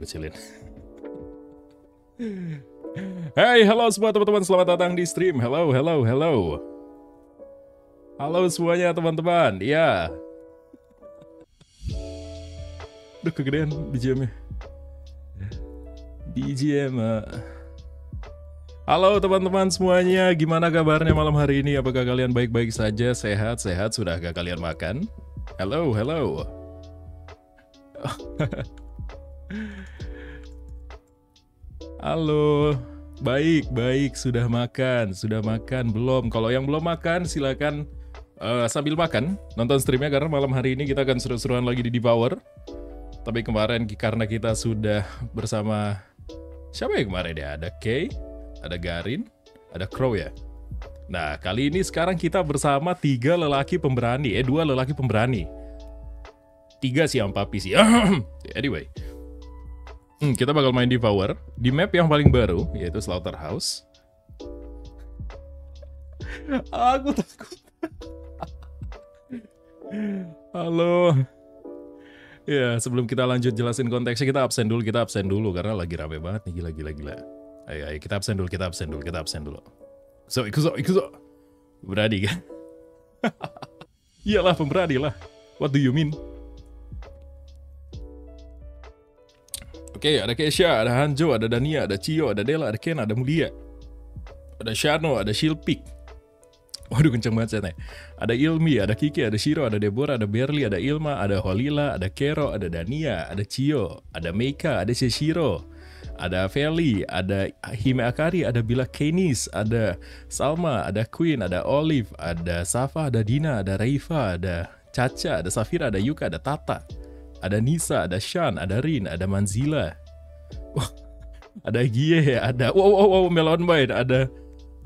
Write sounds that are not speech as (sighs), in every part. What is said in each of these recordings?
kecilin. Hai, hey, halo semua teman-teman, selamat datang di stream. Hello, hello, hello. Halo semuanya teman-teman, iya. -teman. Duh, kegedean BGM-nya. BGM. Eh. Halo teman-teman semuanya, gimana kabarnya malam hari ini? Apakah kalian baik-baik saja, sehat-sehat? Sudahkah kalian makan? Hello, hello. (laughs) Halo. Baik, baik. Sudah makan? Sudah makan belum? Kalau yang belum makan, silakan uh, sambil makan nonton streamnya karena malam hari ini kita akan seru-seruan lagi di Devour. Tapi kemarin karena kita sudah bersama siapa ya kemarin ya? Ada Kay, ada Garin, ada Crow ya. Nah, kali ini sekarang kita bersama tiga lelaki pemberani, eh dua lelaki pemberani. Tiga sih yang papi sih. (clears throat) anyway, Hmm, kita bakal main di Power di map yang paling baru yaitu Slaughterhouse. Aku takut. Halo. Ya, sebelum kita lanjut jelasin konteksnya, kita absen dulu, kita absen dulu karena lagi rame banget nih, gila gila gila. Ayo, ayo kita absen dulu, kita absen dulu, kita absen dulu. So, ikut so, ikut so. Berani kan? (laughs) Iyalah, pemberani lah. What do you mean? Oke, okay, ada Keisha, ada Hanjo, ada Dania, ada Cio, ada Dela, ada Ken, ada Mulia. Ada Shano, ada Shilpik. Waduh kenceng banget saya Ada Ilmi, ada Kiki, ada Shiro, ada Deborah, ada Berli, ada Ilma, ada Holila, ada Kero, ada Dania, ada Cio, ada Meika, ada Shishiro, ada Feli, ada Hime Akari, ada Bila Kenis, ada Salma, ada Queen, ada Olive, ada Safa, ada Dina, ada Raifa, ada Caca, ada Safira, ada Yuka, ada Tata. Ada Nisa, ada Shan, ada Rin, ada Manzila. Wah, ada Gie, ada wow wow wow Melon Bite, ada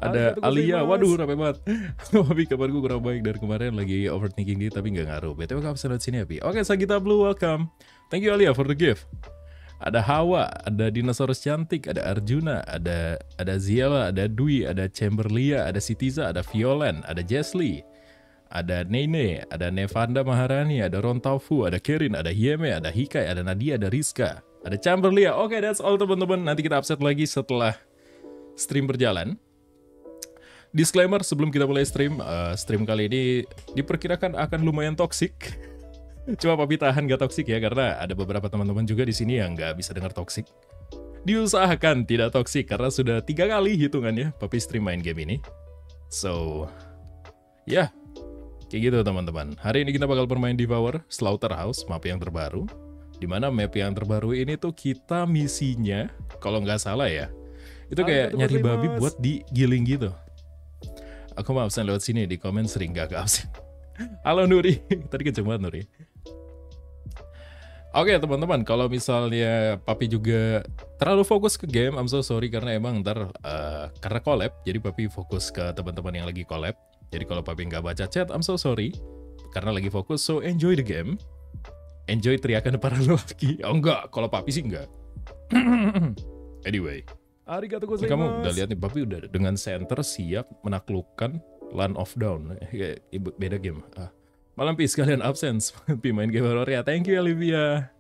ada Alia, waduh rame banget (laughs) oh, Tapi kabar gue kurang baik dari kemarin lagi overthinking dia tapi nggak ngaruh BTW kamu senang sini Happy Oke Sagita Blue welcome Thank you Alia for the gift ada Hawa, ada dinosaurus cantik, ada Arjuna, ada ada Ziela, ada Dwi, ada Chamberlia, ada Sitiza, ada Violen, ada Jesly, ada Nene, ada Nevanda Maharani, ada Ron Taufu, ada Kirin, ada Hieme, ada Hikai, ada Nadia, ada Rizka, ada Chamberlia. Oke, okay, that's all teman-teman. Nanti kita upset lagi setelah stream berjalan. Disclaimer sebelum kita mulai stream, uh, stream kali ini diperkirakan akan lumayan toksik. (laughs) Cuma papi tahan gak toksik ya karena ada beberapa teman-teman juga di sini yang nggak bisa dengar toksik. Diusahakan tidak toksik karena sudah tiga kali hitungannya papi stream main game ini. So, ya yeah, Kayak gitu teman-teman. Hari ini kita bakal bermain di Slaughterhouse, map yang terbaru. Dimana map yang terbaru ini tuh kita misinya, kalau nggak salah ya, itu kayak nyari babi buat digiling gitu. Aku mau absen lewat sini, di komen sering gak absen. (laughs) Halo Nuri, (laughs) tadi banget Nuri. Oke okay, teman-teman, kalau misalnya Papi juga terlalu fokus ke game, I'm so sorry karena emang ntar uh, karena collab, jadi Papi fokus ke teman-teman yang lagi collab. Jadi kalau Papi nggak baca chat, I'm so sorry. Karena lagi fokus, so enjoy the game. Enjoy teriakan para (laughs) lelaki. Oh enggak, kalau Papi sih enggak. (clears throat) anyway. Arigato gozaimasu. Kamu udah lihat nih, Papi udah dengan center siap menaklukkan Land of Down. Eh, eh, beda game. Ah. Malam pis kalian absence. Papi (laughs) main game horror ya. Thank you, Olivia.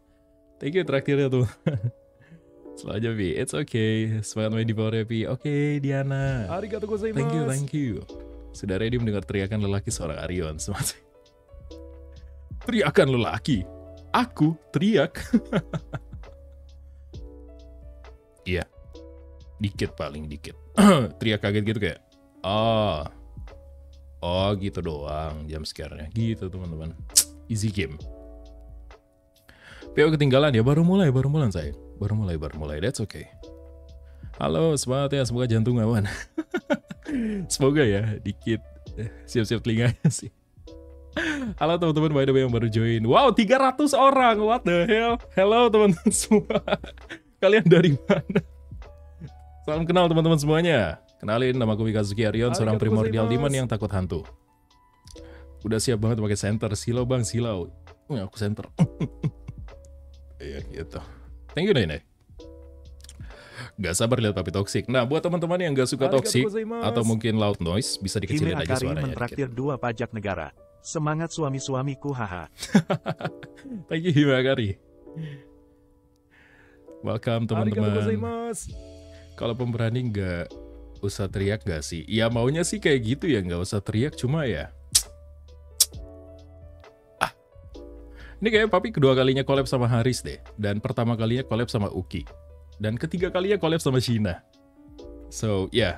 Thank you traktirnya tuh. (laughs) Selalu aja, Pi. It's okay. Semangat main di power ya, Pi. Oke, okay, Diana. Arigato gozaimasu. Thank you, thank you. Saudara ready mendengar teriakan lelaki seorang Arion. Semasa. Teriakan lelaki. Aku teriak. (laughs) Iya. dikit paling dikit. (clears throat) teriak kaget gitu kayak. Oh. Oh gitu doang jam sekarangnya. Gitu teman-teman. Easy game. PO ketinggalan ya baru mulai baru mulai saya. Baru mulai baru mulai. That's okay. Halo, semangat ya, semoga jantung aman. (laughs) semoga ya, dikit. Eh, siap-siap telinganya (laughs) sih. Halo teman-teman, by the way yang baru join. Wow, 300 orang. What the hell? Hello teman-teman (laughs) semua. Kalian dari mana? Salam kenal teman-teman semuanya. Kenalin, nama aku Mikazuki Arion, Halo, seorang primordial demon yang takut hantu. Udah siap banget pakai center. Silau bang, silau. Aku center. Iya gitu. Thank you, Nenek. Gak sabar lihat Papi Toxic. Nah, buat teman-teman yang gak suka Toxic atau mungkin loud noise, bisa dikecilin Kimi aja suaranya. mentraktir dikit. dua pajak negara. Semangat suami-suamiku, haha. (laughs) Thank you, Hime Akari. Welcome, teman-teman. Kalau pemberani nggak usah teriak gak sih? Ya maunya sih kayak gitu ya, nggak usah teriak cuma ya. Ah. Ini kayak papi kedua kalinya collab sama Haris deh, dan pertama kalinya collab sama Uki dan ketiga kalinya collab sama Shina. So, ya. Yeah.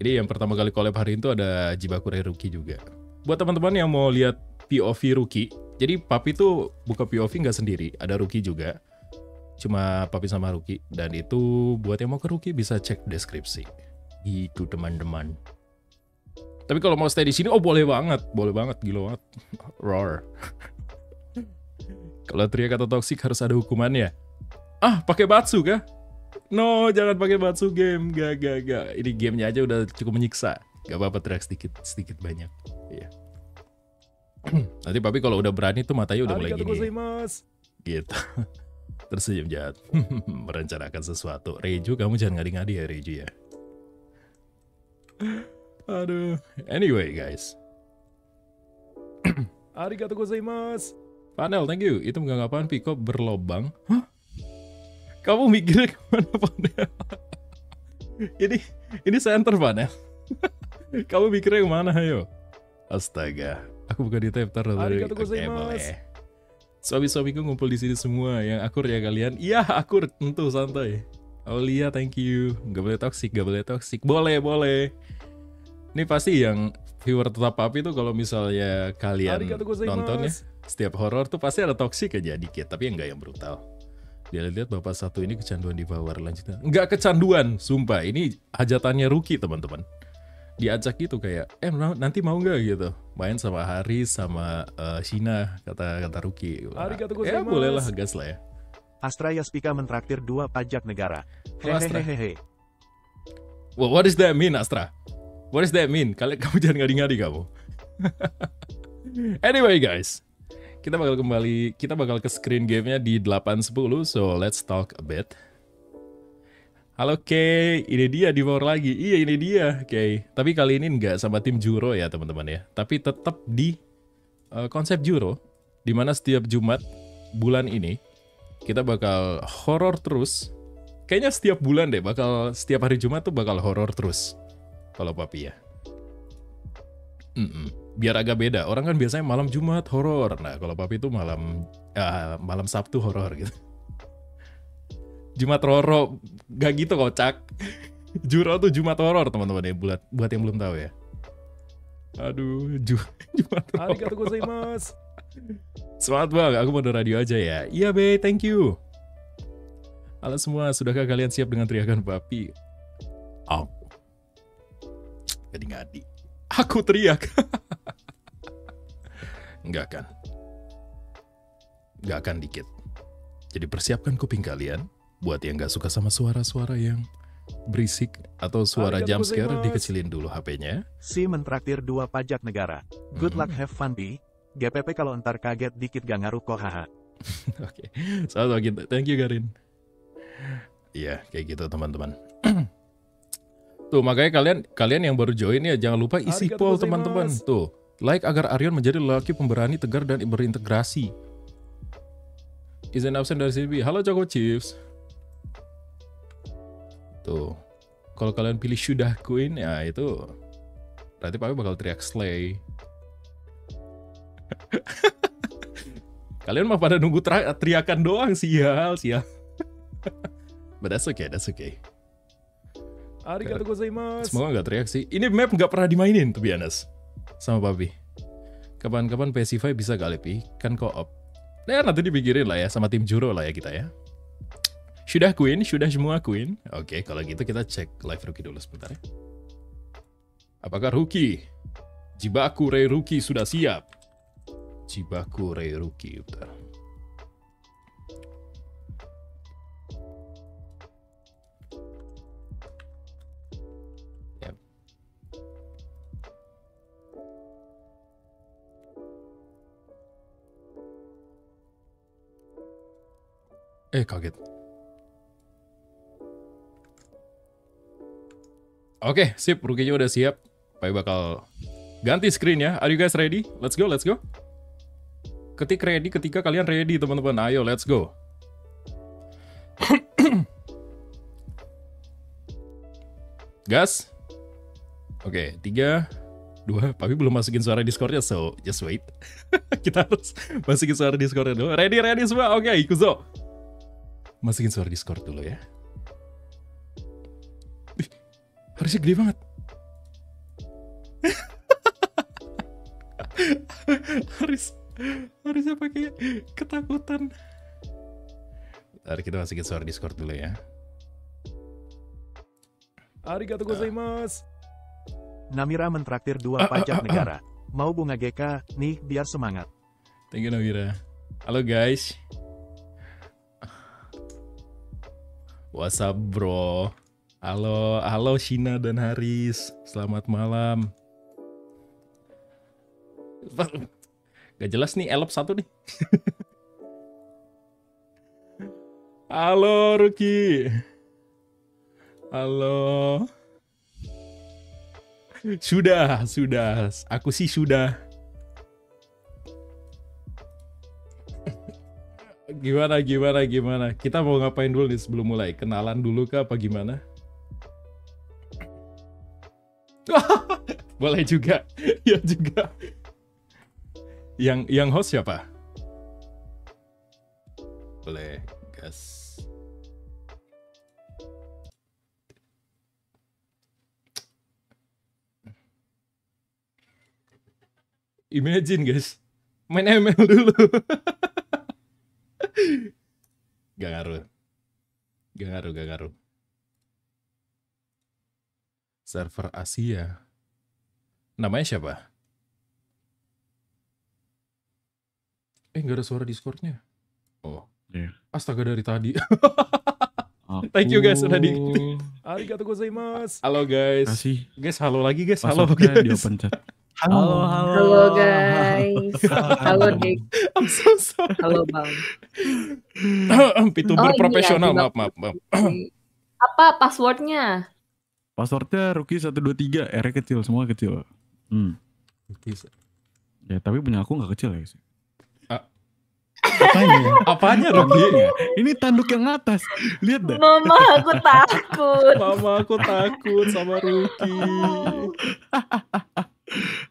Ini yang pertama kali collab hari itu ada Jibakure Ruki juga. Buat teman-teman yang mau lihat POV Ruki, jadi Papi tuh buka POV nggak sendiri, ada Ruki juga. Cuma Papi sama Ruki, dan itu buat yang mau ke Ruki bisa cek deskripsi. Gitu teman-teman. Tapi kalau mau stay di sini, oh boleh banget, boleh banget, gila banget. (laughs) Roar. (laughs) kalau teriak atau toksik harus ada hukumannya. Ah, pakai batsu kah? No, jangan pakai batu game. Gak, gak, gak. Ini gamenya aja udah cukup menyiksa. Gak apa-apa teriak sedikit, sedikit banyak. Iya. (clears throat) Nanti papi kalau udah berani tuh matanya udah mulai gini. Gitu. (laughs) Tersenyum jahat. (laughs) Merencanakan sesuatu. Reju, kamu jangan ngadi-ngadi ya Reju ya. (laughs) Aduh. Anyway guys. Arigatou gozaimasu. Panel, thank you. Itu menganggapan Piko berlobang? Hah? kamu mikirnya kemana Panel? ini ini center Panel. kamu mikirnya kemana ayo? Astaga, aku bukan di tab taruh dari okay, Suami-suamiku ngumpul di sini semua. Yang akur ya kalian? Iya, akur. Tentu santai. Aulia, thank you. Gak boleh toxic, gak boleh toxic. Boleh, boleh. Ini pasti yang viewer tetap api tuh kalau misalnya kalian nonton ya, setiap horor tuh pasti ada toxic aja dikit, tapi enggak yang brutal dia lihat bapak satu ini kecanduan di bawah lanjutnya nggak kecanduan sumpah ini hajatannya Ruki teman-teman diajak gitu kayak eh nanti mau nggak gitu main sama Hari sama uh, Shina kata kata Ruki Hari kata gue eh, ya, boleh lah gas lah ya Astra Yaspika mentraktir dua pajak negara oh, hehehehe well, what is that mean Astra what is that mean kalian (laughs) kamu jangan ngadi-ngadi kamu (laughs) anyway guys kita bakal kembali, kita bakal ke screen gamenya di 8.10, so let's talk a bit. Halo Kay, ini dia di bawah lagi. Iya ini dia Kay. Tapi kali ini nggak sama tim Juro ya teman-teman ya. Tapi tetap di uh, konsep Juro, dimana setiap Jumat bulan ini kita bakal horor terus. Kayaknya setiap bulan deh, bakal setiap hari Jumat tuh bakal horor terus. Kalau papi ya. Mm -mm biar agak beda. Orang kan biasanya malam Jumat horor. Nah, kalau papi itu malam uh, malam Sabtu horor gitu. Jumat horor gak gitu kocak. Juro tuh Jumat horor teman-teman ya buat buat yang belum tahu ya. Aduh, ju Jumat horor. Semangat bang, aku mau radio aja ya. Iya be, thank you. Halo semua, sudahkah kalian siap dengan teriakan papi? Aku. Jadi ngadi. Aku teriak. (laughs) Nggak akan. Nggak akan dikit. Jadi persiapkan kuping kalian buat yang nggak suka sama suara-suara yang berisik atau suara jam scare dikecilin dulu HP-nya. Si mentraktir dua pajak negara. Good luck hmm. have fun di. GPP kalau entar kaget dikit gak ngaruh kok haha. (laughs) Oke, Selamat pagi. Thank you Garin. Iya, kayak gitu teman-teman. (clears throat) Tuh makanya kalian kalian yang baru join ya jangan lupa isi pool poll teman-teman. Tuh Like agar Aryan menjadi lelaki pemberani, tegar, dan berintegrasi. Izin absen dari CB. Halo Joko Chiefs. Tuh. Kalau kalian pilih Sudah Queen, ya itu berarti Papi bakal teriak slay. (laughs) kalian mah pada nunggu teriakan doang sial, sial. (laughs) But that's okay, that's okay. Arigatou gozaimasu. Semoga nggak teriak sih. Ini map nggak pernah dimainin, to be honest sama Papi. Kapan-kapan PS5 bisa gak lebih? Kan co-op. Nah ya, nanti dipikirin lah ya sama tim Juro lah ya kita ya. Sudah Queen, sudah semua Queen. Oke, kalau gitu kita cek live rookie dulu sebentar ya. Apakah rookie? Jibaku Rei Rookie sudah siap. Jibaku Rei Rookie, bentar. kaget. Oke, sip. Rukinya udah siap. Pai bakal ganti screen ya. Are you guys ready? Let's go, let's go. Ketik ready ketika kalian ready, teman-teman. Ayo, let's go. (coughs) Gas. Oke, tiga, dua. Papi belum masukin suara Discordnya, so just wait. (laughs) Kita harus masukin suara Discordnya dulu. Ready, ready semua. Oke, okay, Ikuzo masukin suara Discord dulu ya. Ih, harusnya gede banget. (laughs) Haris harusnya pakai ketakutan. Tadi kita masukin suara Discord dulu ya. Arigato ah. gozaimasu. Namira mentraktir dua ah, ah, pajak ah, ah, negara. Mau bunga GK, nih biar semangat. Thank you Namira. Halo guys. What's up bro? Halo, halo Shina dan Haris. Selamat malam. Gak jelas nih, elop satu nih. (laughs) halo Ruki. Halo. Sudah, sudah. Aku sih sudah. gimana gimana gimana kita mau ngapain dulu nih sebelum mulai kenalan dulu kah apa gimana (laughs) boleh juga (laughs) ya juga yang yang host siapa boleh gas imagine guys main ML dulu (laughs) Gak ngaruh. Gak ngaruh, gak ngaruh. Server Asia. Namanya siapa? Eh, gak ada suara Discordnya. Oh. Yeah. Astaga dari tadi. (laughs) Thank you guys sudah di (laughs) Arigatou gozaimasu. Halo guys. Kasih. Guys, halo lagi guys. Halo guys. Di open chat. Halo, halo, halo guys. Halo Dik. I'm so sorry. Halo Bang. (clears throat) Pituber oh, profesional, iya, maaf, maaf, maaf. (clears throat) Apa passwordnya? Passwordnya Ruki 123, R kecil, semua kecil. Hmm. Ya, tapi punya aku nggak kecil ya sih. Apanya? (laughs) Apanya Ruki? Ini tanduk yang atas. Lihat deh, Mama aku takut. Mama aku takut sama Ruki. (laughs)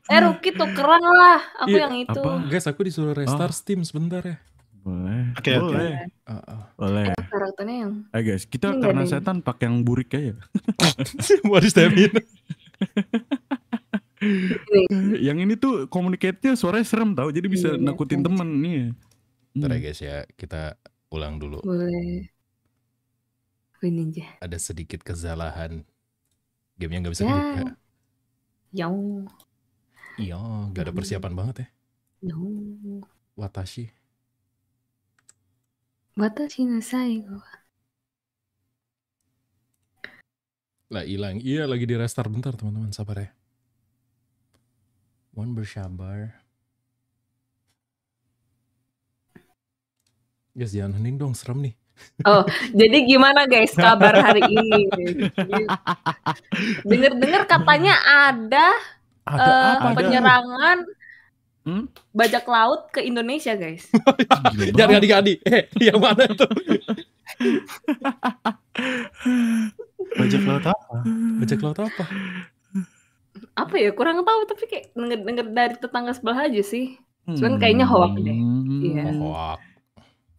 eh Ruki keren lah, aku ya, yang itu. Apa? Guys, aku disuruh restart oh. Steam sebentar ya. Boleh. Oke, okay, boleh. Okay. Uh, ah. Boleh. karakternya yang. Eh guys, kita Ini karena setan pakai yang burik aja. What is that mean? yang ini tuh communicate suaranya serem tau jadi bisa ini, iya, iya. nakutin ini. temen nih iya. Ntar ya hmm. guys ya kita ulang dulu boleh aja. ada sedikit kesalahan game yang nggak bisa ya. dibuka jauh Iya, gak ada hmm. persiapan banget ya. No. Watashi. Watashi no saigo. Lah hilang. Iya lagi di restart bentar teman-teman, sabar ya. Mohon bersabar. Guys, jangan hening dong, serem nih. Oh, jadi gimana guys kabar hari ini? (laughs) Dengar-dengar katanya ada ada uh, penyerangan hmm? bajak laut ke Indonesia guys (laughs) Jadi gadi-gadi (laughs) eh yang mana itu bajak laut apa bajak laut apa apa ya kurang tahu tapi kayak denger, denger dari tetangga sebelah aja sih cuman hmm. kayaknya hoax deh iya yeah. Oh, hoax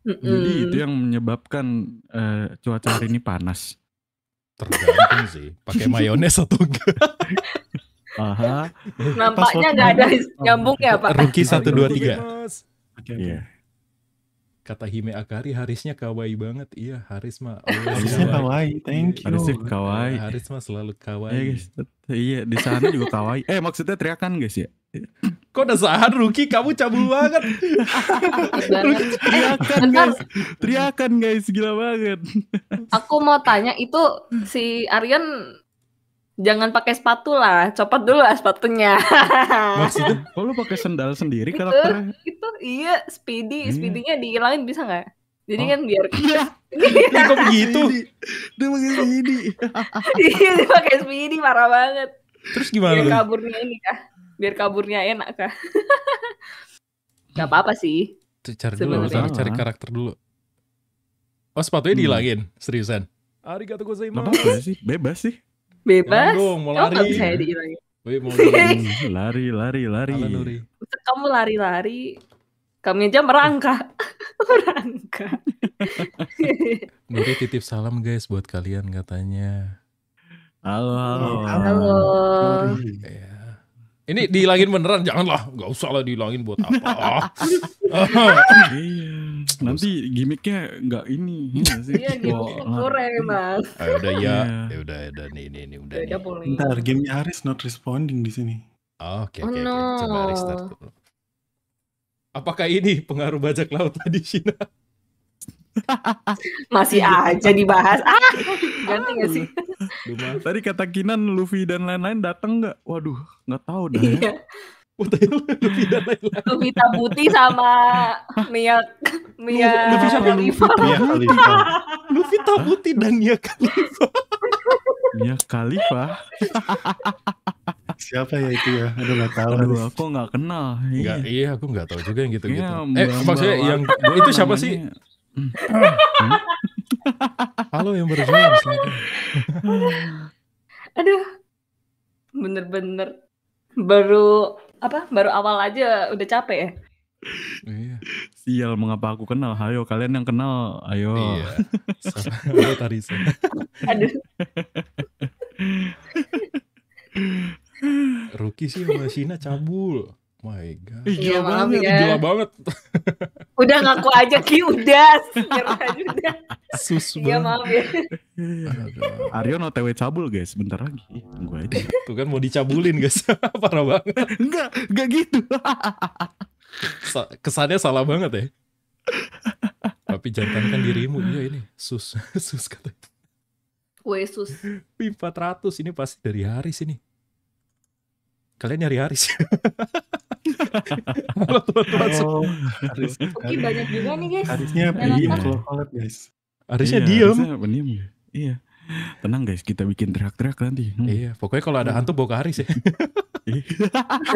Mm Jadi itu yang menyebabkan uh, cuaca hari ini panas. Tergantung sih, pakai mayones atau enggak. (laughs) Aha. Nampaknya nggak ada nyambung ya Pak. Ruki satu dua tiga. Iya. Kata Hime Akari Harisnya kawaii banget. Iya Haris mah. Oh, Harisnya iya. kawaii. Thank you. Iya, Harisnya kawaii. Haris mah selalu kawaii. Iya, guys. iya di sana juga kawaii. Eh maksudnya teriakan guys ya. Kok saat Ruki kamu cabul banget. (laughs) Ruki eh, teriakan guys. Teriakan guys gila banget. Aku mau tanya itu si Aryan Jangan pakai sepatu lah, copot dulu lah sepatunya. (laughs) Maksudnya, kok lu pakai sendal sendiri itu, karakternya? Itu, iya, speedy, hmm. speedinya dihilangin bisa nggak? Jadi oh. kan biar Iya. (laughs) kok begitu? Dia pakai speedy. (laughs) Iya, dia pakai speedy marah banget. Terus gimana? Biar kaburnya ini kah? Biar kaburnya enak kah? Gak apa-apa sih. Cari dulu, cari, cari karakter dulu. Oh sepatunya hmm. dihilangin, seriusan? Arigato gozaimasu. apa sih, bebas sih. Bebas. dong, ya mau lari. Kamu (laughs) lari. lari, lari, lari. Alanuri. Kamu lari-lari, kami aja merangkak. (laughs) merangkak. (laughs) Nuri titip salam guys buat kalian katanya. Halo, halo. Halo. halo. Iya. halo. Ini dihilangin beneran, janganlah. Gak usah lah dihilangin buat apa. Iya. Nanti gimmicknya nggak ini. Ya iya, gimmicknya goreng, Mas. Ayo eh, udah ya, iya. ya udah, ya udah nih, nih, nih, udah. Nih. Ntar gamenya Aris not responding di sini. Oke, oke, oh, oke. Coba Aris start dulu. Apakah ini pengaruh bajak laut tadi Shina? (laughs) Masih iya. aja dibahas. Ah, ganti gak sih? Duma. Tadi kata Kinan, Luffy dan lain-lain datang nggak? Waduh, nggak tahu dah. Ya. Iya. Oh, Luffy dan Tabuti sama Mia Mia Luffy sama Luffy Khalifa. Luffy Tabuti dan Mia Khalifa. Mia Khalifa. Siapa ya itu ya? Aduh gak tahu. Aduh, aku nggak kenal. iya iya, aku nggak tahu juga yang gitu-gitu. Iya, eh, maksudnya yang itu siapa sih? Hmm. Halo yang bersuara. Aduh, bener-bener baru apa? Baru awal aja udah capek ya. Iya. Sial, mengapa aku kenal? Ayo kalian yang kenal, ayo. Iya. Ayo (laughs) Tarisa. Aduh. Ruki sih sama Sina cabul my god. Gila, gila, iya, banget, ya. gila banget. (laughs) udah ngaku aja Ki, udah. Sus Iya, maaf ya. Aryo no TW cabul guys, bentar lagi. Tunggu aja. Tuh kan mau dicabulin guys. (laughs) Parah banget. Enggak, enggak gitu. Kesannya salah banget ya. Tapi jantankan dirimu, iya ini. Sus, (laughs) sus kata itu. Weh sus. 400 ini pasti dari hari sini kalian nyari Haris. Halo (laughs) teman-teman. Oh, Haris. Oke, banyak juga nih guys. Harisnya diem kalau collab Harisnya iya, diem. Iya. Tenang guys, kita bikin teriak-teriak nanti. Hmm. Iya, pokoknya kalau ada iya. hantu bawa ke Haris ya. (laughs)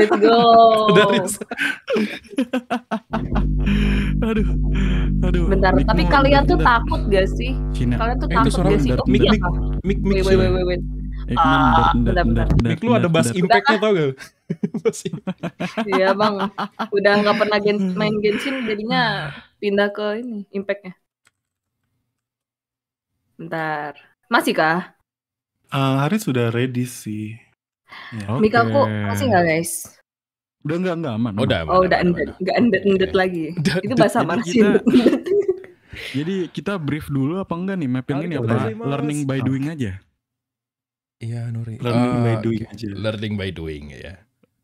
Let's go. Haris. (laughs) aduh, aduh. Bentar, tapi kalian tuh takut gak sih? Cina. Kalian tuh eh, takut gak sih? Mik, mik, mik, mik, wait, wait, wait, wait. Eh, ah, lu ada bass impactnya ah. tau gak? (laughs) Iya bang, udah nggak pernah gen main Genshin jadinya pindah ke ini impactnya. Bentar, masih kah? Uh, ah, hari sudah ready sih. Ya, okay. Mika masih nggak guys? Udah nggak nggak aman. Oh, udah, oh, udah endet, nggak endet endet lagi. (laughs) Itu bahasa Marsin. (laughs) Jadi kita brief dulu apa enggak nih mapping ini apa learning by doing aja? Iya, Nuri. Learning uh, by eh, doing aja. Learning by doing ya.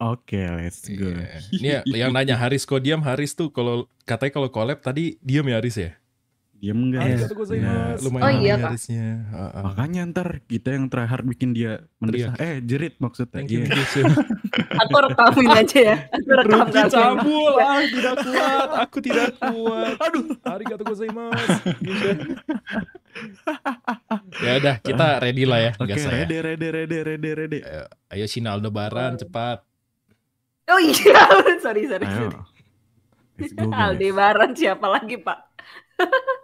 Oke, okay, let's go. Yeah. (laughs) Ini ya, yang nanya Haris kok diam Haris tuh kalau katanya kalau collab tadi diam ya Haris ya? Iya enggak Ya, iya, lumayan oh iya kak. Uh, uh. Makanya ntar kita yang terakhir bikin dia mendesah. Iya. Eh jerit maksudnya. Thank yeah. you, iya. (laughs) aku rekamin aja ya. Aku rekam Ruki cabul, ah, tidak kuat. Aku tidak kuat. Aduh. hari Arigatou gozaimasu. Gitu. (laughs) ya udah kita ready lah ya. Oke okay, ready, ready, ready, ready, ready. Ayo, ayo Sinaldo Baran cepat. Oh iya, (laughs) sorry, sorry. Ayo. Aldebaran siapa lagi pak?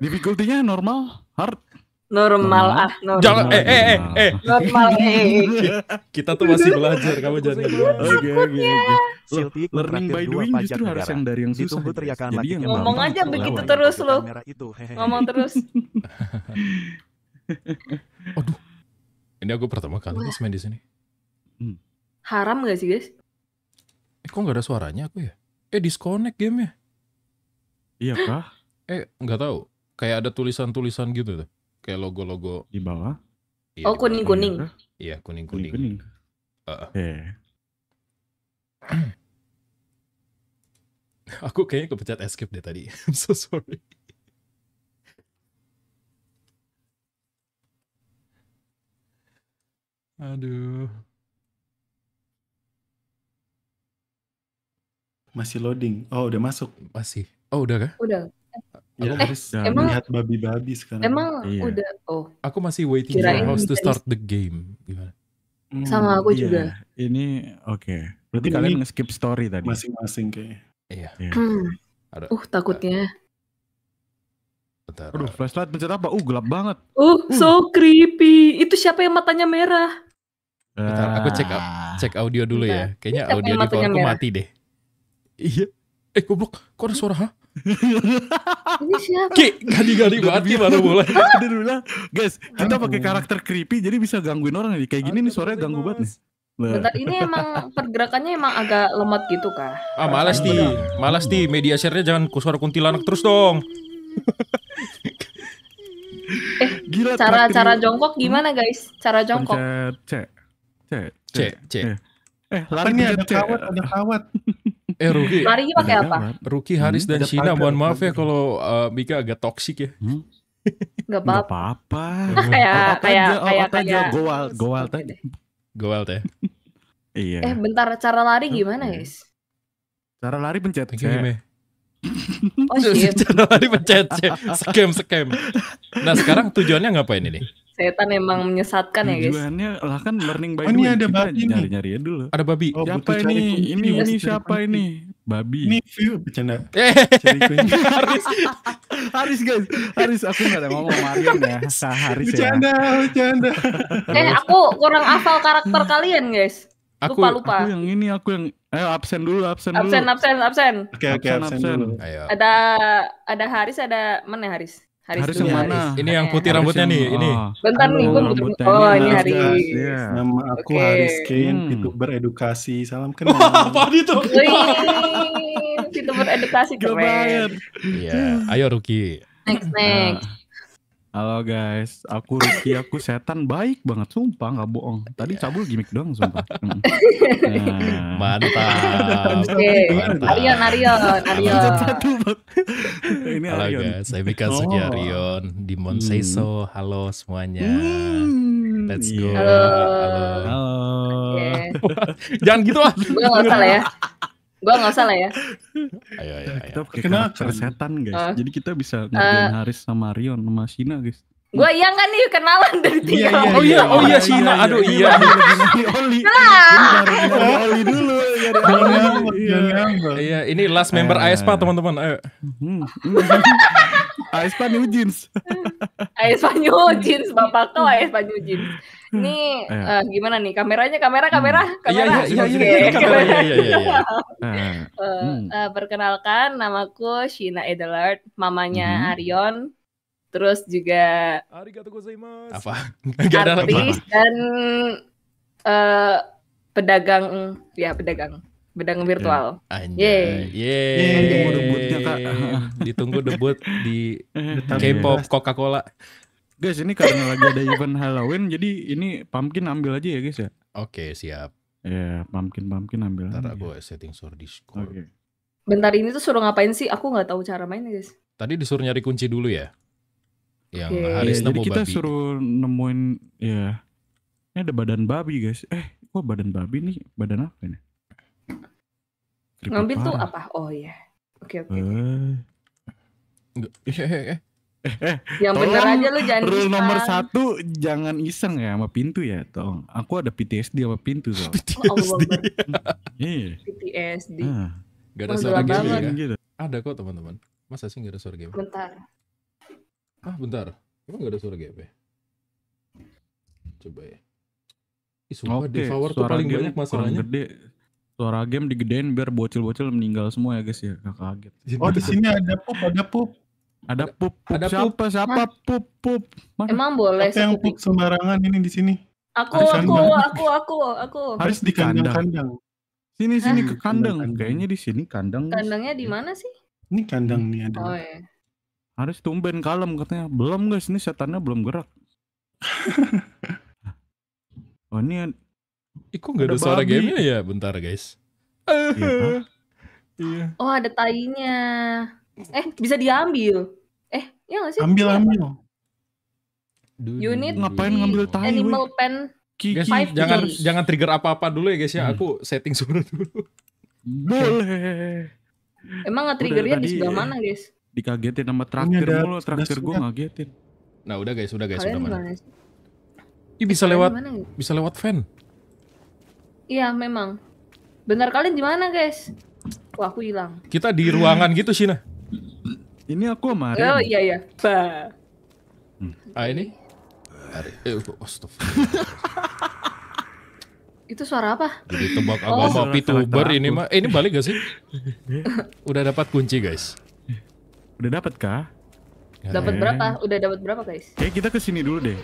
difficulty normal, hard. Normal, normal. ah, normal. Jangan, eh, eh, eh, eh. Normal, eh, eh, eh. Kita tuh masih belajar, kamu jangan gitu. gimana. Oke, oke, oke. Learning by doing justru negara. harus yang dari yang susah. Ditunggu teriakan Jadi yang ngomong aja begitu terus loh, (laughs) Ngomong terus. (laughs) Aduh. Ini aku pertama kali guys main di sini. Hmm. Haram gak sih guys? Eh kok gak ada suaranya aku ya? Eh disconnect game ya? Iya kah? eh nggak tahu kayak ada tulisan-tulisan gitu tuh kayak logo-logo di bawah ya, oh kuning kuning iya kuning kuning kuning, Eh. (clears throat) aku kayaknya kepencet escape deh tadi (laughs) I'm so sorry aduh masih loading oh udah masuk masih oh udah kah udah Ya aku eh, emang, lihat babi-babi sekarang. Emang iya. udah oh. Aku masih waiting Kirain for house to start the game. Gimana? Hmm, hmm, Sama aku iya. juga. Ini oke. Okay. Berarti Ini kalian nge-skip story tadi. Masing-masing kayak. Iya. Yeah. Hmm. uh, takutnya. Bentar. Aduh, flashlight pencet apa? Uh, gelap banget. Uh, uh. so creepy. Itu siapa yang matanya merah? Bentar, aku cek ah. cek audio dulu ya. Bentar. ya. Kayaknya audio di aku mati deh. Iya. Eh, goblok. Kok ada suara, ha? ini siapa? Ki, gali-gali banget gimana boleh. (laughs) Ah! Dia bilang, guys, kita pakai karakter creepy jadi bisa gangguin orang nih. Kayak gini nih suaranya ganggu banget nih. Bentar, ini emang pergerakannya emang agak lemot gitu kah? Ah, malas ti, malas ti. Media share-nya jangan suara kuntilanak terus dong. (laughs) eh, Gila, cara cara jongkok gimana hmm? guys? Cara jongkok. Cek, cek, cek, cek. Eh, eh, lari ada kawat, ada kawat. (laughs) Eh Ruki. Ya? ini pakai apa? Ruki Haris hmm, dan Shina Mohon maaf ya kalau uh, Mika agak toksik ya. Hmm? (laughs) Gak (laughs) apa-apa. kayak kayak kayak kayak goal goal tadi. Goal teh. (laughs) Iya. Eh bentar cara lari gimana guys? Cara lari pencet C. Oh, cara lari pencet C. Scam scam. Nah sekarang tujuannya ngapain ini? setan emang menyesatkan ya guys. Tujuannya lah kan learning by oh, doing. Ini ada babi nih. nyari ya dulu. Ada babi. Oh, siapa ini? Ini iya, ini siapa ini? Babi. Ini view bercanda. Eh. (laughs) Haris. Haris guys. Haris aku nggak ada ngomong Marian ya. Haris ya. Bercanda, bercanda. Eh aku kurang hafal karakter kalian guys. Aku, lupa lupa. Aku yang ini aku yang ayo absen dulu absen, absen dulu. Absen absen absen. Oke okay, oke okay, absen, absen, absen. Dulu. Ayo. Ada ada Haris ada mana Haris? harus hari yang Senin. Ini yang putih rambutnya nih, nih, ini. Oh. Bentar nih, gue putih. Oh, ini hari Yeah. Nama aku okay. Haris Kain, hmm. YouTuber edukasi. Salam (laughs) kenal. Apa itu? YouTuber edukasi keren. Iya, ayo Ruki. Next, ah. next. Uh. Halo guys, aku Ricky, aku setan baik banget, sumpah nggak bohong. Tadi cabul gimmick doang, sumpah. Nah. Mantap. Oke, okay. Arion, Arion, Arion. Ini Halo guys, saya Mika Sugi oh. Arion di Monseso. Hmm. Halo semuanya. Hmm. Let's iya. go. Halo. Halo. Halo. Okay. (laughs) Jangan gitu ah. Gue usah salah ya. Gua nggak usah lah ya. Ayo, (laughs) ayo, ayo. Kita pakai karakter kan? setan guys. Uh, Jadi kita bisa ngerjain uh, Haris sama Rion sama Sina guys. Gua iya kan nih kenalan dari iya, tiga. Iya, oh iya, iya, oh iya, oh iya Sina. Iya, Aduh iya. Oli. Ah. Oli dulu. Iya, ini last member Aespa eh. teman-teman. Ayo. Hmm. Aespa (laughs) New Jeans. Aespa New Jeans, bapak kau Aespa New Jeans. Ini uh, gimana nih kameranya kamera kamera hmm. kamera. Iya iya iya iya perkenalkan namaku Shina Edelard, mamanya hmm. Arion. Terus juga Apa? artis dan uh, pedagang ya pedagang bedang ya, virtual. Anjay. Yeay. Ditunggu debutnya Kak. Ditunggu debut di (laughs) K-pop Coca-Cola. Guys, ini karena lagi ada event Halloween, jadi ini pumpkin ambil aja ya guys ya. Oke, okay, siap. Ya, yeah, pumpkin pumpkin ambil. Ntar aku setting sur Discord. Okay. Bentar ini tuh suruh ngapain sih? Aku nggak tahu cara mainnya guys. Tadi disuruh nyari kunci dulu ya. Yang okay. Haris ya, nemu jadi kita babi. suruh nemuin ya. Ini ada badan babi guys. Eh, kok badan babi nih? Badan apa ini? Ngambil tuh apa? Oh iya. Oke okay, oke. Okay. Uh. Eh. eh, eh. eh. (laughs) yang Tolong bener aja lu jangan rule nomor satu jangan iseng ya sama pintu ya tolong aku ada PTSD sama pintu so (laughs) PTSD oh, (laughs) iya. ah. nggak Gak ada suara game ya? Gitu. Ada kok teman-teman. Masa sih nggak ada suara game? Bentar. Ah bentar. Emang nggak ada suara game Coba ya. Ih, sumpah okay. suara tuh paling banyak masalahnya. Gede. Suara game digedein biar bocil-bocil meninggal semua ya guys ya. Gak kaget. Oh di sini ada pop, ada pop. Ada pup, pup. Ada siapa pup. siapa pup pup. Mana? Emang boleh sih yang pup sembarangan ini di sini? Aku aku, aku aku aku aku. Harus di kandang-kandang. Sini sini ke kandang. kandang. Kayaknya di sini kandang. Kandangnya di mana sih? Ini kandang nih ada. Oh iya. Harus tumben kalem katanya. Belum guys, ini setannya belum gerak. (laughs) oh ini Ih, kok gak ada, ada suara game ya? Bentar guys. iya. (laughs) iya. Oh ada tainya. Eh, bisa diambil. Eh, ya gak sih? Ambil, ya, ambil. Unit ngapain ngambil tahi? Animal we. pen. Kiki. Guys, jangan jangan trigger apa-apa dulu ya guys ya. Hmm. Aku setting suara dulu. Boleh. Emang nge-triggernya di sebelah mana, guys? Dikagetin sama traktir mulu, traktir gue ngagetin. Nah, udah guys, udah guys, Kalian udah mana. bisa lewat mana? bisa lewat fan. Iya, memang. Benar kalian di mana, guys? Wah, aku hilang. Kita di ruangan gitu, Sina. Ini aku sama Arya. Oh iya iya. Ba. Hmm. Ah ini? Arya. Eh, oh, (laughs) Itu suara apa? Jadi tebak agama oh. oh pituber ini mah. Eh, ini balik gak sih? (laughs) Udah dapat kunci guys. Udah dapat kah? Ya, dapat ya. berapa? Udah dapat berapa guys? Oke, kita ke sini dulu deh.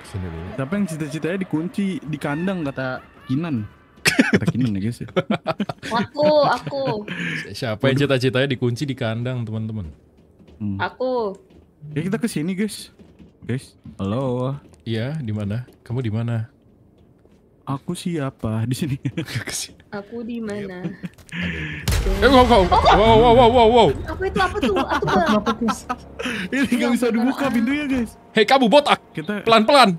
Kesini dulu. Tapi yang cita-citanya dikunci di kandang kata Kinan. Ketakinan nih guys ya. Aku, aku. Siapa yang cita-citanya dikunci di kandang teman-teman? Hmm. Aku. Ya kita kesini guys. Guys, halo. Iya, di mana? Kamu di mana? Aku siapa (laughs) di sini? aku di iya. mana? Eh, oh, oh. wow, wow, wow, wow, wow, wow, wow. Apa itu? Apa tuh? Apa tuh? Apa tuh? Ini nggak bisa dibuka pintunya, guys. Hei, kamu botak. Ah, Kita pelan-pelan.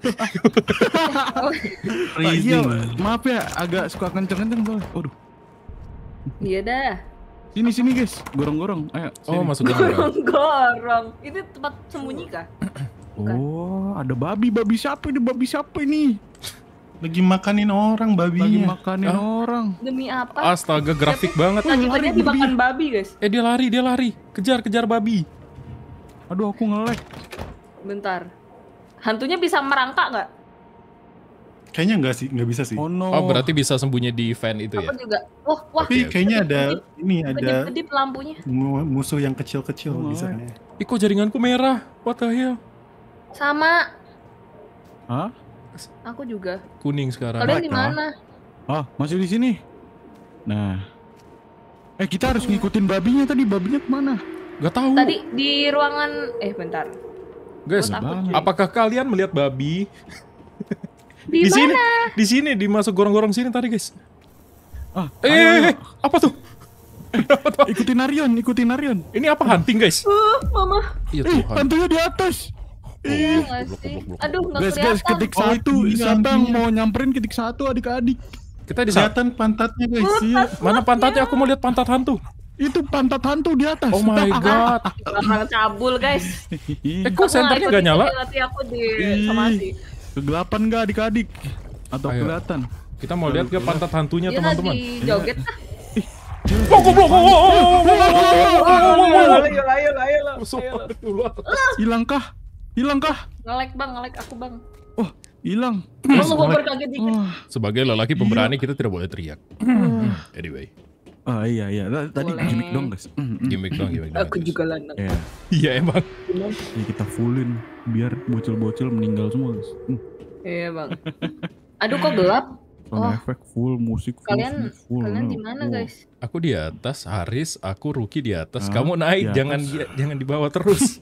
Oh. (laughs) Ah, iya, maaf ya, agak suka kenceng-kenceng soalnya. Waduh. Iya dah. Sini sini guys, gorong-gorong. Ayo. Oh, masuk (laughs) gorong-gorong. Ini tempat sembunyi kah? Oh, ada babi, babi siapa ini? Babi siapa ini? Lagi makanin orang babi Lagi makanin ah. orang. Demi apa? Astaga, grafik Tapi, banget. Lagi lari makan babi, guys. Eh, dia lari, dia lari. Kejar-kejar babi. Aduh, aku ngelek. Bentar. Hantunya bisa merangkak nggak? Kayaknya nggak sih, nggak bisa sih. Oh, no. oh berarti bisa sembunyi di fan itu aku ya? juga. Wah, wah. Tapi kayaknya ada ini ada kedip, musuh yang kecil-kecil oh, bisa. Ih, kok jaringanku merah? What the hell? Sama. Hah? Aku juga. Kuning sekarang. Kalian di mana? Ah, masih di sini. Nah. Eh, kita harus ngikutin babinya tadi. Babinya mana? Gak tahu. Tadi di ruangan eh bentar. Guys, takut, apakah kalian melihat babi? (laughs) Di, di sini, di sini, di masuk gorong-gorong sini tadi, guys. Ah, eh, ayo, eh, eh, eh (laughs) apa tuh? ikutin Arion, ikutin Arion. Ini apa hunting, guys? Uh, mama. Iya eh, Tuhan. Eh, hantunya di atas. Iya Aduh nggak kelihatan. Guys, ketik satu. Siapa yang mau nyamperin ketik satu adik-adik? Kita di Kelihatan pantatnya guys. Iya. Mana pantatnya? Aku mau lihat pantat hantu. Itu pantat hantu di atas. Oh my god. Bakal cabul guys. eh kok senternya gak nyala? Nanti aku di Kegelapan gak adik-adik? Atau Ayo. kelihatan? Kita mau lihat ke pantat hantunya teman-teman. Iya, lagi joget Hilangkah? Hilang kah? Ngelek bang, ngelek aku bang. oh, hilang. Mas, gue berkaget dikit. Oh. sebagai lelaki iya. pemberani kita tidak boleh teriak. Hmm. Hmm, anyway. Ah oh, iya iya, tadi boleh. gimmick dong guys. Hmm, gimmick dong, gimmick dong. Aku juga lanang. Iya yeah. yeah, emang. Ya, kita fullin biar bocil-bocil meninggal semua guys. Iya bang. (laughs) Aduh kok gelap? Sound oh. efek full, musik full, kalian, full. di mana guys? Aku di atas, Haris, aku Ruki di atas. Ah, Kamu naik, jangan jangan di bawah terus. (laughs)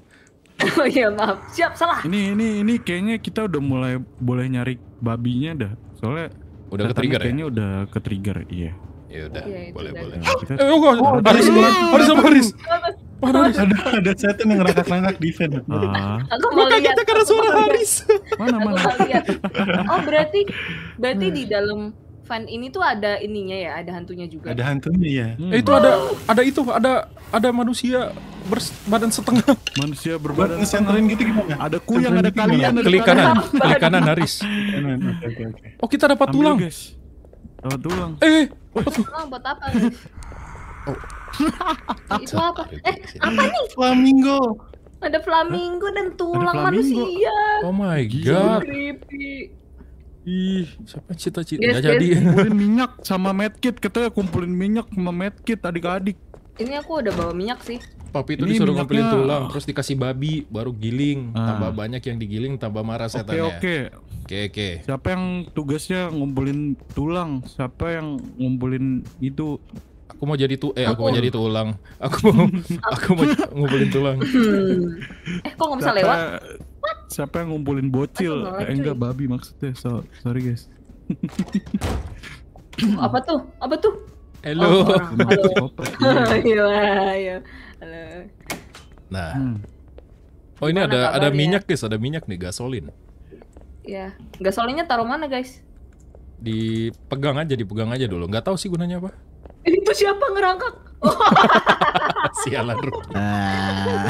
(laughs) oh iya maaf. Siap salah. Ini ini ini kayaknya kita udah mulai boleh nyari babinya dah. Soalnya udah ke trigger ya? kayaknya ya? udah ke trigger iya. Ya udah, iya, boleh boleh. Nah, eh, oh, oh, Haris, Haris, Aris. Haris. ada ada setan yang ngerangkak-ngerangkak di fan. Ah. Aku mau lihat. karena suara Haris. Mana mana. Oh, berarti berarti di dalam Fan ini tuh ada ininya ya, ada hantunya juga. Ada hantunya ya. Hmm. Eh, itu ada ada itu, ada ada manusia berbadan setengah. Manusia berbadan senterin gitu gimana? Ada kuyang, ada kalian, ada klik kanan, klik kanan Haris. Oh, kita dapat Ambil, tulang. Guys. Dapat tulang. Eh, dapat eh, tulang buat apa? Oh. (laughs) itu apa? Eh, apa nih? Flamingo. Ada flamingo dan tulang flamingo. manusia. Oh my god. Creepy. Ih, siapa cita-cita yes, jadi? Yes. Kumpulin minyak sama medkit, Kita kumpulin minyak sama medkit adik-adik. Ini aku udah bawa minyak sih. Tapi itu ini disuruh minyaknya... ngumpulin tulang, terus dikasih babi, baru giling. Ah. Tambah banyak yang digiling, tambah marah okay, setannya. Oke, ya. oke. Okay, oke, oke. Siapa yang tugasnya ngumpulin tulang? Siapa yang ngumpulin itu aku mau jadi tu eh aku, aku mau jadi tulang aku mau (laughs) aku mau ngumpulin tulang hmm. eh kok nggak bisa lewat What? siapa yang ngumpulin bocil eh, enggak babi maksudnya so, sorry guys (coughs) apa tuh apa tuh hello oh, halo (laughs) oh, iya, iya. halo nah hmm. oh ini Gimana ada ada minyak guys ada minyak nih gasolin ya gasolinnya taruh mana guys dipegang aja dipegang aja dulu nggak tahu sih gunanya apa ini tuh siapa ngerangkak? (laughs) Sialan Sialan nah.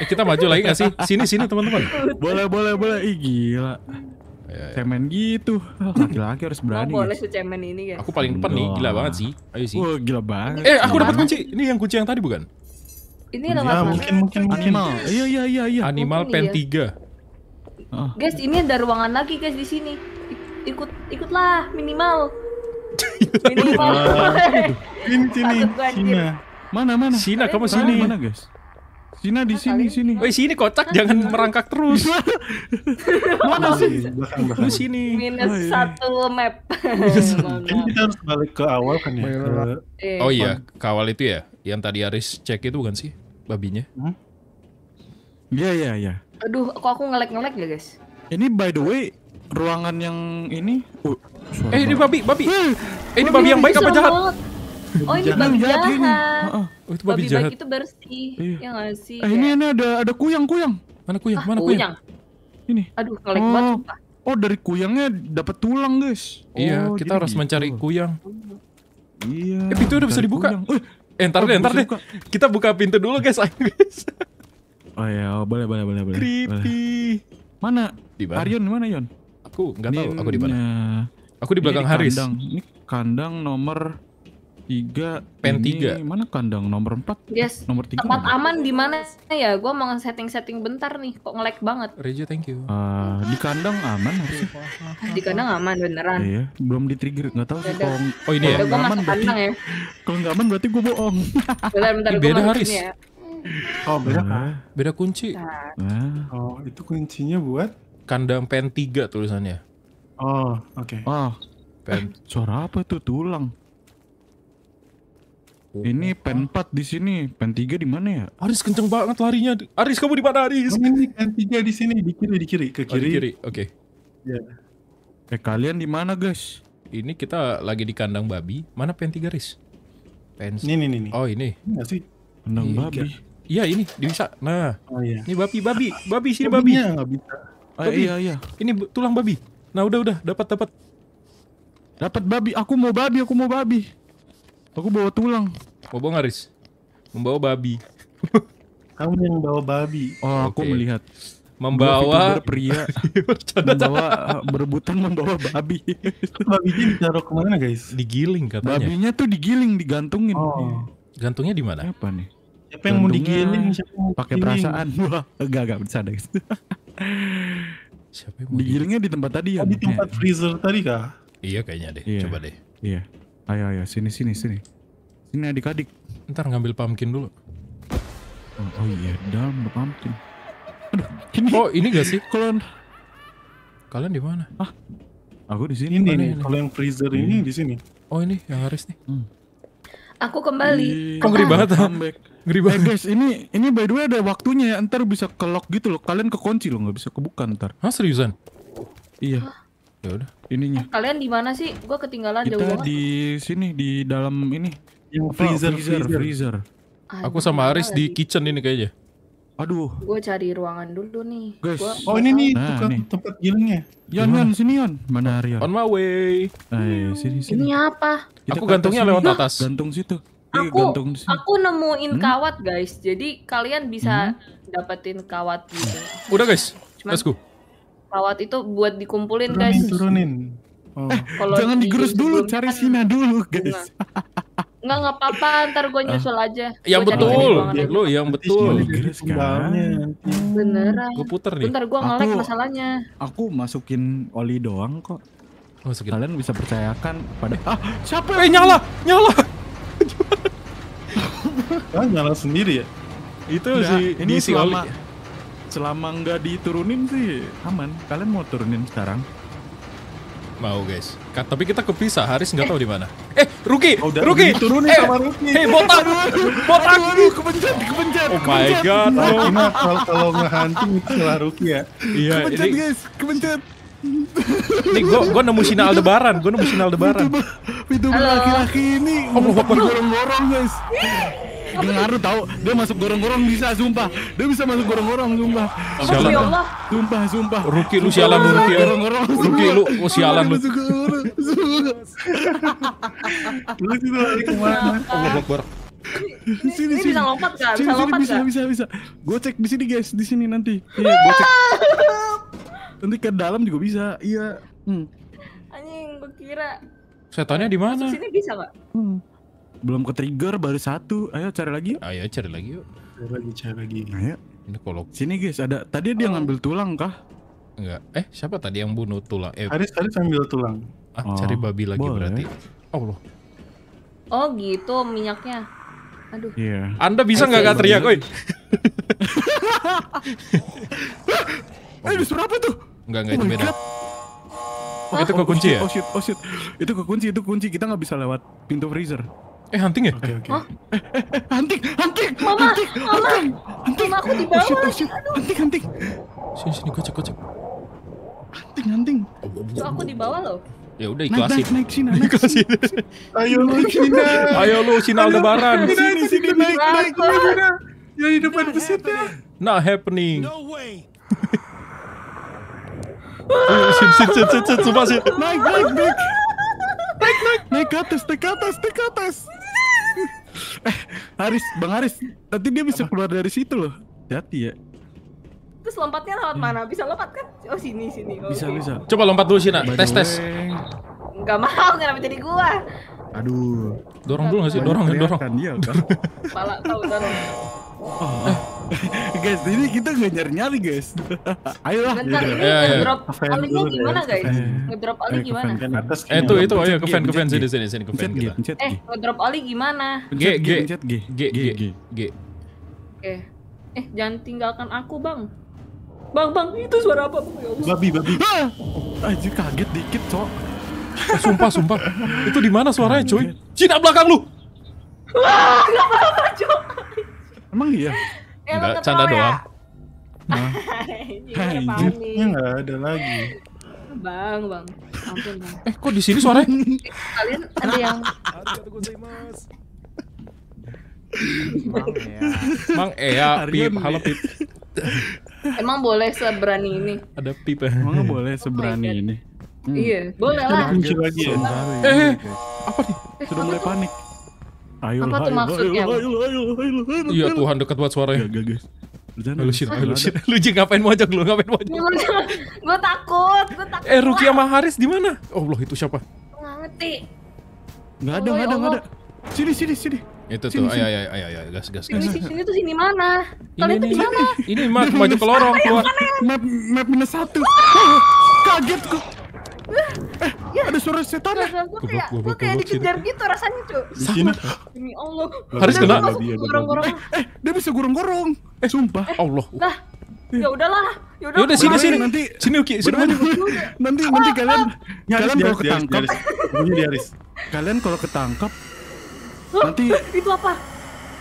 eh, kita maju lagi gak sih? Sini sini teman-teman. Boleh boleh boleh. Ih gila. Iya, iya. Cemen gitu. Ah, laki-laki harus oh, berani. Oh, boleh secemen ini guys. Aku paling depan nih, gila banget sih. Ayo sih. Oh, gila banget. Eh, aku dapat kunci. Ini yang kunci yang tadi bukan? Ini lewat ya, mungkin mungkin animal. Iya iya iya iya. Animal Pen 3. Iya. Ah. Guys, ini ada ruangan lagi guys di sini. Ikut ikutlah minimal. Minimal. sini sini. Cina. Mana mana? Cina kamu sini. Mana guys? Cina di sini sini. Woi oh, sini kocak jangan merangkak terus. Mana sih? Di sini. Minus oh, iya. satu map. Ini (laughs) kita harus balik ke awal kan ya. Eh. Oh iya, ke awal itu ya. Yang tadi Aris cek itu bukan sih babinya? Hmm? Iya iya iya. Aduh, kok aku ngelek ngelek ya guys? Ini by the way ruangan yang ini uh, eh ini babi babi eh ini babi, babi yang baik apa jahat Oh ini jahat. babi jahat. Iya, ini. oh, itu babi, babi jahat. Babi itu bersih. Iya. Ya sih? Eh, ya. ini ini ada ada kuyang-kuyang. Mana kuyang? Ah, mana kuyang? kuyang? Ini. Aduh, ngelek oh. banget. Sumpah. Oh, dari kuyangnya dapat tulang, guys. Iya, oh, kita harus gitu. mencari kuyang. Iya. Eh, pintu udah bisa dibuka. Kuyang. Eh, eh, ntar oh, deh, ntar deh. Kita buka pintu dulu, guys. (laughs) guys. oh iya, oh, boleh, boleh, boleh, boleh. Creepy. Mana? Di mana? Arion mana, Yon? Aku nggak tahu aku di mana. Aku di belakang ini Haris. Kandang. Ini kandang nomor tiga pen tiga mana kandang nomor empat yes nomor tiga tempat nomor. aman di mana ya gue mau setting setting bentar nih kok ngelek banget Reja thank you uh, di kandang aman harusnya di kandang aman beneran iya belum di trigger nggak tahu sih kalau oh ini ya kalau aman berarti (laughs) kalau nggak aman berarti gue bohong (laughs) bentar bentar gua beda Haris ya. oh beda nah. beda kunci nah. nah. oh itu kuncinya buat kandang pen 3 tulisannya. Oh, oke. Okay. Ah, wow. Pen. Eh, suara apa tuh tulang? Oh, ini pen 4 di sini, pen 3 di mana ya? Aris kenceng banget larinya. Aris kamu di mana Aris? Oh, ini pen 3 di sini, di kiri di kiri, ke oh, kiri. Oh, kiri, oke. Okay. Ya. Yeah. Eh kalian di mana, guys? Ini kita lagi di kandang babi. Mana pen 3, Aris? Pen Ini ini ini. Oh, ini. Ini sih? Kandang babi. Iya, ini bisa. Nah. Oh, iya. Ini babi, babi. Babi sini babi. Babinya, nggak Bisa babi. iya iya. Ini tulang babi. Nah, udah udah, dapat dapat. Dapat babi. Aku mau babi, aku mau babi. Aku bawa tulang. Mau bawa ngaris. Membawa babi. Kamu yang bawa babi. Oh, aku melihat. Membawa pria. membawa berebutan membawa babi. Babi ini ditaruh kemana guys? Digiling katanya. Babinya tuh digiling, digantungin. Oh. Gantungnya di mana? Apa nih? Siapa yang mau digiling? pakai perasaan? Wah, enggak enggak bercanda guys. Siapa yang mau Digilingnya di tempat tadi ya? Oh, di tempat freezer tadi kah? Iya kayaknya deh. Iya. Coba deh. Iya. Ayo ayo sini sini sini. Sini adik-adik. Ntar ngambil pumpkin dulu. Oh, oh iya, dalam pumpkin. Aduh, ini. Oh, ini gak sih? Kalian Kalian di mana? Ah. Aku di sini. Ini, ini, Kalau yang freezer ini, iya. ini di sini. Oh, ini yang Haris nih. Hmm. Aku kembali. Ih, banget ngeri banget. Eh guys, ini ini by the way ada waktunya ya. Ntar bisa ke lock gitu loh. Kalian ke kunci loh, nggak bisa kebuka ntar. Hah seriusan? Iya. Ya udah. Ininya. Kalian di mana sih? Gua ketinggalan Kita jauh banget. Kita di sini di dalam ini. freezer, oh, freezer, freezer. freezer. Aku sama Aris di kitchen ini kayaknya. Aduh. Gue cari ruangan dulu nih. Guys. Gua, oh ini nih nah, tukang nih. tempat gilingnya. Yon Yon sini Yon. Mana Rion? On my way. Ayo nah, ya, sini sini. Ini apa? Kita Aku gantungnya lewat atas. Nah, gantung situ aku aku nemuin hmm? kawat guys jadi kalian bisa hmm? dapetin kawat gitu udah guys Cuman, let's go kawat itu buat dikumpulin turunin, guys turunin oh. eh, (laughs) jangan digerus dulu cari kan Sina dulu guys Nggak nggak apa-apa, ntar gue ah. nyusul aja. Yang gua betul, lo yang betul. Beneran. Gue puter nih. ntar gue ngelag masalahnya. Aku masukin oli doang kok. Oh, Kalian bisa percayakan pada ah, siapa eh, yang eh, nyala? Nyala kan nyala sendiri ya itu nah, sih ini diisi selama oli. Ya? selama nggak diturunin sih aman kalian mau turunin sekarang mau guys Ka tapi kita kepisah Haris nggak eh. tahu di mana eh Ruki oh, Ruki turunin eh. sama Ruki hei eh, botak botak aduh kebencet kebencet oh my god oh. kalau kalau ngehunting itu lah Ruki ya iya kebencet ini... guys kebencet Nih gue nemu sinyal Aldebaran, gue nemu sinyal Aldebaran. Pintu laki-laki ini oh, oh, oh. gorong-gorong guys. Dia ngaruh tahu, dia masuk gorong-gorong bisa sumpah. Dia bisa masuk gorong-gorong sumpah. Oh, ya sialan. Sumpah, sumpah. Ruki lu sialan lu Ruki. gorong Ruki lu oh, sialan lu. Lu kemana? Oh, Sini, sini, sini bisa lompat kan? Sini, bisa, bisa, bisa, bisa. Gue cek di sini guys, di sini nanti. (laughs) Iya, gue cek. (laughs) Nanti ke dalam juga bisa. Iya. Hmm. Anjing, gue kira. Setannya di mana? Sini bisa, gak? Hmm. Belum ke trigger baru satu. Ayo cari lagi yuk. Ayo cari lagi yuk. Cari lagi, cari lagi. Ayo. Ini kolok. Sini guys, ada tadi dia oh. ngambil tulang kah? Enggak. Eh, siapa tadi yang bunuh tulang? Eh, Aris tadi sambil tulang. Ah, oh. cari babi lagi Boleh. berarti. Oh, Allah. Oh, gitu minyaknya. Aduh. Yeah. Anda bisa nggak teriak, woi? (laughs) (laughs) Eh, suruh apa tuh? Enggak, enggak oh itu beda. Oh, itu ah, kekunci oh, ya? Oh shit, oh shit. Itu kekunci, itu kunci. Kita nggak bisa lewat pintu freezer. Eh, hunting ya? Oke, okay, oke. Okay. Huh? Eh, eh, eh, hunting, hunting, mama, hunting, mama, hunting, hunting. Mama, aku di oh, bawah. Oh shit, oh shit. Aduh. Hunting, hunting. Sini, sini, kocok, kocok. Hunting, hunting. Tuh, aku di bawah loh. Ya udah ikhlasin. Naik, naik, naik, sini, Ayo lu sini. Ayo lu sini, Aldebaran. Sini sini naik naik naik. naik Ya di depan naik nah, nah, nah. Not happening. No way. (laughs) Sini, sini, sini, sini, sini, sumpah sini. Naik, naik, naik. Naik, naik, naik ke atas, naik ke atas, naik ke atas. Eh, Haris, Bang Haris, nanti dia bisa keluar dari situ loh. Hati ya. Terus lompatnya lewat mana? Bisa lompat kan? Oh sini, sini. Bisa, bisa. Coba lompat dulu, Sina. Tes, tes. Enggak mau, kenapa jadi gua? Aduh. Dorong dulu gak sih? Dorong, dorong. Dia, kan? (laughs) Pala tahu dorong. Oh. (laughs) guys, ini kita gak nyari-nyari guys. (laughs) Ayolah. Bentar, ini ya, ngedrop ya. alinya gimana guys? Eh, ngedrop alinya gimana? eh, itu itu ayo ke fan ke fan sini sini sini ke fan kita. Eh, ngedrop ali gimana? G G G G G G. Eh, eh jangan tinggalkan aku, Bang. Bang, Bang, itu suara apa, Bang? Ya babi, babi. Ah! Anjir kaget dikit, Cok. Eh, sumpah, sumpah. Itu di mana suaranya, cuy? Cina belakang lu. Wah, enggak apa-apa, cuy. Emang iya? enggak, canda ya? doang. Nah. ini enggak ada lagi. Bang, bang. Ampun, bang. Eh, kok di sini suaranya? Kalian ada yang Mang ya, Pip, halo Pip. Emang boleh seberani ini? Ada Pip. Ya. Emang boleh seberani oh ini? Hmm. Iya, boleh lah. Muncul lagi ya. Eh, apa nih? Sudah mulai panik. Ayo apa tuh maksudnya? Ayo, ayo, ayo, ayo, Iya Tuhan dekat buat suaranya. Gak, guys. Lu shit, lu shit. Lu jing ngapain ajak lu? Ngapain ajak? Gue takut, gue takut. Eh, Ruki sama Haris di mana? Oh, Allah itu siapa? Enggak ngerti. Enggak ada, enggak ada, enggak ada. Sini, sini, sini. Itu tuh, ayo, ayo, ayo, ayo, gas, gas, Sini, sini tuh sini mana? Kalian tuh di mana? Ini map maju ke lorong Map map minus satu. Kaget kok. Eh, ada suara setan ya. Gue kayak, gue kayak dikejar gitu rasanya, cuy. Di sini. Demi Allah. Harus kena. Gorong-gorong. Eh, dia bisa gorong-gorong. Eh, sumpah. Eh, Allah. Dah. Iya. Ya udahlah. Ya udah sini sini. Nanti sini Uki, sini. Nanti nanti ah, kalian ah. kalian kalau ketangkap. Bunyi Aris. Kalian kalau ketangkap nanti (laughs) itu apa?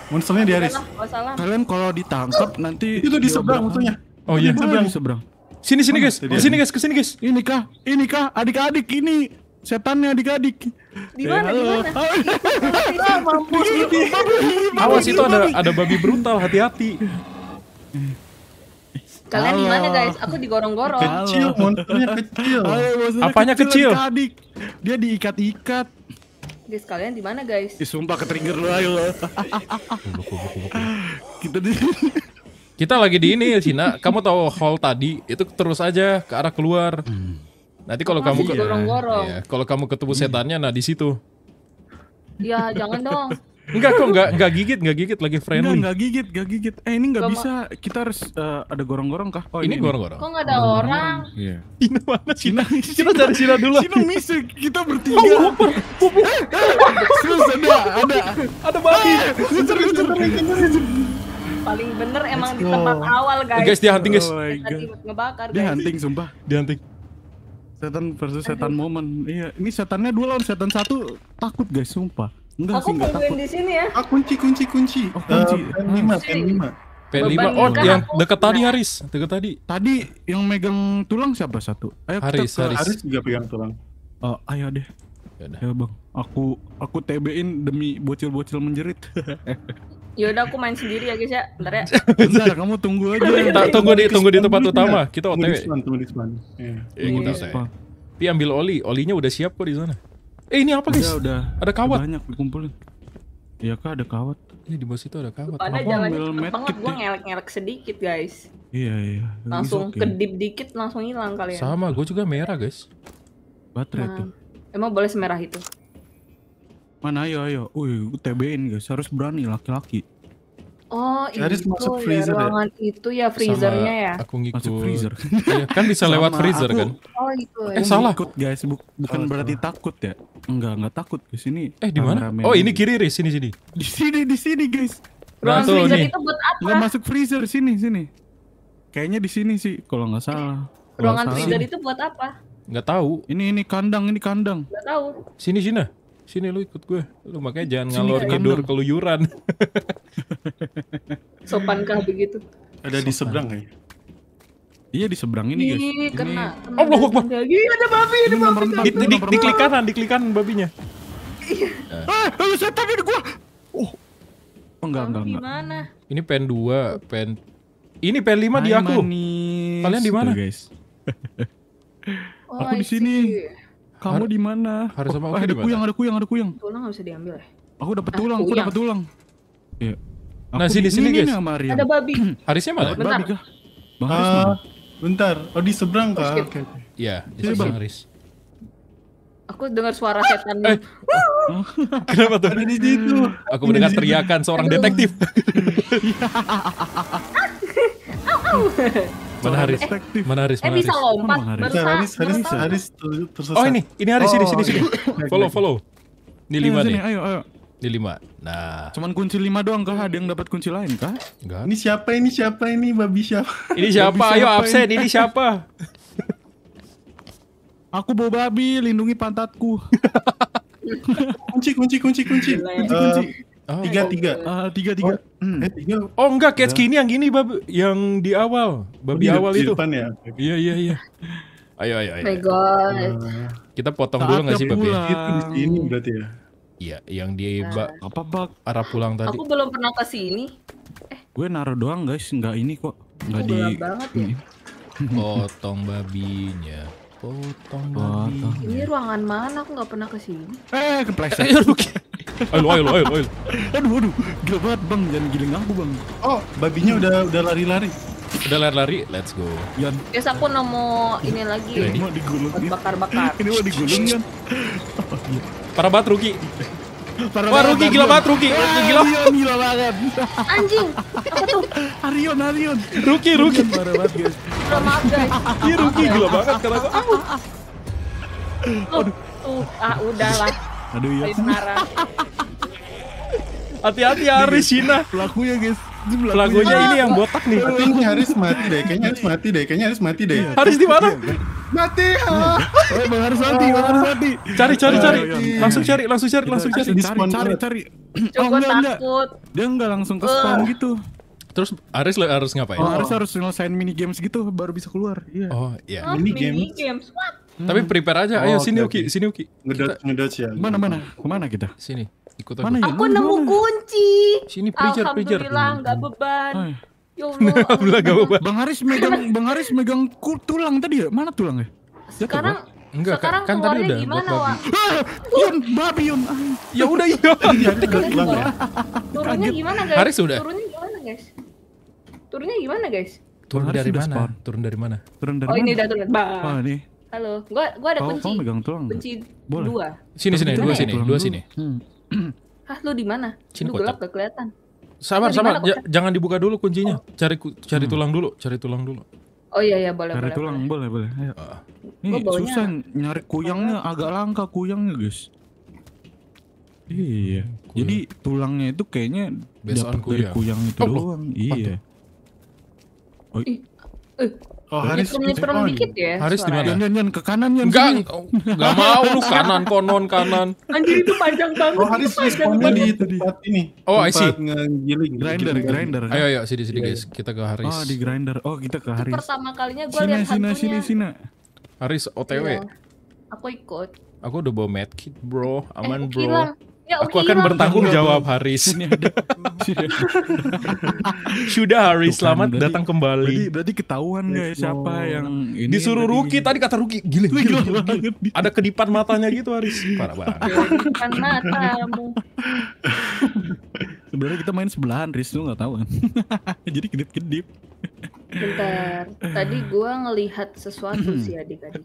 Monsternya di Aris. Kalian kalau ditangkap nanti itu di seberang musuhnya. Oh iya, seberang seberang. Sini sini guys. Ke sini guys, ke sini guys. Ini kah? Ini kah? Adik-adik ini setannya adik-adik. Di mana? Di eh, mana? Mampus itu. Awas itu ada ada babi brutal, hati-hati. Kalian di mana guys? Aku digorong-gorong. Kecil, monsternya kecil. Apanya kecil? Adik. Dia diikat-ikat. Guys, kalian di mana guys? Disumpah ke trigger lu ayo. Kita di (laughs) Kita lagi di ini Cina. Kamu tahu hall tadi itu terus aja ke arah keluar. Hmm. Nanti kalau kamu ke, ya, kalau kamu ketemu hmm. setannya nah di situ. Ya jangan dong. Enggak kok, enggak enggak gigit, enggak gigit lagi friendly. Enggak, enggak gigit, enggak gigit. Eh ini enggak bisa, kita harus uh, ada gorong-gorong kah? Oh, ini gorong-gorong. Kok enggak ada oh, orang? Iya. Ini mana Cina? Cina cari Cina dulu. Cina misi kita bertiga. Oh, Whopper. Oh, oh, oh. eh, eh. Serius ada ada ada babi. Lucu paling bener emang di tempat awal guys. Guys dia hunting guys. Oh ngebakar guys. Dia hunting sumpah. Dia hunting. Setan versus setan momen. Iya, ini setannya dua lawan setan satu takut guys sumpah. Enggak sih enggak takut. di sini ya. Ah kunci kunci kunci. Oh eh, kunci. lima P5 P5. P5 oh yang dekat tadi Haris, dekat tadi. Tadi yang megang tulang siapa satu? Ayo Haris, kita Haris. Haris juga pegang tulang. Oh, ayo deh. Yaudah. Ya bang, aku aku TB-in demi bocil-bocil menjerit. (laughs) Yaudah aku main sendiri ya guys ya, bentar ya. bentar, kamu tunggu aja. tunggu di tunggu di tempat utama. Kita OTW. Tunggu di iya, iya tunggu di span. Pi ambil oli, olinya udah siap kok di sana. Eh ini apa guys? Udah, Ada kawat. Banyak dikumpulin. Iya kak ada kawat. Iya di bawah situ ada kawat. Ada jangan banget gua ngelek-ngelek sedikit guys. Iya iya. Langsung kedip dikit langsung hilang kalian. Sama, gue juga merah guys. Baterai nah, tuh. Emang boleh semerah itu? Mana ayo ayo. Uy, TB-in guys, harus berani laki-laki. Oh, Jadi itu masuk ya, freezer ya, ruangan ya? itu ya freezernya ya. Aku ngikut. Masuk freezer. Ayo, (laughs) iya, kan bisa lewat freezer aku, kan? Oh, itu. Eh, ya. Eh, salah. Ikut guys, bukan oh, berarti salah. takut ya. Enggak, enggak takut di sini. Eh, di mana? Oh, ini kiri, ri, sini sini. Di sini, di sini, guys. Ruangan nah, freezer nih. itu buat apa? Enggak masuk freezer sini, sini. Kayaknya di sini sih kalau enggak salah. Ruangan freezer itu buat apa? Nggak tahu. Ini ini kandang, ini kandang. Enggak tahu. Sini sini sini lu ikut gue lu makanya jangan ngalor ngidur keluyuran (laughs) sopankah begitu ada di seberang ya Iya di seberang ini guys. Ini kena. Oh, Allah Akbar. ada babi, ada babi. Di, di, di, kanan, di kanan babinya. Iya. Eh, lu setan ini gua. Oh. oh enggak, enggak, enggak. Ini pen 2, pen Ini pen 5 di aku. Kalian di mana? guys. Oh, aku di sini kamu di mana? Harus sama aku. Oh, eh, ada kuyang, ada kuyang, ada kuyang. Tulang enggak bisa diambil ya? Aku dapat tulang, aku dapat tulang. Iya. Nah, sini sini guys. Ada babi. (clears throat) Harisnya mana? Bentar. Babi kah? Bang Haris eh, Bentar. Oh, di seberang oh, kah? Oke. oke. Iya, di seberang Haris. Aku dengar suara setan. Eh. (laughs) Kenapa tuh? Ada di situ. Aku mendengar teriakan seorang detektif. (laughs) Iya. (laughs) Mana Haris? Mana Haris? Eh bisa lompat. Haris, Haris, Haris tersesat. Oh ini, ini Haris oh. sini sini sini. Follow, follow. Ini lima nih. Ayo, ayo. Ini lima. Nah. Cuman kunci lima doang kah? Ada yang dapat kunci lain kah? Enggak. Ini siapa ini? Siapa ini? Babi siapa? Ini siapa? Ayo absen. Ini siapa? (laughs) Aku bawa babi, lindungi pantatku. (laughs) kunci, kunci, kunci, kunci. kunci, kunci. Ya. Eh, Oh, tiga, oh. tiga. Uh, tiga, tiga. Oh, hmm. eh, tiga. oh enggak, catch nah. kini yang gini, bab, yang di awal. Bab oh, di, iya, awal di itu. Depan ya? Iya, iya, iya. Ayo, ayo, ayo. Oh my God. Nah. kita potong Saat dulu nggak sih, babi ya? ini di sini berarti ya? Iya, yang di nah. bak, apa bak arah pulang tadi. Aku belum pernah ke sini. Eh. Gue naruh doang guys, nggak ini kok. Nggak di. Banget ya. Potong babinya. Potong babi. Ini ruangan mana? Aku nggak pernah ke sini. Eh, kepleset. (laughs) Iya, Ayo, ayo, ayo, ayo. Aduh, aduh. Gila banget, Bang. Jangan giling aku, Bang. Oh, babinya hmm. udah udah lari-lari. Udah lari-lari, let's go. Yan. Yes, aku nemu ini lagi. Ini mau digulung. Bakar-bakar. Ini mau digulung, Yan. Para bat Ruki. Para Wah, Ruki gila banget, Ruki. Ah, Ruki gila. Arion, gila banget. Anjing, Arion, Arion. Ruki, Ruki. Para bat, guys. Maaf, guys. Ini Ruki gila banget. Karena aku... Aduh. Tuh, ah, udahlah. Aduh iya. Hati-hati ya, Aris Cina. Pelakunya guys. Pelakunya ini yang ah. botak nih. Kayaknya Haris mati deh. Kayaknya Haris mati deh. Kayaknya Haris mati deh. Iya. Haris di mana? Mati. Oh, Bang Haris mati. Bang Haris mati. Cari, cari, cari. Iya, langsung cari, langsung cari, langsung cari. Cari, cari. Oh enggak, enggak. Dia enggak langsung ke spawn gitu. Terus Aris harus ngapain? Oh, Aris harus nyelesain mini games gitu baru bisa keluar. Iya. Oh, iya. Oh, mini games. Mini games. What? Tapi hmm. prepare aja, ayo oh, sini okay. Uki, sini Uki. Ngedot, ngedot ya. Mana mana? Kemana kita? Sini. Ikut aku. Mana ya? Aku nemu kunci. Sini preacher, preacher. Alhamdulillah enggak hmm. beban. Eh. Ya (laughs) Allah. Alhamdulillah enggak beban. Bang Haris megang (laughs) Bang Haris megang tulang tadi ya? Mana tulangnya? Sekarang Enggak, kan- sekarang kan, kan tadi udah gimana, babi. Ah, yun, babi Yun. Ya udah (laughs) iya. Turunnya gimana, guys? Turunnya gimana, guys? Turunnya gimana, guys? Turun dari mana? Turun dari mana? Turun dari mana? Oh, ini udah turun. Bah. Oh, ini. Halo, gua gua ada oh, kunci. megang tulang. Kunci Boleh. dua. Sini sini, dua sini, dua sini. Hmm. Hah, lu di mana? Sini lu gelap gak kelihatan. Sabar, nah, sabar. jangan dibuka dulu kuncinya. Oh. Cari cari hmm. tulang dulu, cari tulang dulu. Oh iya iya boleh cari boleh. tulang boleh boleh. boleh. Ayo. Nih, ah. bawanya... susah nyari kuyangnya agak langka kuyangnya, guys. Iya. Kuyang. Jadi tulangnya itu kayaknya dapat dari kuyang itu oh, oh. doang. Oh. Iya. Oh. eh Oh, Haris nyetrum dikit ya. Haris di mana? Nyan, nyan, ke kanan nyan. Enggak, enggak mau lu kanan konon kanan. Anjir itu panjang banget. Oh, Haris responnya di tempat ini. Oh, I see. Ngegiling. Grinder, grinder. Kan? Ayo, ayo sini sini iya, guys. Iya. Kita ke Haris. Oh, di grinder. Oh, kita ke Haris. pertama kalinya gua lihat hantunya. Sini, sini, sini. Haris OTW. Iya, aku ikut. Aku udah bawa medkit, bro. Eh, Aman, bro. Ya, okay, akan bertanggung iya, jawab Haris. (laughs) Sudah Haris, kan selamat berarti, datang kembali. Berarti, berarti ketahuan ya siapa yang ini disuruh Ruki tadi kata Ruki gila, gila, gila, Ada kedipan matanya gitu Haris. Parah banget. (laughs) Sebenarnya kita main sebelahan, Riz tuh nggak tahu kan. (laughs) Jadi kedip-kedip. Bentar, tadi gue ngelihat sesuatu sih adik-adik.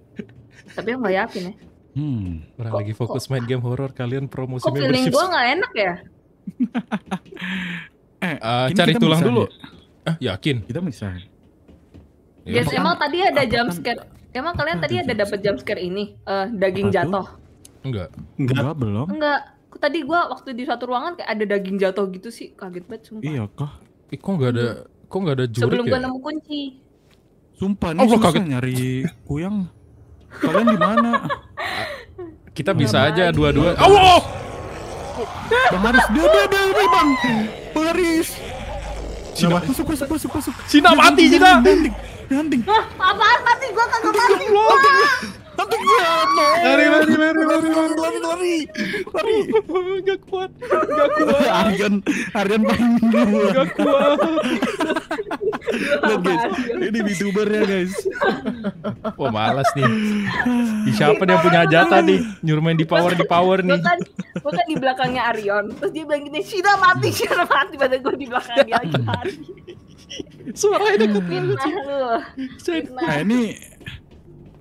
Tapi yang nggak yakin ya. Hmm, orang kok, lagi fokus kok, main game horor kalian promosi kok membership. Kok gue gak enak ya? (laughs) eh, uh, cari tulang dulu. Ya? Ah, yakin? Kita bisa. Ya, yes, emang tadi ada kan? jump scare. Kan, emang kalian tadi ada dapat jump scare ini? Uh, daging jatuh. Enggak. Enggak. Enggak belum. Enggak. Tadi gua waktu di suatu ruangan kayak ada daging jatuh gitu sih, kaget banget sumpah. Iya kah? Eh, kok enggak ada kok enggak ada jurik Sebelum ya? gua nemu kunci. Sumpah nih oh, susah kaget. nyari kuyang. Kalian di mana? Kita bisa Nggak aja dua-dua. Oh, oh! Bang Haris, dia dia dia, dia bang. Bang Haris. Cina masuk masuk masuk masuk. Cina mati Cina. nanti danting. Hah, apaan mati? Gua kagak mati. Tapi no. Lari lari lari lari lari lari lari. Lari. Enggak (laughs) kuat. Enggak kuat. Aryan Aryan paling (laughs) dulu. Enggak kuat. (laughs) Lihat guys, ini VTubernya guys. Wah malas nih. siapa yang punya jatah nih? Nyuruh main di power di power nih. Bukan, bukan di belakangnya Arion. Terus dia bilang gini, Shira mati, Shira mati. Padahal gue di belakang dia lagi mati. Suaranya deket banget. Nah ini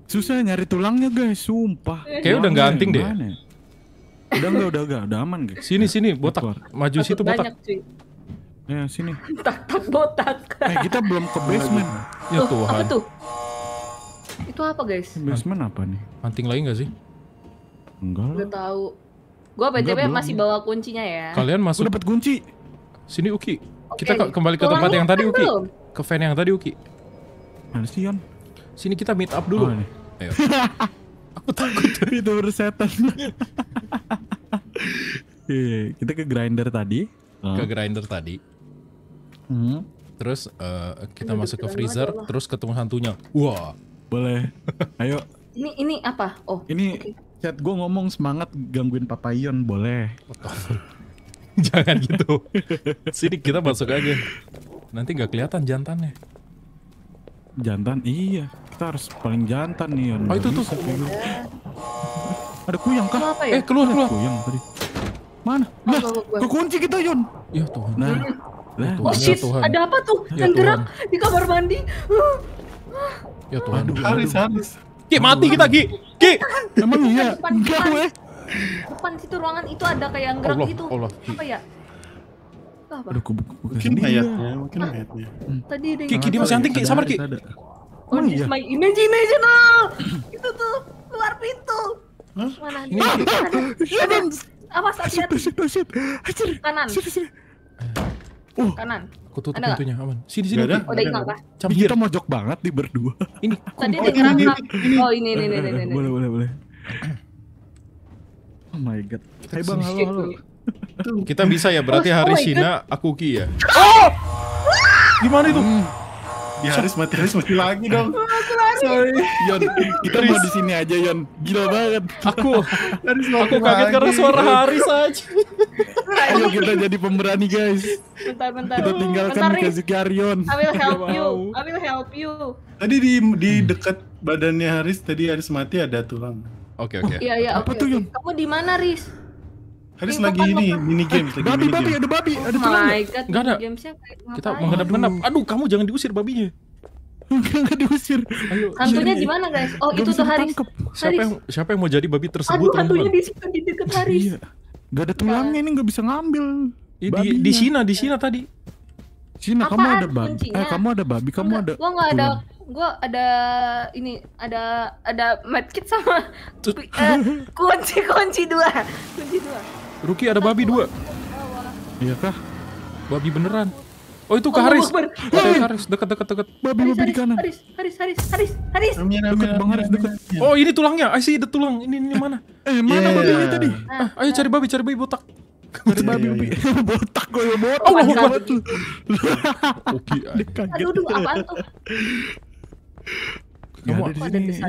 Susah nyari tulangnya guys, sumpah. kayak udah ya? anting deh. Ya? Udah enggak, udah enggak, udah aman guys. Sini sini botak, maju itu situ botak. Banyak, Ya sini. Tak tak botak. Eh, kita belum ke basement. Ya Tuhan. Apa Itu apa guys? Basement apa nih? anting lagi nggak sih? Enggak. Enggak tahu. Gua PTB masih bawa kuncinya ya. Kalian masuk. dapat kunci. Sini Uki. Kita kembali ke tempat yang tadi kan Uki. Ke fan yang tadi Uki. Mana sih Yon? Sini kita meet up dulu. Oh, Ayo. (laughs) Aku takut. (laughs) itu bersetan. (laughs) Iya, kita ke grinder tadi. Ke grinder tadi. Hmm. Terus uh, kita Udah masuk ke freezer, ya, terus ketemu hantunya. Wah. Boleh. Ayo. Ini ini apa? Oh. Ini okay. chat gue ngomong semangat gangguin papayon boleh. Jangan gitu. Sini kita masuk aja. Nanti nggak kelihatan jantannya jantan iya kita harus paling jantan nih oh itu tuh gitu. ada kuyang kah ya? eh keluar keluar kuyang tadi mana lah kekunci kita Yun ya Tuhan nah ya lah, oh ya shit, Tuhan. ada apa tuh? Ya, yang gerak di kamar mandi. Ya Tuhan. Aduh, Haris, Haris. Ki, mati kita, Ki. Ki. Emang iya? Enggak, weh. Depan situ ruangan itu ada kayak yang gerak Allah, gitu. Allah. Apa ya? apa? Udah kubuk kubuk mungkin mayatnya, mungkin mayatnya. Hmm. Tadi ada yang Kiki dia masih hunting kiki, sabar kiki. Oh, iya. my imagination. itu tuh luar pintu. Hah? Mana? Ini kanan. Apa saat Kanan. Oh, Kanan. Aku tutup ada pintunya, aman. Sini sini. Ada. Udah oh, ingat apa? Kita mojok banget di berdua. Ini. (laughs) Tadi ada yang Oh ini ini ini ini. Boleh boleh boleh. Oh my god. Hai bang, halo halo. Kita bisa ya berarti oh, hari oh Sina aku Ki ya. Oh! Gimana itu? Hmm. Ya harus mati harus mati lagi dong. Oh, Sorry. Yon, kita mau di sini aja Yon. Gila banget. Aku Haris aku kaget lagi. karena suara Haris aja. Ayo kita jadi pemberani guys. Bentar bentar. Kita tinggalkan Kazuki Arion. I will help you. I will help you. Tadi di di dekat badannya Haris tadi Haris mati ada tulang. Oke okay, oke. Okay. Iya iya. Apa okay, tuh Yon? Kamu di mana Haris? Haris eh, lagi ini mini games lagi. Babi, babi, ada babi, ada oh celana. Oh my enggak ada. Kita menghadap-hadap. Aduh, kamu jangan diusir babinya. Enggak, (laughs) diusir. Ayo. Hantunya di mana, guys? Oh, gak itu tuh Haris. Tangkep. Siapa Haris. yang siapa yang mau jadi babi tersebut? Aduh, hantunya di situ di dekat Haris. Iya. Gak ada tulangnya ini enggak bisa ngambil. Eh, di di sini, di sini tadi. Sini kamu ada babi. Eh, kamu ada babi, kamu ada. Gua enggak ada gua ada ini ada ada medkit sama uh, (laughs) kunci kunci dua kunci dua Ruki ada babi dua. Iya kah? Babi beneran. Oh itu ke Haris. Itu Haris dekat dekat dekat. Babi babi di kanan. Haris Haris Haris Haris Haris. Dekat Bang Haris dekat. Oh ini tulangnya. I see the tulang. Ini ini mana? (laughs) Eh mana babi tadi? Ah, ayo cari babi cari babi botak. (laughs) Cari babi babi (laughs) botak gue ya, botak. Allah Akbar. Oke. kaget. aduh apa tuh?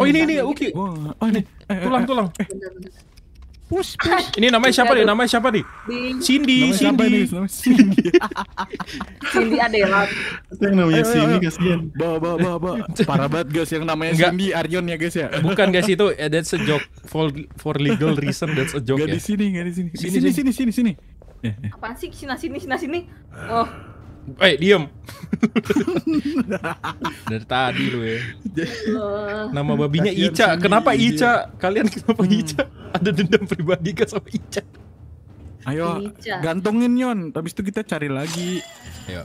oh ini ini Uki. Oh ini tulang tulang. Eh, eh push push. (laughs) Ini namanya siapa nih? Namanya siapa nih? Cindy, Cindy. Cindy. (laughs) Cindy Adela. Yang namanya Cindy kasihan. Bawa bawa bawa bawa. Parah banget guys yang namanya Cindy Arion ya guys ya. Bukan guys itu eh, that's a joke for for legal reason that's a joke. Gak ya. di sini, gak di sini. Sini sini sini sini sini. Eh, eh. apa sih sini sini sini sini? Oh. Eh, diem. (laughs) Dari tadi lu ya. Nama babinya Ica. Kenapa Ica? Kalian kenapa hmm. Ica? Ada dendam pribadi kan sama Ica? Ayo, gantungin Yon. Habis itu kita cari lagi. Ayo.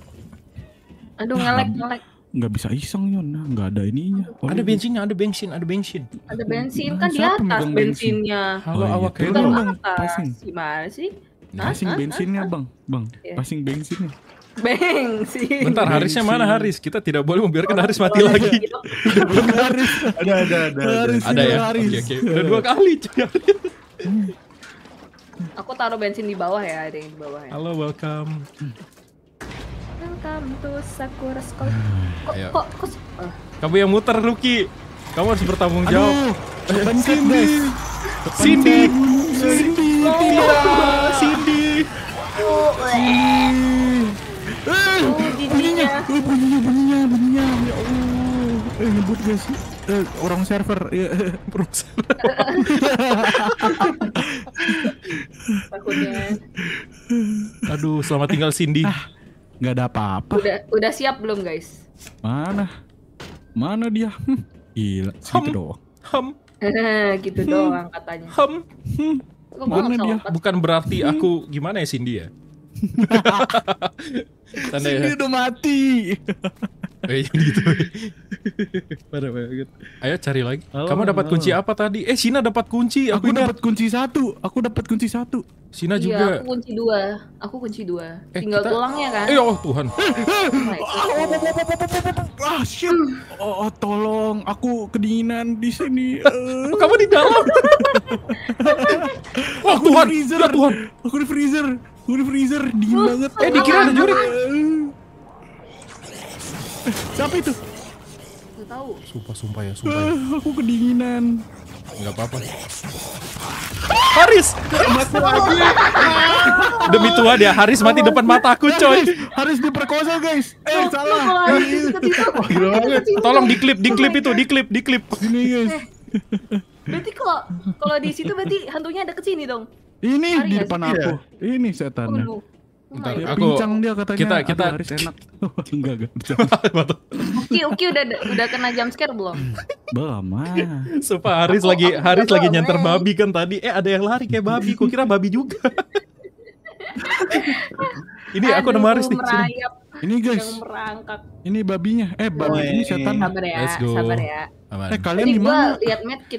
Aduh, ngelek, ngelek Gak bisa iseng yon nah, nggak ada ininya oh, ada iya. bensinnya ada bensin ada bensin ada bensin kan di atas bensinnya halo oh, iya, awak kayaknya bang gimana sih Pasing bensinnya bang bang iya. pasing bensinnya Bang sih. Bentar Harisnya mana Haris? Kita tidak boleh membiarkan oh, Haris oh, mati iya, lagi. Iya. Haris. ada ada ada. Haris, ada, ya. Haris. Oke okay, oke. dua kali. Aku taruh bensin di bawah ya, ada yang di bawah ya. Halo, welcome. Welcome to Sakura School. (sighs) Kok kok, kok eh. Kamu yang muter, Ruki. Kamu harus bertanggung jawab. Aduh, Cindy. Cindy. Cindy. Cindy. Oh, Cindy. Eh, oh, bunyinya, eh, bunyinya, bunyinya, bunyinya, ya Allah. Eh, nyebut guys. Eh, orang server, ya, (laughs) orang server. Takutnya. Aduh, selamat tinggal Cindy. Ah, nggak ada apa-apa. Udah, udah siap belum guys? Mana? Mana dia? Hm. Gila, gitu doang. Hum. Eh, gitu hmm. doang katanya. hum. Mana dia? Bukan berarti hmm. aku gimana ya Cindy ya? Tanda ya. udah mati. Eh, gitu. Parah banget. Ayo cari lagi. Halo, Kamu dapat kunci apa tadi? Eh, Sina dapat kunci. Aku, aku dapat kunci satu. Aku dapat kunci satu. Sina iya, juga. Iya, aku kunci dua. Aku kunci dua. Eh, Tinggal kita... tulangnya kan? Eh, oh Tuhan. Eh, eh, eh. Ah, shit. Oh, oh, tolong. Aku kedinginan di sini. Kamu di dalam. (laughs) Wah, Tuhan. Ya, Tuhan. Aku di freezer. Gue freezer, dingin uh, banget. Eh, dikira ada jurik. Eh, siapa itu? Gak tahu. Sumpah, sumpah ya, sumpah. Ya. Uh, aku kedinginan. Gak apa-apa. Haris, mati lagi. (laughs) Demi tua ya, dia, Haris mati depan mataku, coy. Haris diperkosa, guys. Eh, eh salah. Tolong di di diklip itu, di di klip! sini guys. Berarti kalau kalau di situ berarti hantunya ada ke sini dong. Ini Hari di depan ya? aku. Iya. Ini setannya. Bentar, iya. dia aku pincang dia katanya. Kita kita Haris enak. (laughs) enggak enggak. Oke oke udah udah kena jam scare belum? belum ah. Sumpah Haris aku, lagi aku Haris lagi nyenter babi kan tadi. Eh ada yang lari kayak babi. Kok kira babi juga. (laughs) ini aku nomor nama Haris nih. Sini. Ini guys. Ini babinya. Eh babi ini setan. ya. Let's go. Sabar ya. Aman. Eh kalian di mana?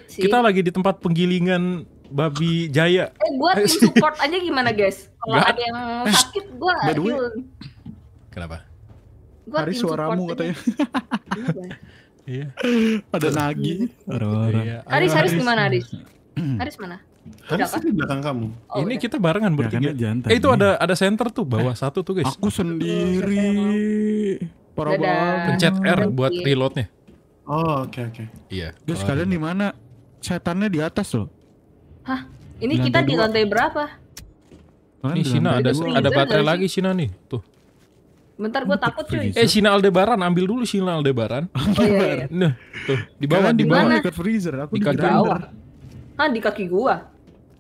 Kita lagi di tempat penggilingan babi jaya. Eh gua tim (laughs) support aja gimana guys? Kalau ada yang sakit gua heal. Kenapa? Gua Hari suaramu katanya. (laughs) Iya. Ada Nagi. Iya. Aris Aris gimana Aris? (clears throat) Aris mana? Haris di belakang kamu. Oh, ini okay. kita barengan bertiga. Jantan, eh itu ada ada center tuh bawah eh, satu tuh guys. Aku sendiri. Parah banget. Pencet R buat reloadnya. Oh oke okay, oke. Okay. Iya. Guys kalian di mana? Setannya di atas loh. Hah? Ini kita di lantai berapa? Ini Sina ada ada baterai lagi Sina nih. Tuh. Bentar gua takut cuy. Eh Sina Aldebaran ambil dulu Sina Aldebaran. Oh iya. iya. (laughs) Nah, tuh di bawah di bawah dekat freezer aku di kaki gua. Hah, di kaki gua.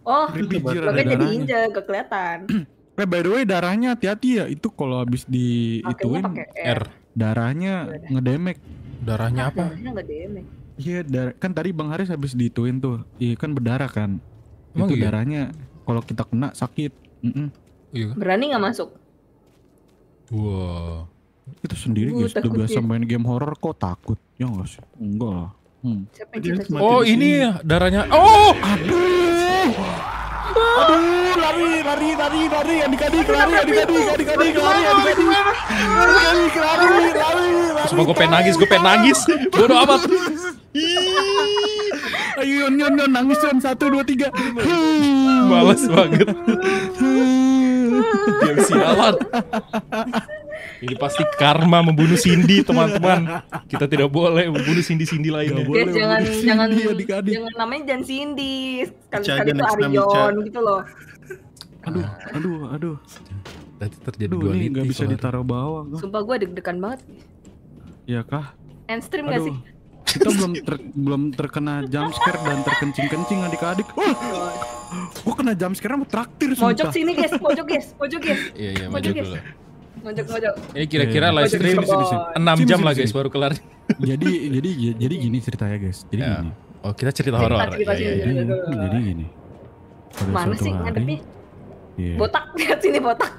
Oh, pakai jadi injek kelihatan. (clears throat) Eh by the way darahnya hati-hati ya itu kalau habis di ituin R. Darahnya ngedemek. Darahnya apa? Darahnya ngedemek. Iya, dar kan tadi Bang Haris habis dituin tuh. Iya kan berdarah kan. Emang itu iya? darahnya kalau kita kena sakit. Mm -mm. Iya. Berani nggak masuk? Wah. Itu sendiri uh, guys, udah biasa main game horror kok takut. Ya enggak sih? Enggak lah. Hmm. Siapa yang oh, ini ya, darahnya. Oh, aduh. Aduh, lari, lari, lari, lari, adik-adik, lari, adik-adik, adik-adik, lari, adik-adik, adik-adik, lari, lari, lari. lari, gue pengen nangis, gue pengen nangis. Bodo amat. Ayo, yon, yon, yon, nangis, yon, satu, dua, tiga. Males banget yang (laughs) sialan ini pasti karma membunuh Cindy teman-teman kita tidak boleh membunuh Cindy Cindy lainnya Gak boleh jangan jangan adik -adik. jangan namanya jangan Cindy kali kali itu Arion gitu loh aduh aduh aduh Tadi terjadi aduh, dua nih, gak bisa ditaruh bawah. Sumpah gue deg-degan banget. Iya kah? End stream gak sih? kita belum ter, belum terkena jump scare dan terkencing-kencing adik-adik. Oh, gua kena jump scare sama traktir sumpah. Pojok sini guys, pojok guys, pojok guys. Iya iya, pojok guys. Mojok mojok. Ini kira-kira iya. live stream 6 jam lah guys baru kelar. Jadi jadi jadi gini ceritanya guys. Jadi iya. gini. Oh, kita cerita horor. Ya, ya, ya. Jadi gini. Mana sih ngadepnya? Iya. Botak (laughs) lihat sini botak.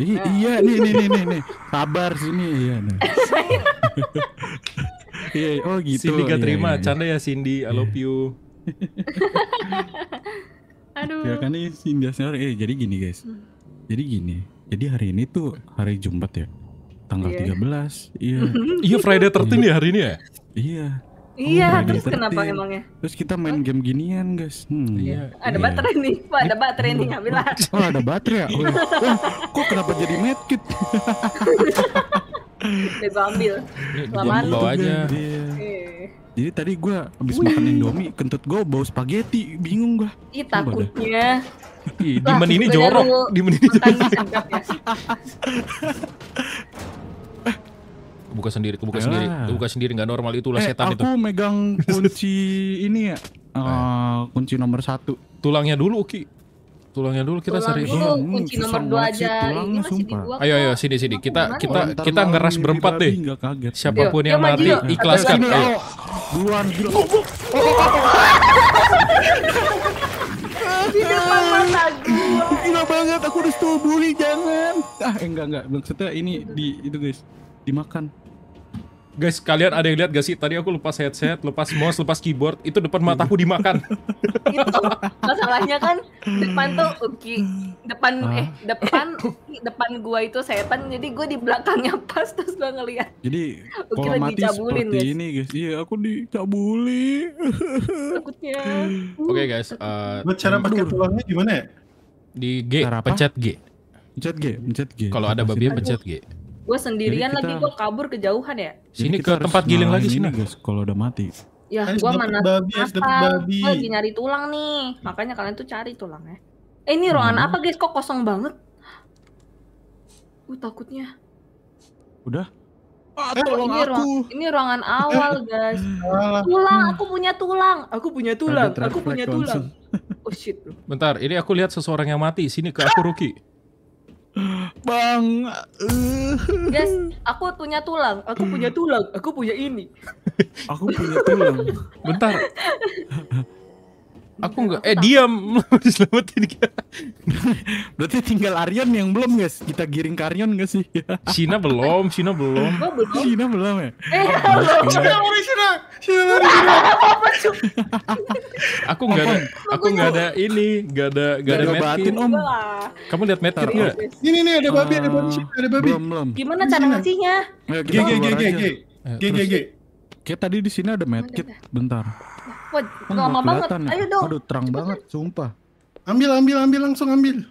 iya, nih nih nih nih nih. Sabar sini iya nih. (laughs) Iya, iya, oh gitu. Cindy gak iya, terima, yeah, yeah, canda ya Cindy, I love iya. you. (laughs) Aduh. Ya kan ini Cindy senior. eh jadi gini guys. Hmm. Jadi gini, jadi hari ini tuh hari Jumat ya. Tanggal yeah. 13. Iya. (laughs) iya Friday 13 ya hari ini ya? Iya. Oh, iya, terus 13. kenapa emangnya? Terus kita main game ginian, guys. Hmm, iya. Ada iya. baterai nih, Wah, oh, ada baterai nih, ambil Oh, ada baterai Oh, iya. oh, (laughs) kok kenapa jadi medkit? gue ambil lu. bawa aja eh. jadi tadi gue habis makan indomie kentut gue bau spaghetti bingung gue iya takutnya Ih, dimen ini jorok dimen ini jorok ya. eh. buka sendiri, buka sendiri, buka sendiri nggak normal itulah eh, setan aku itu. Aku megang (laughs) kunci ini ya, uh, kunci nomor satu. Tulangnya dulu, Ki tulangnya dulu kita tulang cari dulu kunci hmm, nomor dua aja tulang, ini masih sumpah. di gua ayo ayo sini sini kita kita kita, kita ngeras berempat deh siapapun yang mati ikhlaskan ayo buruan gila oh, oh, oh, di gila banget aku harus tubuhi jangan ah enggak eh, enggak maksudnya ini di itu guys dimakan Guys, kalian ada yang lihat gak sih? Tadi aku lepas headset, lepas mouse, lepas keyboard, itu depan mataku iya. dimakan. itu masalahnya kan depan tuh Uki, depan ah. eh depan depan gua itu setan, jadi gua di belakangnya pas terus gua ngeliat. Jadi Uki kalau mati dicabulin, seperti guys. ini guys, iya aku dicabuli. Takutnya. Oke okay, guys, uh, buat cara pakai tulangnya gimana ya? Di G, cara pencet G. Pencet G, pencet G. Kalau ada babi pencet G. Gue sendirian kita, lagi gue kabur kejauhan ya. Sini ke tempat giling lagi sini guys kalau udah mati. Ya, eh, gue mana babi, eh, apa? babi. Gua lagi nyari tulang nih. Makanya kalian tuh cari tulangnya. Eh ini ruangan hmm. apa guys? Kok kosong banget? Gue uh, takutnya. Udah? Ah, eh, ini aku. Ruang, ini ruangan awal (laughs) guys. tulang, aku punya tulang. Aku punya tulang. Aku punya tulang. Oh shit Bentar, ini aku lihat seseorang yang mati. Sini ke aku Ruki. Bang. Guys, aku punya tulang, aku punya tulang, aku punya ini. aku punya tulang. Bentar. Aku enggak eh diam (laughs) diselamatin Berarti tinggal Aryan yang belum guys. Kita giring ke Aryan enggak sih? Sina (laughs) belum, Sina belum. belum. Sina belum ya? Eh, Sina. Sina. aku enggak ada aku enggak ada ini, enggak ada enggak ada medkit. Om. Kamu lihat medkit enggak? Ini nih ada babi, ada babi, ah, ada babi. Gimana cara ngasihnya? G g g g g. G g g. Kayak tadi di sini ada medkit, bentar. Wah, lama banget. Ya. Ayo dong. Aduh, terang Cepetan. banget, sumpah. Ambil, ambil, ambil langsung ambil.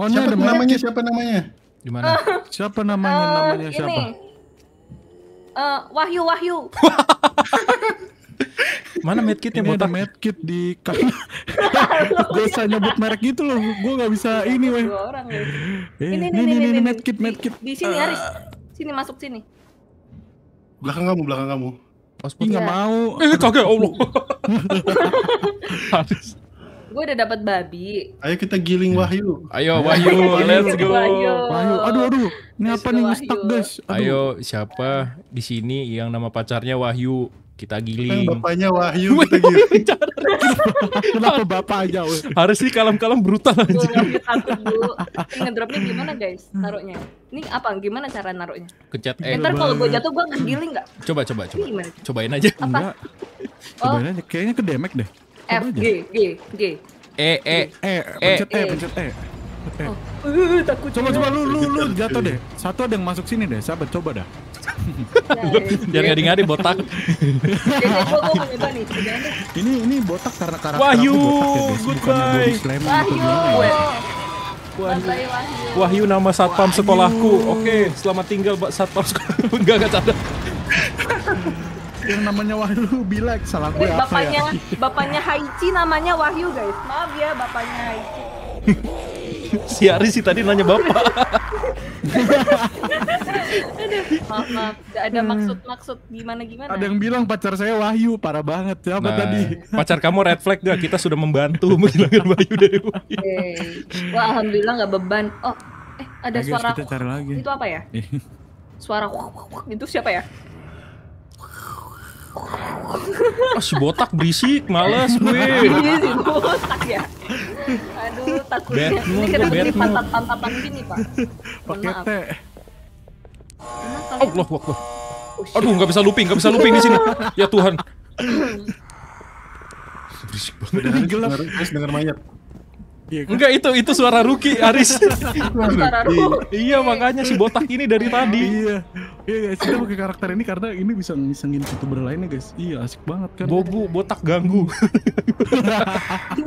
Oh, siapa namanya? namanya? Siapa namanya? Gimana? Uh, siapa namanya? Uh, namanya ini. siapa? Uh, Wahyu, Wahyu. (laughs) Mana medkitnya botak? medkit di (laughs) Gue usah nyebut merek gitu loh. Gue gak bisa ini weh. Ini ini ini, ini medkit medkit. di sini ah. Aris. Sini masuk sini. Belakang kamu, belakang kamu. Pas Putri nggak mau. Eh kakek Allah. (laughs) Gue udah dapat babi. Ayo kita giling Wahyu. Ayo Wahyu, let's go. Wahyu. Aduh aduh. Ini apa nih stuck guys? Ayo siapa di sini yang nama pacarnya Wahyu? kita kan giling. Bapaknya Wahyu kita (laughs) giling. Gitu, gitu. Kenapa bapaknya? Harus sih kalem-kalem brutal aja. Takut dulu. Ngedropnya gimana guys? Taruhnya. Ini apa? Gimana cara naruhnya? Kencet eh. Ntar kalau gue jatuh gue giling nggak? Coba coba coba. Gimana? Cobain aja. Apa? Enggak. Cobain oh. aja. Kayaknya ke demek deh. F G G G. E E eh, e, e E pencet E pencet E. Oh. takut. Coba coba lu lu lu jatuh deh. (laughs) Satu ada yang masuk sini deh. Sahabat coba dah. Jangan (laughs) ngadi-ngadi botak. (laughs) ini ini botak karena karena Wahyu, ya, goodbye. Ya? Wahyu. nama satpam sekolahku. Oke, selamat tinggal Mbak satpam sekolahku. Enggak enggak canda. Yang namanya Wahyu bilang salah gue apa ya? bapaknya, ya? Bapaknya Haichi namanya Wahyu guys. Maaf ya bapaknya Haichi si Ari sih tadi nanya bapak. maaf, ada maksud-maksud gimana-gimana. Ada yang bilang pacar saya Wahyu, parah banget. ya, nah, tadi? Pacar kamu red flag gak? Kita sudah membantu menghilangkan Wahyu dari Wahyu. okay. Wah, alhamdulillah nggak beban. Oh, eh ada Ayo, suara. Kita cari Itu apa ya? suara wah wah wah itu siapa ya? Oh, si botak berisik, males gue. Iya si botak ya. Aduh, takutnya. Bad ini kenapa bad pantat-pantatan gini, Pak? Pakai teh. Allah, Allah. Aduh, nggak bisa looping, nggak bisa looping di sini. Ya Tuhan. Hmm. berisik banget. Udah gelap. Guys, dengar mayat. Iya kan? Enggak itu itu suara Ruki Aris. (laughs) suara Ruki. Iya makanya si botak ini dari iya, tadi. Iya. Iya guys, iya, kita pakai karakter ini karena ini bisa ngisengin youtuber lainnya guys. Iya asik banget kan. Bobo botak ganggu. Hmm.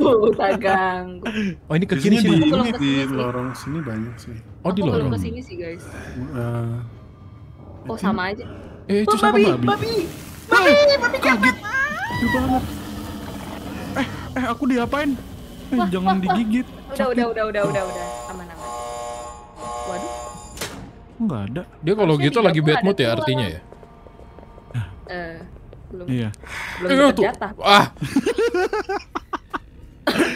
(laughs) botak ganggu. Oh ini ke sini sih. Di, ini di lorong sini banyak sih. Oh di lorong. ke sini sih guys. Uh, oh sama aja. Eh itu oh, sama babi. Babi. Babi, babi kaget. Banget. Eh, eh aku diapain? Jangan digigit. Udah, udah, udah, udah, udah, udah. Aman, aman. Waduh. Enggak ada. Dia kalau gitu lagi bad mood ya artinya ya? Eh, belum. Iya. Belum eh, jatah. Ah.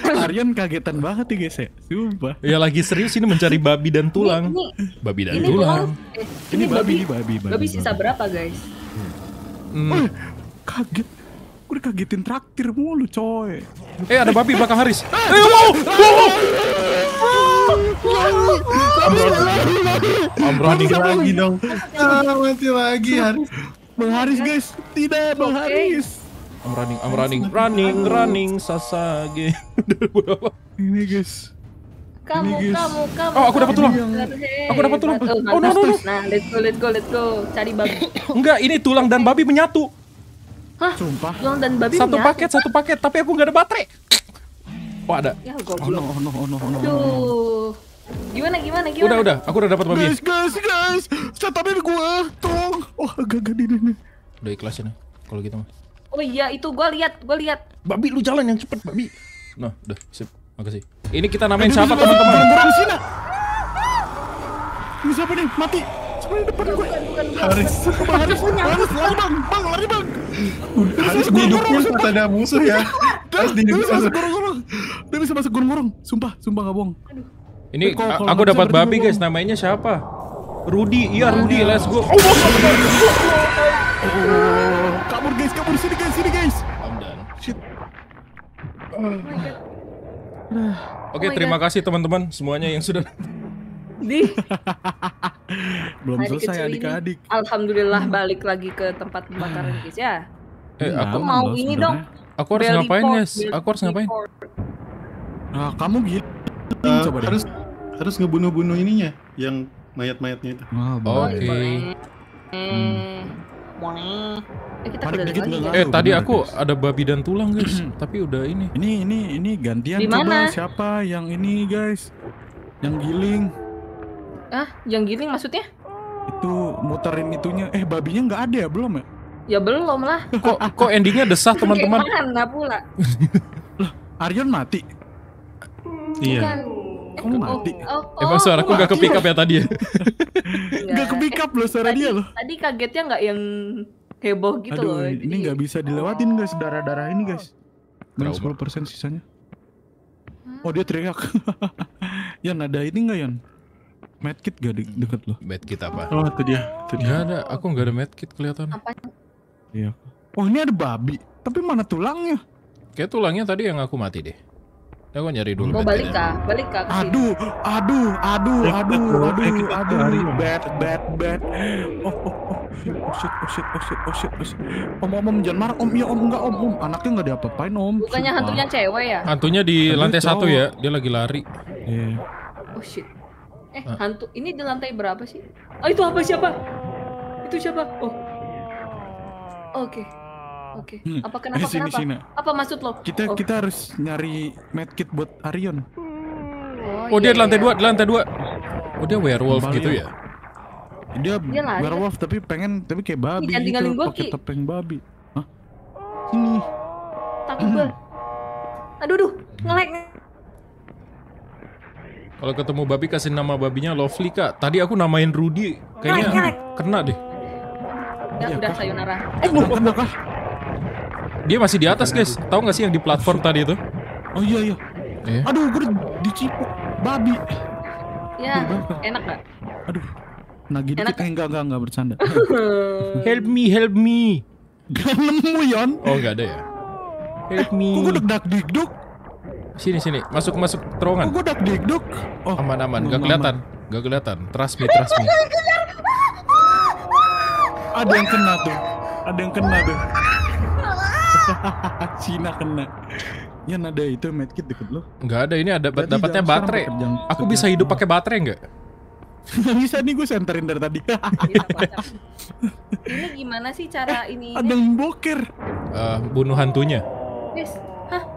(laughs) Aryan kagetan banget ya guys ya, sumpah. Ya lagi serius ini mencari babi dan tulang. Ini, ini, babi dan ini tulang. Ini, ini babi, babi, babi. Babi sisa berapa guys? Hmm. Hmm. Kaget. Gue dikagetin traktir mulu coy. Eh ada babi belakang Haris. Eh wow, wow. running lagi dong. Ah, mati lagi Haris. Bang Haris guys, tidak Bang Haris. I'm running, I'm running, running, running, Sasage. (laughs) Ini guys. Kamu, kamu, kamu. Oh, aku dapat tulang. Aku dapat tulang. Oh, oh no, no, no. Nah, let's go, let's go, let's go. Cari babi. Enggak, ini tulang dan babi menyatu. Hah? Sumpah. Yang dan babi Satu paket, satu paket, tapi aku gak ada baterai. Oh ada. Ya, oh no, oh no, oh no, oh no. Aduh. Gimana, gimana, gimana? Udah, udah. Aku udah dapat babi. Guys, guys, guys. Catatin gua. Tolong. Oh, agak agak ini nih. Udah ikhlasin ya. Kalau gitu mah. Oh iya, itu gua lihat, gua lihat. Babi lu jalan yang cepet, babi. Nah, udah, sip. Makasih. Ini kita namain siapa, teman-teman? Ini siapa nih? Mati depan gue. Bukan, bukan, bukan. Haris. Haris, Haris, lari bang, bang, lari bang. Haris di hidupnya saat ada musuh ya. Haris di hidupnya. masuk gorong-gorong. Dia bisa masuk gorong-gorong. Sumpah, sumpah gak bohong. Ini aku dapat babi guys, namanya siapa? Rudi, iya Rudi, let's go. Oh, kabur guys, kabur sini guys, sini guys. I'm done. Shit. Oh Oke, oh terima kasih teman-teman semuanya yang sudah di. (laughs) Belum Hari selesai adik-adik. Alhamdulillah balik lagi ke tempat pembakaran ah. guys ya. Eh, iya, aku mau ini dong. Aku harus belly ngapain, Yes? Aku harus ngapain? Nah, kamu gitu. Uh, Coba harus deh. harus ngebunuh-bunuh ininya yang mayat-mayatnya itu. Oh, oke. Okay. Hmm. hmm. Eh, kita dikit lagi, ya? eh tadi aku ada babi dan tulang guys, hmm. tapi udah ini. Ini ini ini gantian coba siapa yang ini guys? Yang giling ah yang gini maksudnya itu muterin itunya eh babinya nggak ada ya belum ya ya belum lah (laughs) kok kok endingnya desah teman-teman mana pula (laughs) loh Aryan mati iya Bukan. Kamu eh, oh, mati. Oh, oh, Emang suaraku oh, gak ke ya tadi ya? Iya. gak ke pick up loh suara tadi, dia loh. Tadi kagetnya gak yang heboh gitu Aduh, loh. Ini Jadi... gak bisa dilewatin guys, darah-darah ini guys. Berapa 10% sisanya. Oh dia teriak. (laughs) Yan ada ini gak Yan? medkit gak de hmm. deket lo? Medkit apa? Oh itu dia, itu dia. Gak ada, aku gak ada medkit kelihatan. Apa? Iya. Oh ini ada babi, tapi mana tulangnya? Kayak tulangnya tadi yang aku mati deh. Ya aku nyari dulu. oh, balik kah? Balik kah? Aduh, aduh, aduh, ya, aduh, aduh, gitu aduh, aduh, bad, bad, bad. Oh, oh, oh, oh shit, oh shit, oh shit, oh shit, oh shit. Om, om, om, jangan marah, om, ya om, enggak, om, om. Anaknya nggak diapa-apain, om. Bukannya Sumpah. hantunya cewek ya? Hantunya di lantai cowok. satu ya, dia lagi lari. Iya. Yeah. Oh shit. Eh, ah. hantu. Ini di lantai berapa sih? Oh, itu apa siapa? Itu siapa? Oh. Oke. Okay. Oke. Okay. Hmm. Apa kenapa sini, kenapa? Sini. Apa maksud lo? Kita oh. kita harus nyari medkit buat Arion. Oh, oh iya, dia di lantai 2, iya. di lantai 2. Oh, dia werewolf Kembali gitu ya? ya? Dia, dia werewolf tapi pengen tapi kayak babi. Jangan tinggalin gua, gitu, Ki. topeng babi. Hah? Sini. Takut gua. Hmm. Aduh, duh, ngelek. Kalau ketemu babi kasih nama babinya Lovely kak. Tadi aku namain Rudy, kayaknya nah, Kelek, kena deh. ya, udah iya, sayonara. Eh, bukan, kah? Dia masih di atas guys. Tahu nggak sih yang di platform tadi itu? Oh iya iya. Eh. Aduh, gue dicipuk babi. Ya, enak gak? Aduh, gitu. enak. kita eh, enggak, enggak, enggak bercanda. (laughs) help me, help me. Gak nemu, Yon. Oh, enggak ada ya? Help me. Kok gue deg-deg deg Sini sini, masuk masuk terowongan. gue dak duk Oh, aman aman, gak kelihatan. Gak kelihatan. Trust me, trust me. Ada yang kena tuh. Ada yang kena tuh. (laughs) Cina kena. Ya ada itu medkit deket lo? Enggak ada, ini ada dapatnya baterai. Aku bisa hidup pakai baterai enggak? (laughs) Nggak bisa nih gue senterin dari tadi. Iya, (laughs) ini gimana sih cara ini? Ada yang boker. Eh, bunuh hantunya.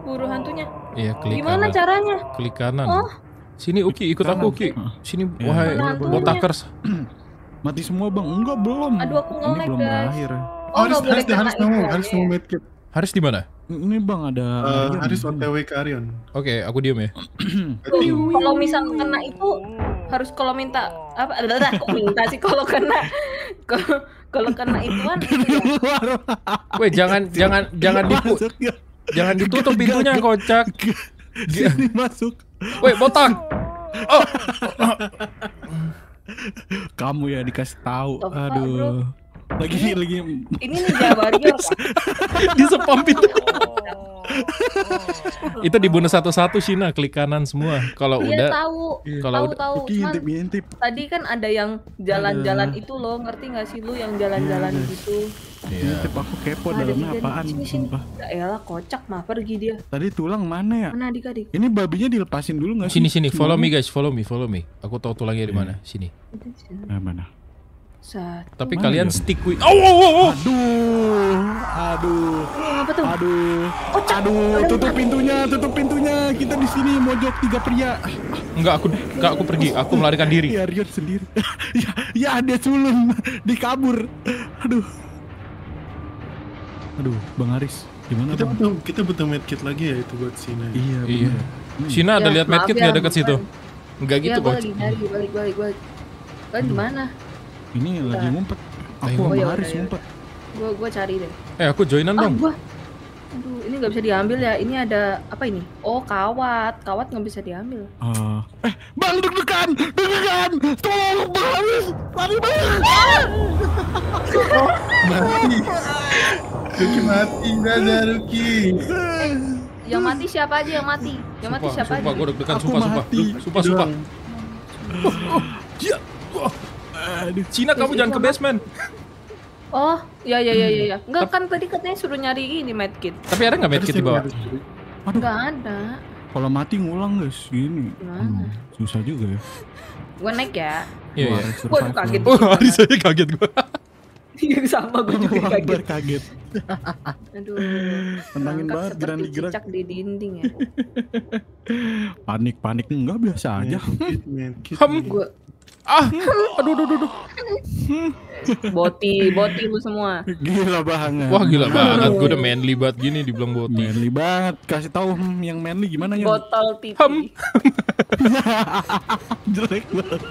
Buru hantunya. Iya, klik Gimana kanan. caranya? Klik kanan. Oh. Sini Uki, ikut kanan. aku Uki. Sini ya, wahai botakers. (clears throat) Mati semua bang? Enggak belum. Aduh aku ngelag guys. Belum berakhir. Oh, oh harus harus harus nemu harus nemu medkit. Harus di mana? Ini bang ada. Uh, eh, harus OTW ke Arion. Oke, okay, aku diem ya. (clears throat) kalau misal kena itu harus kalau minta apa ada ada minta sih kalau kena (laughs) kalau kena ituan. (laughs) Weh jangan jangan jangan (laughs) dipu Jangan ditutup pintunya kocak. Sini masuk. Woi, botak. Oh. Kamu ya dikasih tahu. Aduh lagi ini, lagi ini nih Jabarnya (laughs) di sepam itu oh, itu dibunuh satu-satu Sina klik kanan semua kalau iya, udah tahu iya. kalau tahu, tahu. tadi kan ada yang jalan-jalan iya. itu loh ngerti nggak sih lu yang jalan-jalan yeah, gitu Iya. tapi aku kepo nah, dalamnya apaan sini, sini. Ya kocak mah pergi dia tadi tulang mana ya mana adik-adik ini babinya dilepasin dulu nggak sini sini follow me guys follow me follow me aku tahu tulangnya di iya. mana sini nah, mana satu. Tapi kalian ya? stick with. Oh, oh, oh, oh. Aduh. Aduh. apa tuh? Aduh. Oh, aduh, tutup pintunya, tutup pintunya. Kita di sini mojok tiga pria. Enggak, aku enggak aku pergi. Aku melarikan diri. Ya, Riot sendiri. ya, ya dia sulung dikabur. Aduh. Aduh, Bang Aris. Gimana kita bang? butuh kita butuh medkit lagi ya itu buat Sina. Ya. Iya, iya. Sina ada ya, lihat medkit enggak ya, dekat situ? Enggak gitu, ya, Bang. Balik, balik, balik, balik. Kan gimana? Ini Bentar. lagi ngumpet. Aku oh, sama Gue Haris ngumpet. Gua gua cari deh. Eh, aku joinan ah, dong. Gua... Aduh, ini nggak bisa diambil ya. Ini ada apa ini? Oh, kawat. Kawat nggak bisa diambil. Uh, eh, bang deg-degan, deg-degan. Tolong bang Haris, lari bang. mati. Ruki mati, ada Ruki. yang mati siapa aja yang mati? Yang mati siapa sumpah, aja? Sumpah, gue deg-degan, sumpah, sumpah. Sumpah, sumpah. Oh, oh. Aduh, Cina kamu jangan ke basement. Oh, ya ya ya ya ya. Enggak kan tadi katanya suruh nyari ini medkit. Tapi ada nggak medkit di bawah? Enggak ada. Kalau mati ngulang guys, gini. Hmm, susah juga ya. Gue naik ya. Iya, iya. Gua Gue kaget. oh, hari saya kaget gue. Iya sama gue juga kaget. kaget. Aduh. Tenangin banget gerak digerak. Cicak di dinding ya. panik panik enggak biasa aja. Kamu gue Ah, hmm. aduh, aduh, aduh. boti, boti lu semua. Gila banget. Wah, gila banget. Gue udah manly banget gini dibilang boti. Manly banget. Kasih tahu hmm, yang manly gimana ya? Botol pipi. Hmm. (laughs) Jelek banget.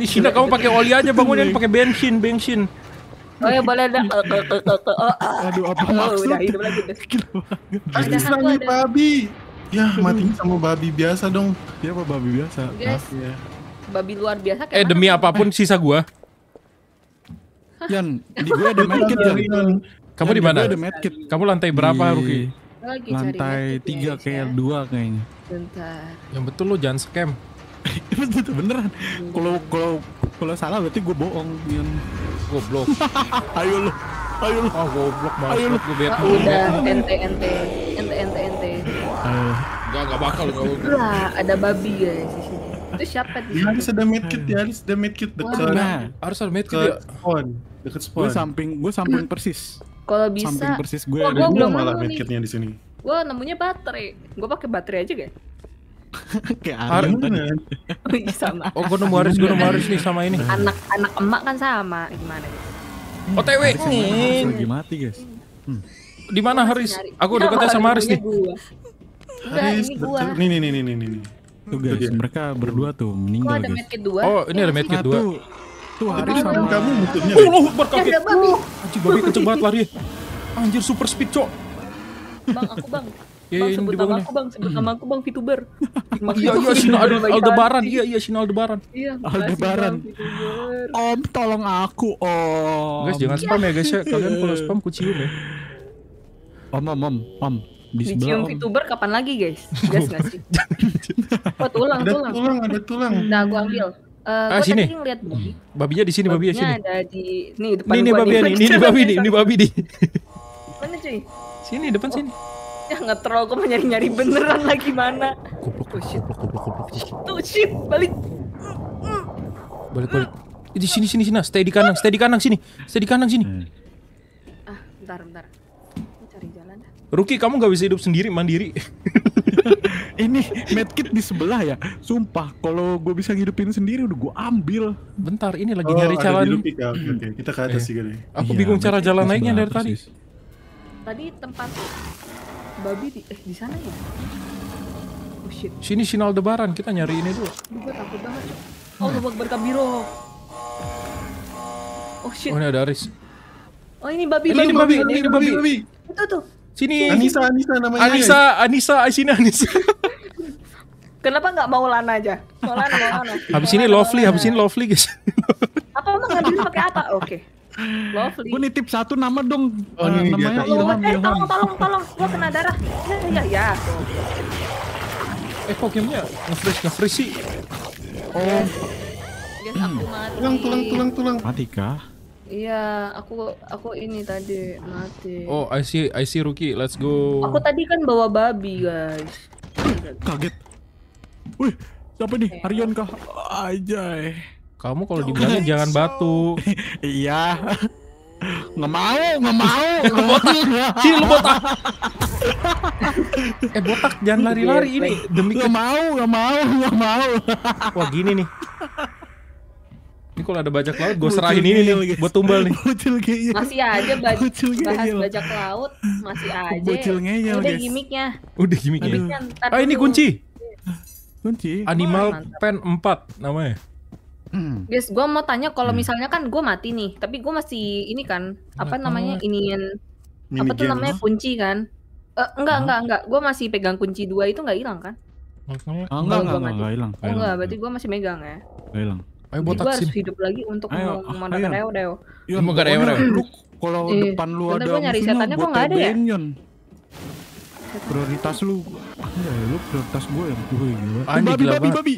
Ini cina kamu pakai oli aja bangunin pakai bensin, bensin. Oh ya boleh dah. (laughs) oh, Aduh apa maksudnya? Udah hidup lagi Ada babi. Ya matinya sama babi biasa dong. Dia apa babi biasa? Yes. ya babi luar biasa kayak Eh mana? demi apapun sisa gua. Yan, di gue ada medkit ya. Kamu di mana? Kamu lantai berapa, di... Ruki? Lagi lantai tiga kayak ya. dua kayaknya. Bentar. Yang betul lo jangan scam. betul beneran. Kalau kalau kalau salah berarti gue bohong, Yan. Goblok. (laughs) Ayo lo. Ayo lo. Oh, ah, goblok banget. Ayo lo. Gue biar ah, udah ente ente ente ente ente. gak enggak bakal gue. Lah, ada babi guys di sini itu siapa di ya, harus ada medkit ya harus ada medkit dekat nah harus ada medkit ya spawn dekat spawn gue samping gue samping hmm. persis kalau bisa samping persis gue ada gue malah medkitnya di sini gue nemunya baterai gue pakai baterai aja gak (laughs) kayak Arin oh, (laughs) iya, sama oh gue nemu Aris gue nemu Aris nih sama ini anak anak emak kan sama gimana ya OTW nih lagi hmm. mati guys hmm. di mana Haris aku dekatnya sama Haris nih Haris betul nih nih nih nih nih Tuh guys, dia. mereka berdua tuh meninggal guys. Oh, ini ada medkit dua. Tuh, hari sama oh, kamu mutunya. Oh, Allah, berkaki. Anjir, babi kenceng banget lari. Anjir, super speed, cok. Bang, aku bang. Iya, bang, iya, sebut nama aku bang, sebut nama aku bang VTuber. (laughs) Iya, iya, Sina Aldebaran. Iya, iya, Sina Aldebaran. Iya, Aldebaran. Om, tolong aku, Om. Guys, jangan spam ya guys ya. Kalian kalau spam kucium ya. Om, om, om, om. Dicium VTuber kapan lagi guys? Gas gak sih? (laughs) oh tulang, ada tulang. tulang. Ada tulang, Nah gue ambil. Uh, ah, sini. Tadi ngeliat babi. Hmm. Babinya di sini, babinya, babinya sini. ada di nih depan nih, nih babi nih, ini (laughs) babi nih, ini babi nih. Mana cuy? Sini depan oh. sini. Ya ngetrol kok nyari-nyari beneran lagi mana? Goblok, oh, shit. goblok, goblok, goblok. Tuh oh, shit, balik. Balik, balik. Di sini, sini, sini. Nah, stay di kanan, stay di kanan sini. Stay di kanan sini. Ah, bentar, bentar. Ruki kamu gak bisa hidup sendiri mandiri. (laughs) ini medkit di sebelah ya. Sumpah kalau gue bisa hidupin sendiri udah gue ambil. Bentar ini lagi oh, nyari cara hmm. kita ke atas eh, Aku iya, bingung cara jalan naiknya dari tadi. Tadi tempat babi di eh, di sana ya. Oh shit. Sini sinal debaran kita nyari ini dulu. Gue takut banget. Oh, lubang biru Oh shit. Oh, ini ada Aris. Oh, ini babi. Eh, ini, babi, ini babi, ini babi. Ini babi. Itu tuh. Sini. Anissa, Anissa namanya. Anissa, Anissa, sini Anissa. Kenapa nggak Maulana aja? Maulana, Maulana. Habis ini lovely, habis ini lovely guys. apa mau ngambil pakai apa? Oke. Lovely. Gue nitip satu nama dong. Oh, ini eh, namanya Ilham. Eh, tolong, tolong, tolong. Gue kena darah. Ya, ya, ya. Eh, kok gamenya nge-freeze, nge-freeze sih? Iya. Oh. Guys, iya, aku mati. Tulang, tulang, tulang, tulang. Mati kah? Iya, aku aku ini tadi mati. Oh, I see I see Ruki. Let's go. Aku tadi kan bawa babi, guys. Kaget. Wih, siapa nih? Okay. Arion kah? Ajay. Kamu kalau dibilangin jangan so. batu. (laughs) iya. Nggak mau, nggak mau. (laughs) Nggak botak. Cil botak. eh botak jangan lari-lari ini demi nggak mau, nggak mau, nggak mau. Wah, gini nih. (laughs) Ini kalau ada bajak laut, gue serahin ini nih guys. buat tumbal nih. Bocil ngeyel. Masih aja Bocil bahas bajak laut, masih aja. Bocil ngeyel, Udah gimmicknya. Udah gimmicknya. Ah ini kunci. Kunci. Animal Pen empat, namanya. Hmm. Guys, gue mau tanya kalau hmm. misalnya kan gue mati nih, tapi gue masih ini kan apa oh. namanya iniin Mini apa tuh namanya kunci kan? Uh, enggak, ah. enggak, enggak. Gue masih pegang kunci dua itu enggak hilang kan? Oh, enggak, enggak, enggak, enggak hilang. Oh, enggak, berarti gue masih megang ya. Enggak hilang. Ayo botak Juga harus hidup lagi untuk ayo, mengadakan Reo Reo. Iya, mengadakan Reo Reo. Lu kalau iya. depan lu ada gua nyari setannya kok enggak ada ya? Prioritas lu. Ya, lu prioritas gua yang gua ah, gila. Babi, babi, babi.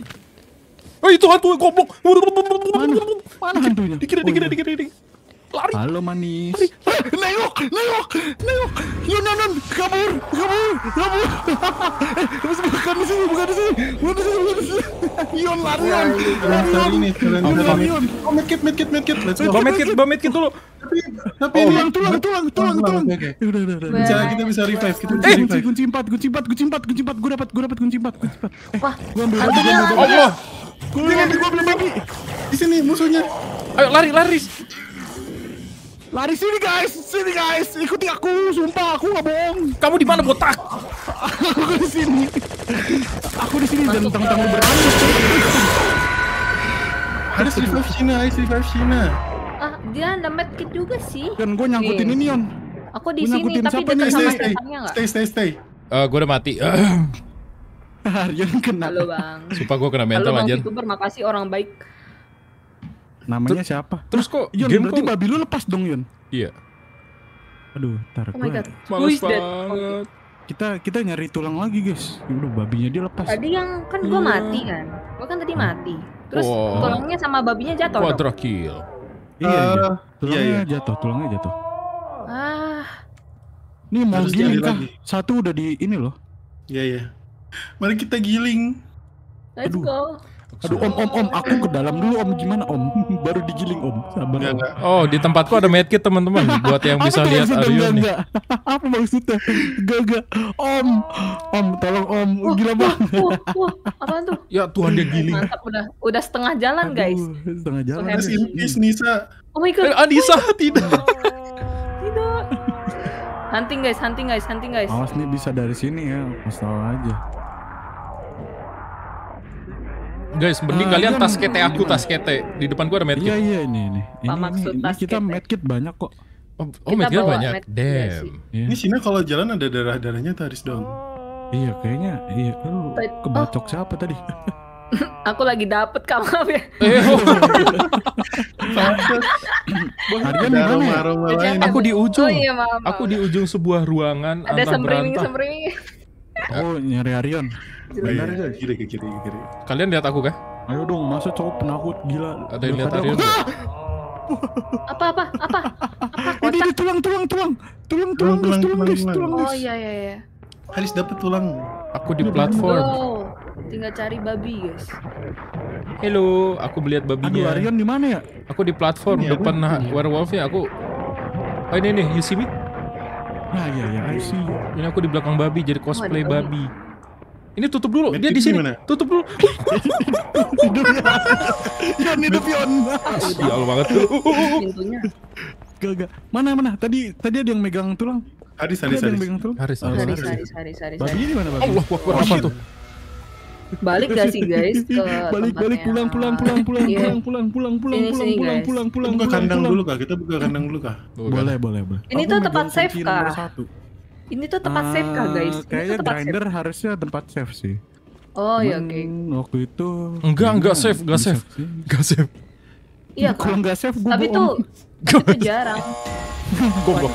Eh, itu hantu goblok. Mana? Mana hantunya? Dikira, dikira, dikira, dikira lari halo manis lari, lari. nengok nengok nengok Yunanan ya, kabur kabur kabur eh bukan di sini bukan di sini bukan di sini bukan di sini Yun lari Yun ya, lari Yun Yun lari Yun oh medkit medkit medkit let's go medkit bawa medkit dulu tapi oh. tulang tulang tulang tulang tulang udah udah udah bisa kita bisa revive kita eh. bisa revive kunci empat kunci empat kunci empat kunci empat gue dapat gue dapat kunci empat kunci empat eh, wah gue ambil Allah gue ambil gue ambil di sini musuhnya ayo lari lari Lari sini guys, sini guys, ikuti aku, sumpah aku nggak bohong. Kamu di mana botak? aku di sini. Aku di sini dan tentang berani. Harus revive Cina, harus revive Cina. Ah, dia ada medkit juga sih. Dan gue nyangkutin yeah. ini Yon. Aku di sini tapi dekat nih? sama stay, stay, stay, stay. Eh, gue udah mati. Harian (laughs) eh. kena. Halo bang. Sumpah gue kena mental Halo, bang, anjir. Halo makasih orang baik. Namanya Ter siapa? Terus kok Yun, game berarti kok... babi lu lepas dong Yun? Iya. Aduh, taruh oh gue banget. Kita kita nyari tulang lagi guys. Udah babinya dia lepas. Tadi yang kan gue iya. mati kan. Gue kan tadi mati. Terus wow. tulangnya sama babinya jatuh. Quadra kill. Iya, uh, iya. Eh, tulangnya iya, iya. jatuh, tulangnya jatuh. Ah. Nih mau giling kah? Satu udah di ini loh. Iya, iya. Mari kita giling. Let's Aduh. go. Aduh om om om aku ke dalam dulu om gimana om (laughs) baru digiling om sabar. Gak, om. Oh di tempatku ada medkit teman-teman buat yang bisa (laughs) lihat Aryo nih. (laughs) Apa maksudnya? Gak om om tolong om oh, gila banget. Oh, oh, apa tuh? Ya Tuhan dia giling. Mantap udah udah setengah jalan Aduh, guys. Setengah jalan. oh, impis Nisa. Oh my god. Eh, oh god. tidak. tidak. Hunting guys, hunting guys, hunting guys. Awas nih bisa dari sini ya, mas aja. Guys, mending uh, kalian iya, tas kete iya, aku, iya. tas kete. Di depan gua ada medkit. Iya, iya ini ini. Ini, maksud ini, kita medkit banyak kok. Oh, oh medkit banyak. Med Damn. Yeah. Ini sini kalau jalan ada darah-darahnya taris dong. Oh. Iya, kayaknya iya. kebacok oh. siapa tadi? (laughs) aku lagi dapet kak maaf ya. Eh, oh. Harian di mana? Ya? Aku di ujung. Oh, iya, Aku di ujung sebuah ruangan. Ada sembriwing sembriwing. Oh nyari arion. Benar ya, kiri ke kiri ke Kalian lihat aku kah? Ayo dong, masa cowok penakut gila. Ada yang lihat Arion? apa apa apa? Apa kotak? Ini, tulang tulang tulang tulang tulang tulang tulang tulang tulang. Oh iya iya iya. tulang dapat tulang. Aku di platform. tulang tinggal cari babi, guys. Halo, aku melihat babinya. Aduh, Arion di mana ya? Aku di platform ini depan tulang werewolf ya. Aku Oh ini nih, you see me? Nah, iya iya, I see. Ini aku di belakang babi jadi cosplay oh, babi. Ini tutup dulu. dia di sini. Gimana? Tutup dulu. (laughs) Ya. hidup ya. Yon hidup Yon. Sial banget tuh. Pintunya. Gak, gak. Mana mana? Tadi tadi ada yang megang tulang. Haris, oh, Haris, Haris. Haris, Haris, Haris, Haris, Haris, Haris. Babinya ini mana, Babi? Allah, eh, apa tuh? balik gak sih guys ke balik balik pulang pulang pulang pulang iya. pulang, pulang pulang pulang pulang pulang, pulang pulang, pulang, pulang pulang pulang pulang kandang pulang. dulu kah kita buka kandang dulu kah boleh boleh boleh ini pulang, tuh tempat safe kah ini tuh tempat uh, safe kah eh, guys? kayaknya grinder safe. harusnya tempat safe sih. Oh iya oke. Okay. Waktu itu enggak enggak safe, enggak safe. Enggak safe. Iya kalau enggak safe gua Tapi tuh (laughs) itu jarang. Goblok. (laughs)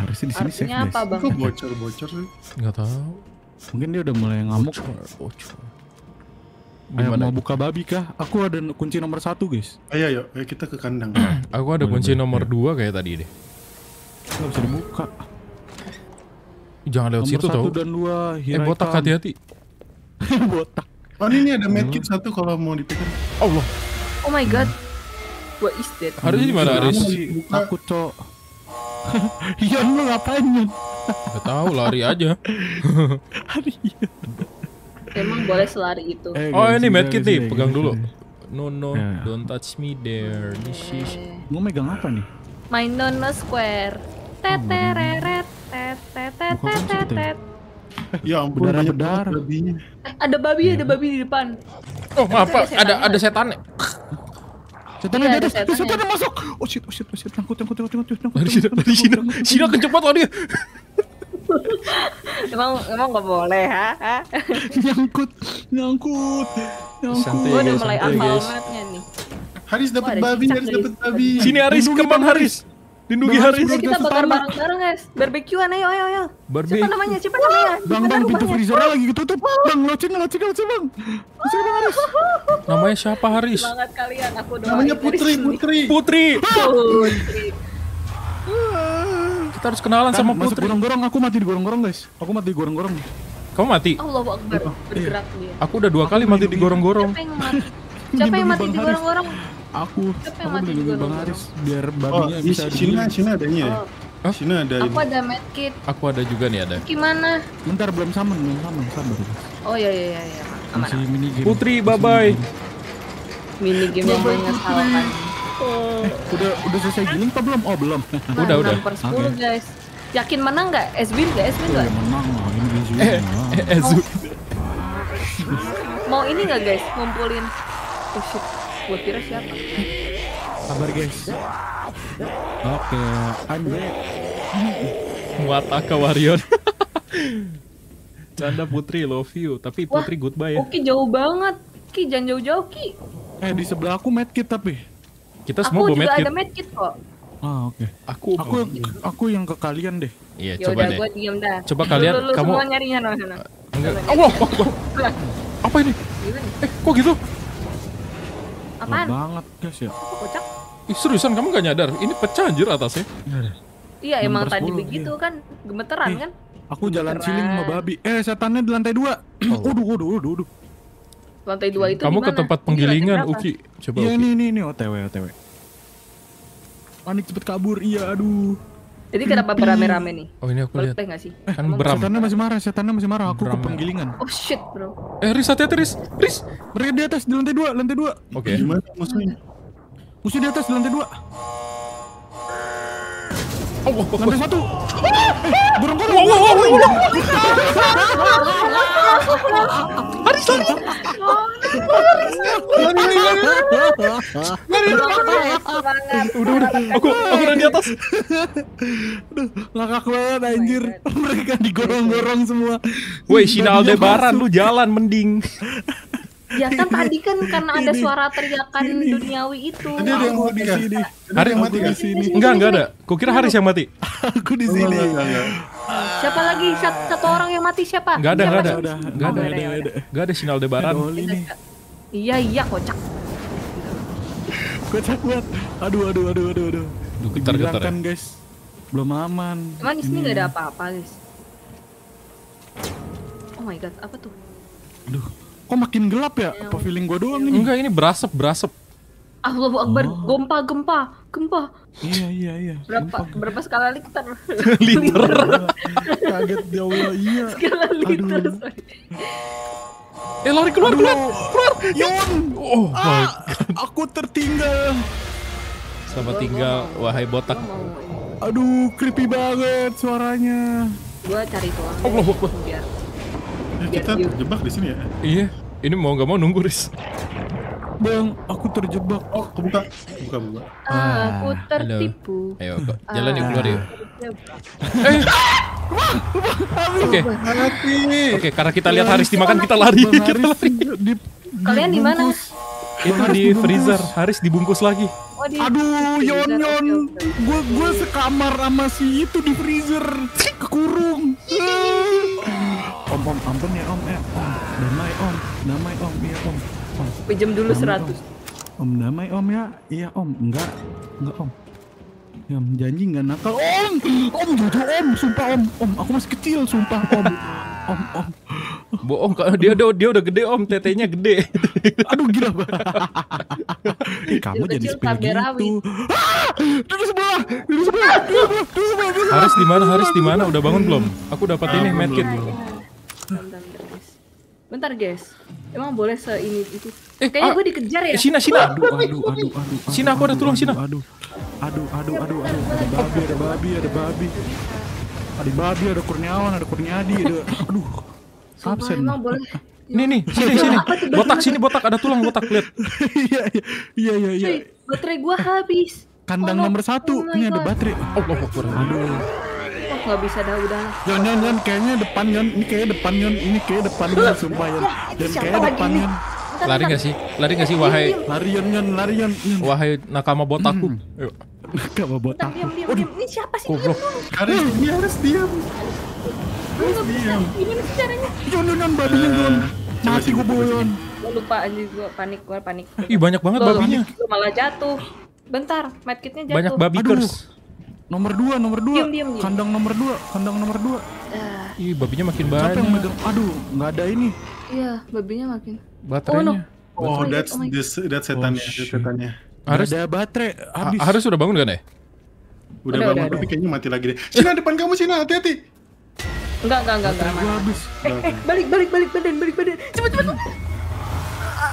Harusnya di sini safe apa, guys. Kok bocor-bocor sih? Enggak tahu. Mungkin dia udah mulai ngamuk. Bocor, bocor. Ayo mau buka babi kah? Aku ada kunci nomor satu guys. Ayo ayo, ayo kita ke kandang. (clears throat) Aku ada kunci nomor iya. dua kayak tadi deh. Nggak bisa dibuka. Jangan lewat Nomor situ tau. dan 2 Eh botak hati-hati. (laughs) botak. Oh ini ada medkit satu kalau mau dipikir. Allah. Oh my god. Hmm. What is that? Harusnya di mana Aris? Takut cok. (laughs) Iya lu ngapain ya? Gak tahu lari aja. (laughs) lari. Emang boleh selari itu. Eh, oh ini medkit nih, pegang dulu. No no, yeah. don't touch me there. This is. Eh. Mau megang apa nih? My Nono Square tetereret tetetetetetet ya ampun ada berdarah babinya ada babi ada babi di depan oh maaf ada ada, setan Setan ada ada setan, masuk. Oh shit, oh shit, oh shit, nyangkut, nyangkut, nyangkut, nyangkut, nyangkut. Dari sini, dari sini, sini kenceng banget dia. emang emang nggak boleh ha? nyangkut, nyangkut, nyangkut. Santai, Gue udah mulai hafal nih. Haris dapat babi, Haris dapat babi. Sini Haris, kembang Haris. Lindungi Haris. Kita bakar bareng-bareng, guys. Barbekyuan ayo ayo ayo. Barbecue. Siapa namanya? Siapa namanya? Bang, bang, pintu freezer lagi ketutup. Oh. Bang, locin, locin, locin, Bang. Siapa Bang Haris? Namanya siapa Haris? Semangat kalian, aku doain. Namanya Putri, Putri. Putri. Putri. Kita harus kenalan kan, sama Putri. Masuk gorong-gorong, aku mati di gorong-gorong, guys. Aku mati di gorong-gorong. Kamu mati? Allah Akbar, bergerak dia. Aku udah dua kali mati di gorong-gorong. Siapa yang mati di gorong-gorong? Aku, aku menunggu Bang Aris biar oh, babinya oh, bisa di sini sini adanya ya? Oh. Cina ada Aku ini. ada medkit. Aku ada juga nih ada. Gimana? Bentar belum sama belum sama sabar. Oh iya, iya iya iya. Aman. Masih mini game. Putri, bye bye. Mini game yang banyak menyesalkan. Oh. Eh, udah udah selesai gini atau belum? Oh, belum. Nah, (laughs) udah, udah. Per 10, okay. guys. Yakin menang nggak? Esbin nggak? Esbin oh, nggak? Ya, menang lah, ini Ezwin. Eh, eh, eh, Ezwin. Mau ini nggak guys? Ngumpulin. Oh shit gue kira siapa sabar guys oke okay. Andre aka Warrior (laughs) Canda Putri love you tapi Putri Wah, goodbye ya Oki jauh banget Ki jangan jauh-jauh Ki eh di sebelah aku medkit tapi kita semua aku bawa medkit aku juga ada kit kok Ah oke. Okay. Aku aku yang, aku yang ke kalian deh. Iya ya coba deh. Gua diem dah. Coba kalian lu, lu kamu semua nyarinya no, no. Enggak. Oh, oh, oh. Apa ini? Eh, kok gitu? Apaan? banget guys ya. kocak. Ih, seriusan kamu gak nyadar? Ini pecah anjir atasnya. Iya, iya emang tadi begitu iya. kan gemeteran eh, kan? Aku jalan ciling siling sama babi. Eh, setannya di lantai 2. (clears throat) Oh. Waduh, waduh, waduh, Lantai 2 itu Kamu dimana? ke tempat penggilingan, Uki. Coba Iya, ini ini ini OTW, OTW. Panik cepet kabur. Iya, aduh. Jadi kenapa berame-rame nih? Oh ini aku lihat. nggak sih? Eh, kan beram. Setannya masih marah, setannya masih marah. Aku beram. kepenggilingan. Oh shit bro. Eh Riz, hati-hati Riz. Riz, mereka di atas di lantai dua, lantai dua. Oke. Gimana maksudnya? Musuh di atas di lantai dua. Oh. Lantai satu. (laughs) Burung goreng. Wow, wow, wow, Haris Haris. Udah, udah. Aku, aku udah di atas. Aduh, ngakak banget oh anjir. Mereka digorong-gorong semua. Woi, Shinalde Baran, lu jalan mending. Ya kan tadi kan karena ada suara teriakan ini. duniawi itu. Ada yang mati di sini. Ada yang mati di sini. Enggak, enggak ada. Kukira Haris yang mati. Aku di oh, sini. Siapa lagi? Satu orang yang mati siapa? Enggak ada, enggak oh, ada. Enggak ada, enggak ada. Enggak ada sinyal debaran. Iya, iya kocak. Kocak banget. Aduh, aduh, aduh, aduh, aduh. Duh, getar, getar Kan, ya. guys. Belum aman. Cuman di sini enggak hmm. ada apa-apa, guys. Oh my god, apa tuh? Aduh. Kok makin gelap ya? Apa ya, feeling gue ya. doang ini? Enggak, ini berasap, berasap. Allahu Akbar, oh. gempa, gempa, gempa. Iya, iya, iya. Berapa gempa. berapa skala liter? (laughs) liter. (laughs) Kaget dia ya Allah, iya. Skala liter, Aduh. Eh, lari keluar, Aduh. keluar, keluar. Yon. Oh ah, Aku tertinggal. Sama tinggal, wahai botak. Aduh, creepy banget suaranya. Gua cari tuang. Allah Akbar. Biar Iya, kita iya. terjebak di sini ya? Iya. Ini mau nggak mau nunggu, ris Bang, aku terjebak. Oh, kebuka. Buka, buka. Ah, ah, aku tertipu. Ayo, ah. jalan yuk, keluar yuk. Eh. (laughs) Oke. Oke, karena kita lihat iya. Haris dimakan, kita lari. kita lari. Kalian di mana? Itu di freezer. Haris dibungkus lagi. Oh, Aduh, Yon Yon. Gue gue sekamar sama si itu di freezer. Kekurung. (laughs) Om om ampun ya om ya om. Damai om, damai om ya om. om. Pinjam dulu seratus. Om. damai om ya. Iya om, enggak. Enggak om. Ya, janji nggak nakal om. Om jujur om, sumpah om. Om, aku masih kecil sumpah om. om om. Bohong kalau dia udah dia udah gede om, tetenya gede. (laughs) Aduh gila banget. eh, kamu jadi spill gitu. Ah! sebelah, dari sebelah, dari sebelah, Haris di mana? Haris di mana? Udah bangun belum? Aku dapat ah, ini medkit. Belum, Bentar guys, emang boleh seini itu? Eh, Kayaknya ah, gue dikejar ya. Eh, Sina, Sina. Aduh, aduh, aduh, aduh. Sina, aku ada tulang, Sina. Aduh, aduh, aduh, aduh, aduh. Ada babi, ada babi, ada babi. Ada babi, ada kurniawan, ada kurniadi, ada... Aduh, absen. emang boleh. Nih nih, sini sini. Botak sini botak ada tulang botak lihat. Iya iya iya iya. iya. Baterai gua habis. Kandang oh, nomor satu, oh ini ada baterai. Allah kurang. Aduh nggak bisa dah udah yon yon yon kayaknya depan yon ini kayak depan yon ini kayak depan yon sumpah yon dan kayak depan yon lari nggak sih lari nggak sih wahai lari yon yon lari yon wahai nakama botaku hmm. yuk nakama botaku diam ini siapa sih diam karena eh, ini harus diam harus diam ini caranya yon yon yon babinya yon eh, mati gue boyon lupa anjir gue panik gue panik ih banyak banget babinya malah jatuh bentar medkitnya jatuh banyak babi Nomor dua, nomor dua. Diam, diam, diam. Kandang nomor dua, kandang nomor dua. Uh. Ih, babinya makin banyak. yang megang? Aduh, nggak ada ini. Iya, babinya makin. Baterainya. Oh, no. oh, oh that's oh this, that's setannya, oh, setannya. Harus ada baterai habis. Harus sudah bangun kan ya? Udah, udah bangun udah, tapi udah. kayaknya mati lagi deh. Sina depan kamu Sina, hati-hati. Enggak, enggak, enggak, enggak. Gua habis. Eh, eh, balik, balik, balik badan, balik badan. Cepet, cepet. Ah, ah,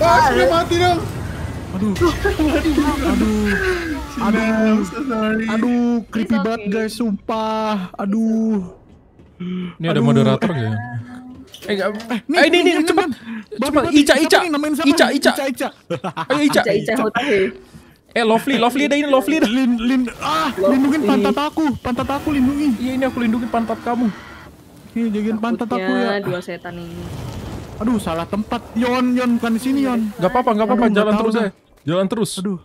ah, sudah mati dong. Aduh. Aduh. Aduh. Aduh, creepy banget guys, sumpah. Aduh. Ini ada moderator ya? Eh, enggak. Eh, eh, ini, ini, cepat. Cepat, Ica, Ica. Ica, Ica. Ica, Ayo, Ica. Ica, Ica, Eh, Lovely, Lovely ada ini, Lovely ada. Lin, Lin, ah, lindungin pantat aku. Pantat aku lindungi. Iya, ini aku lindungi pantat kamu. Ini jagain pantat aku ya. dua setan ini. Aduh, salah tempat. Yon, Yon, bukan di sini, Yon. Gak apa-apa, gak apa-apa. Jalan terus ya. Jalan terus. Aduh.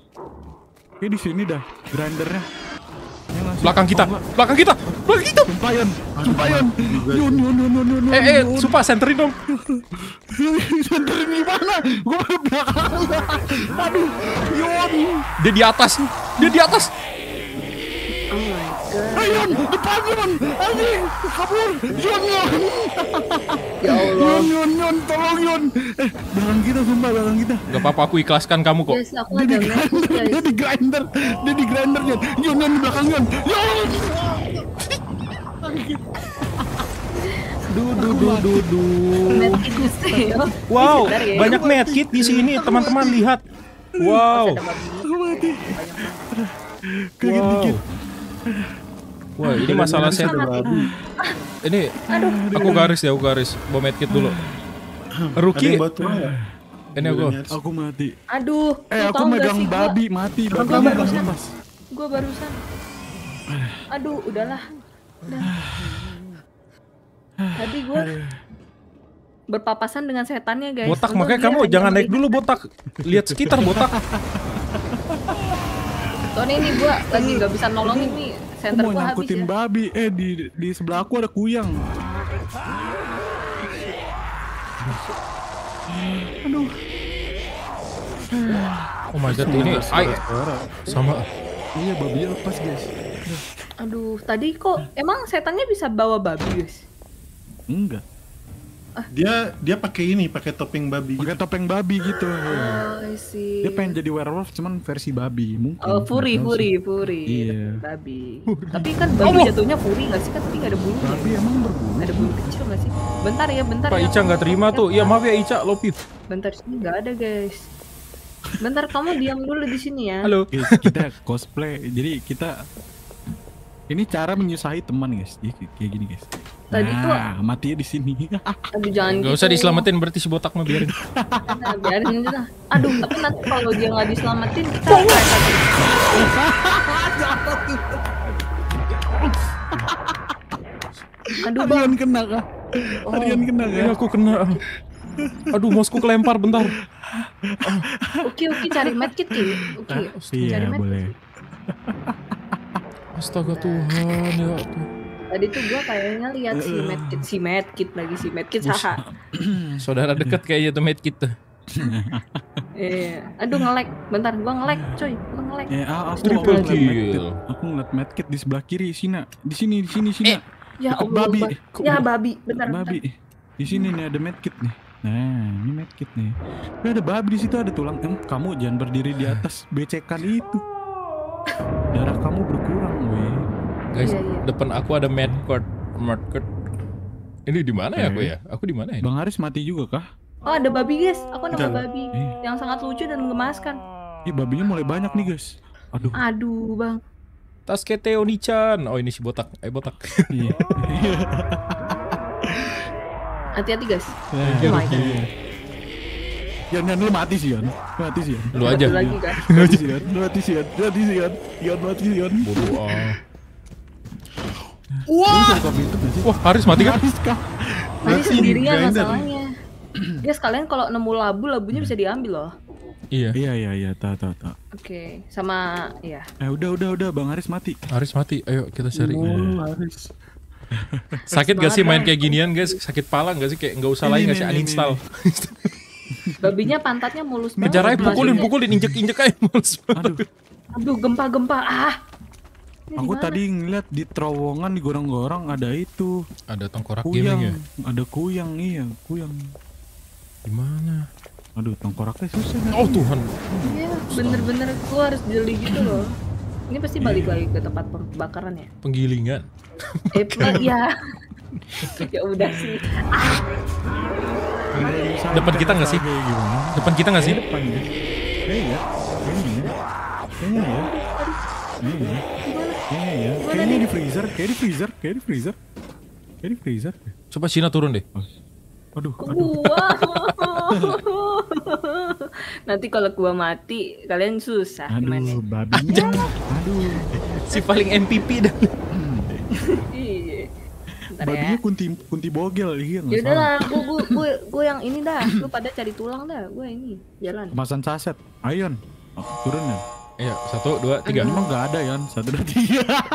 Ini di sini dah grindernya. Oh, belakang kita. belakang kita. Belakang kita. Sumpayan. Sumpayan. yo, yo, yo, yo, yo, Eh eh, sumpah senterin dong. (laughs) senterin gimana? Gua belakang. Aduh. yo, Dia di atas. Dia di atas. Oh my god. Ayun, depan Anjing, kabur. Yun yun. (laughs) Ya Allah. Yun yun yun, tolong yun. Eh, belakang kita sumpah belakang kita. Gak apa-apa aku ikhlaskan kamu kok. Yes, dia, di grinder, dia di grinder, dia di grinder yun. Yun yun di belakang yun. Yun. Du Dudu dudu du oh. Wow, ya. banyak medkit di sini teman-teman lihat. Wow. Kaget wow. dikit. Wah, ini masalah saya. Ini aku garis ya, aku garis. Bawa medkit dulu. Ruki. Ya? Ini aku. Aku mati. Aduh. Eh, aku megang babi mati. Babi barusan. Gua barusan. Aduh, udahlah. Tadi gua berpapasan dengan setannya guys. Botak makanya kamu jangan naik dulu botak. Lihat sekitar botak. Oh ini gua lagi nggak bisa nolongin nih center mau ngangkutin habis, ya. babi eh di di sebelah aku ada kuyang aduh oh my god ini ay sama iya babi lepas guys aduh tadi kok emang setannya bisa bawa babi guys enggak dia dia pakai ini pakai topeng babi pakai gitu. topeng babi gitu oh, dia pengen jadi werewolf cuman versi babi mungkin oh furi furi furi iya. babi furi. tapi kan babi oh. jatuhnya furi nggak sih kan tapi nggak ada bunyi babi ya. emang berbulu ada bunyi kecil nggak sih bentar ya bentar pak ya, Ica nggak terima tuh ya maaf ya Ica lo lopit bentar sih nggak ada guys bentar kamu diam dulu di sini ya halo kita cosplay jadi kita ini cara menyusahi teman guys jadi kayak gini guys Tadi nah, tuh mati ya di sini. (laughs) Aduh jangan Gak gitu. usah ya. diselamatin berarti si botak mah biarin. Nah, biarin aja. lah. Aduh, tapi nanti kalau dia nggak diselamatin kita Aduh, Harian kena kah? Oh. Harian kena kah? Ya, aku kena. Aduh, mosku kelempar bentar. Oke, oke cari medkit Ki. Oke, cari iya, medkit. boleh. Astaga Tuhan, ya Tuhan tadi tuh gue kayaknya lihat si medkit si medkit lagi si medkit saha. (clears throat) saudara dekat kayaknya tuh medkit tuh eh, (laughs) aduh ngelek, bentar gua ngelek, coy, gua ngelek. eh, ah, aku aku ngeliat aku ngeliat medkit di sebelah kiri Sina, di sini, di sini, Sina. Eh, ya Allah, babi. Ya babi, bentar, babi. Di sini nih ada medkit nih. Nah, ini medkit nih. ada babi di situ ada tulang. kamu jangan berdiri di atas becekan itu. Darah kamu berkurang, weh. Guys, yeah, yeah. depan aku ada mad court. Ini di mana ya aku ya? Aku di mana ini ya? Bang Haris mati juga kah? Oh, ada babi, guys. Aku nemu babi eh. yang sangat lucu dan menggemaskan. Ih, babinya mulai banyak nih, guys. Aduh. Aduh, Bang. tas oni Onichan Oh, ini si botak. Eh, botak. (laughs) Iya. Hati-hati, guys. Ya, oh my iya. god. Yon, Yon, lu mati sih, Yan. Mati sih, Yan. Lu aja. Lu lagi, kan? Mati sih, Yan. mati sih, Yan. Lu mati sih, Yan. Yan, mati sih, Yan. Bodoh ah. Wah. Wah, Haris mati kan? Haris sendirian masalahnya. Guys kalian kalau nemu labu, labunya bisa diambil loh. Iya. Iya iya iya, tak, tak. tak. Oke, okay. sama ya. Eh udah udah udah Bang Haris mati. Haris mati. Ayo kita cari. Oh, iya. Haris. Sakit gak sih main kayak ginian guys? Sakit pala gak sih kayak nggak usah lagi gak sih uninstall. (laughs) Babinya pantatnya mulus banget. Penjaranya pukulin pukulin injek injek aja mulus. Aduh. Aduh gempa gempa ah. Aku dimana? tadi ngeliat di terowongan di gorong-gorong ada itu. Ada tongkorak kuyang. gaming ya? Ada kuyang, iya, kuyang. Di mana? Aduh, tongkoraknya susah. Oh Tuhan. Iya, bener-bener aku harus jeli gitu loh. Ini pasti iya. balik iya. lagi ke tempat pembakaran ya? Penggilingan. (laughs) Eh, ya. ya udah sih. Ah. Depan kita nggak sih? Depan kita nggak sih? Depan ya. Kayaknya ya. ya. ya. ya. Kayaknya di freezer, kayak di freezer, kayak di freezer. Kayak di freezer. Coba Cina turun deh. Aduh, aduh. (laughs) Nanti kalau gua mati, kalian susah aduh, gimana? Aduh, aduh. Si paling MPP dah. Iya. Ya. Babinya ya. kunti kunti bogel iya Ya lah, gua, gua gua gua yang ini dah. Lu pada cari tulang dah, gua ini jalan. Kemasan saset. Ayon. Oh, turun ya. Iya, satu, dua, tiga. emang gak ada, ya Satu, dua, tiga. (laughs)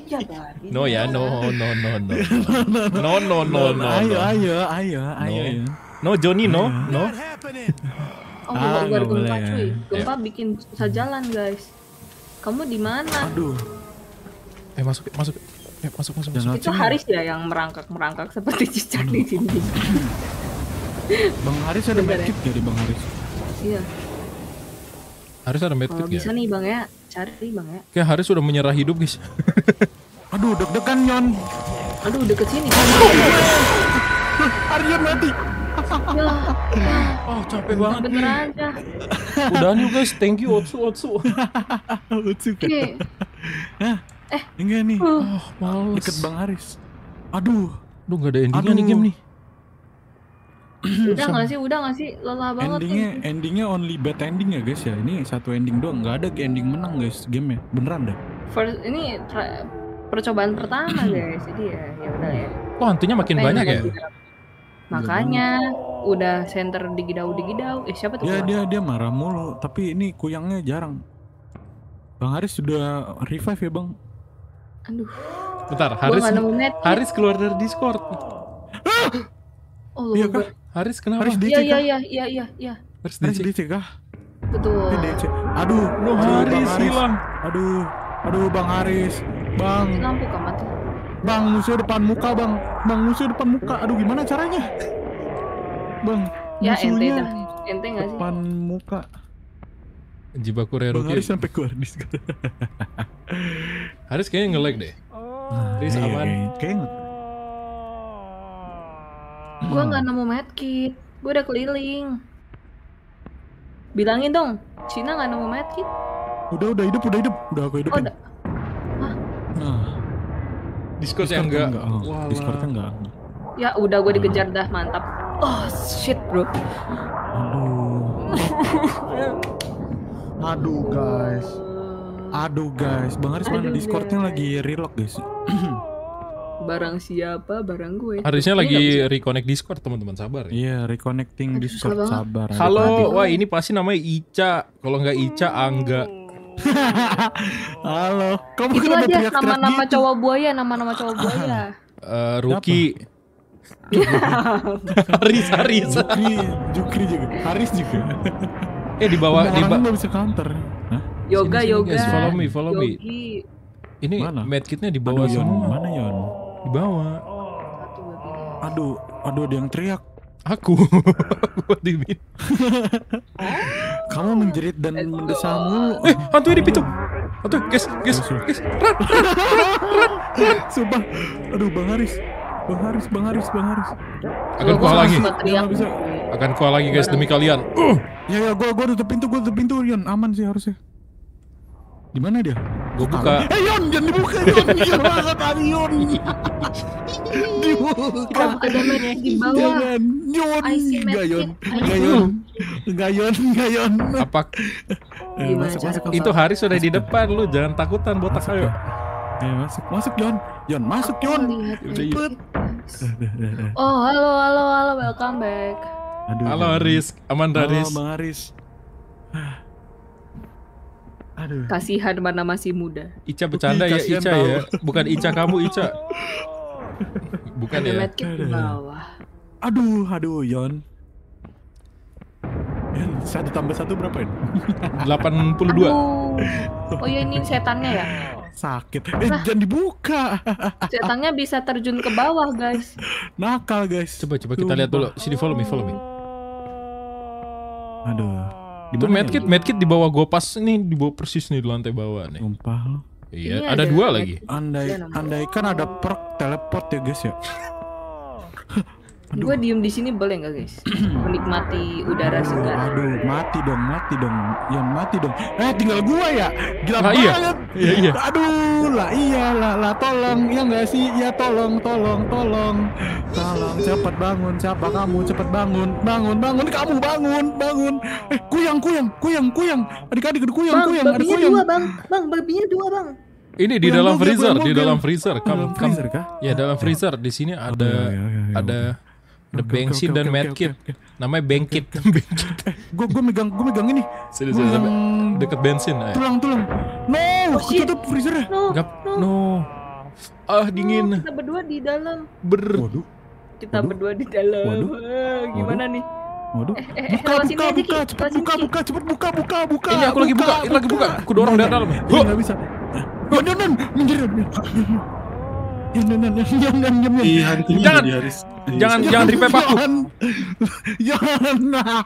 Iya, no, ya. No, no, no, no. No, no, no, no. Ayo, ayo, ayo, ayo. No, Joni, no. No. Oh, ah, gak boleh. Cuy. Gempa ya. bikin susah jalan, guys. Kamu di mana? Aduh. Eh, masuk, masuk. Eh, masuk, masuk, masuk. Itu Haris ya yang merangkak-merangkak seperti cicak di sini. Bang Haris ada ya. medkit gak di Bang Haris? Iya. Haris ada medkit nggak? Bisa ya? nih bang ya, cari bang ya. Kayak Haris sudah menyerah hidup guys. (laughs) Aduh deg-degan Yon. Aduh deket sini. Oh, Arya mati. Ya, ya. (laughs) oh capek banget. Bener aja. Udah nih guys, thank you Otsu Otsu. (laughs) Otsu. Kan? Iya. Eh, enggak nih. Uh. Oh, males. Deket Bang Haris. Aduh. Aduh nggak ada endingnya nih game nih udah nggak sih udah nggak sih lelah banget endingnya tuh. endingnya only bad ending ya guys ya ini satu ending doang nggak ada ending menang guys game ya beneran deh first ini percobaan pertama (clears throat) guys jadi ya ya udah ya kok hantunya makin Apa banyak ya makanya udah center digidau digidau eh siapa tuh ya dia dia marah mulu tapi ini kuyangnya jarang bang Haris sudah revive ya bang aduh bentar Haris Haris keluar dari Discord oh, iya kan? Haris kenapa? Haris DC Iya iya, iya iya iya iya. Haris DC. Haris DC kah? Betul. DC. Aduh, no, Haris, Haris hilang. Aduh, aduh Bang Haris. Bang. Lampu kah mati? Bang musuh depan muka, Bang. Bang musuh depan muka. Aduh, gimana caranya? Bang. Ya ente dah. Ente enggak sih? Depan muka. Jibaku Rero Bang Haris sampai keluar Haris kayaknya nge-lag deh. Ah, Haris iya, aman. Iya, kayaknya Gue hmm. nggak nemu medkit. Gue udah keliling. Bilangin dong, Cina nggak nemu medkit. Udah, udah hidup, udah hidup. Udah aku hidup. Oh, Nah. Discord, Discord yang enggak. enggak. Oh, Discord enggak. Ya udah gue nah. dikejar dah, mantap. Oh shit bro. Aduh. Aduh guys. Aduh guys, Bang Aris mana Discordnya nya lagi reload guys. (clears throat) barang siapa barang gue harusnya iya, lagi reconnect discord teman-teman sabar ya. iya reconnecting Aduh, discord sabar halo wah ini pasti namanya Ica kalau nggak Ica Angga (laughs) halo kamu itu aja nama-nama gitu? cowok buaya nama-nama cowok buaya uh, (laughs) Ruki (laughs) Haris, Haris. Jukri, Jukri juga. Haris juga. eh di bawah di bawah bisa counter. Yoga, yoga. Guys, follow me, follow me. Ini medkitnya di bawah Aduh, semua. mana Yon? di bawah, oh. aduh aduh ada yang teriak aku (laughs) (laughs) kamu menjerit dan mendesamu eh hantu di pintu hantu guys guys guys run run run run sumpah aduh bang Haris bang Haris bang Haris bang Haris akan kuah lagi akan kuah lagi guys demi kalian uh ya ya gua gua tutup pintu gua tutup pintu Rian aman sih harusnya di mana dia? Gue buka. Eh Yon, jangan dibuka Yon, (laughs) Yon banget tadi Yon. dibuka. Oh, ada merek di bawah. Jangan, Yon, enggak Yon, enggak Yon, enggak Yon, enggak Yon. Apa? (laughs) Eh, masuk, masuk, Itu hari sudah di depan lu, jangan takutan botak ayo. Ya. Eh, masuk, masuk Yon, Yon, masuk Yon. Cepet. Oh, halo, halo, halo, welcome back. Aduh, halo Aris, aman Aris. Halo Bang Aris. Aduh. Kasihan mana masih muda. Ica bercanda ya Ica bawah. ya. Bukan Ica kamu Ica. (laughs) Bukan ya. Di bawah. Aduh, aduh Yon. Yon, satu tambah satu berapa ya? (laughs) 82. Aduh. Oh iya ini setannya ya? Sakit. Eh, nah, jangan dibuka. (laughs) Setannya bisa terjun ke bawah, guys. Nakal, guys. Coba coba kita lihat dulu. Sini follow me, follow me. Aduh itu medkit, ya? medkit di bawah gua pas ini di bawah persis nih di lantai bawah nih. Sumpah lo. Iya, iya, ada, ada dua lagi. Andai iya, andai kan ada perk teleport ya guys ya. (laughs) Gue diem di sini boleh nggak guys? (clears throat) Menikmati udara aduh, segar. Aduh, mati dong, mati dong, yang mati dong. Eh, tinggal gue ya, gila nah, banget. Iya. iya, iya. Aduh, lah iya, lah, lah, tolong, ya nggak sih? Ya tolong, tolong, tolong, tolong, cepet bangun, siapa kamu? Cepet bangun, bangun, bangun, kamu bangun, bangun. Eh, kuyang, kuyang, kuyang, kuyang. Adik-adik ada kuyang, bang, kuyang, ada kuyang. dua bang, bang, babinya dua bang. Ini di dalam, freezer, di dalam freezer, di dalam freezer. Kamu, kamu, ya dalam ya. freezer. Di sini ada, ya, ya, ada The okay, Bangship okay, dan okay, Medkit. Okay, okay, okay. Namanya Bangkit. Okay, okay. Bangkit. Eh, gue gue megang gue megang ini. Sini sini sampai dekat bensin Ayo. Eh. Tulang tulang. No, oh, tutup freezer. No. Gap, no. no. Ah, dingin. No, kita berdua di dalam. Ber. Waduh. Kita Waduh. berdua di dalam. Waduh. Waduh. Eh, gimana Waduh. nih? Waduh. Eh, eh, buka, eh, buka, buka, buka, cepet buka, buka, cepet buka, buka, buka. Ini aku buka, lagi buka, buka. lagi buka. Aku dorong dari dalam. Enggak ya. bisa. Waduh, minggir. Iya, jangan jangan jangan jangan jangan jangan revive aku jangan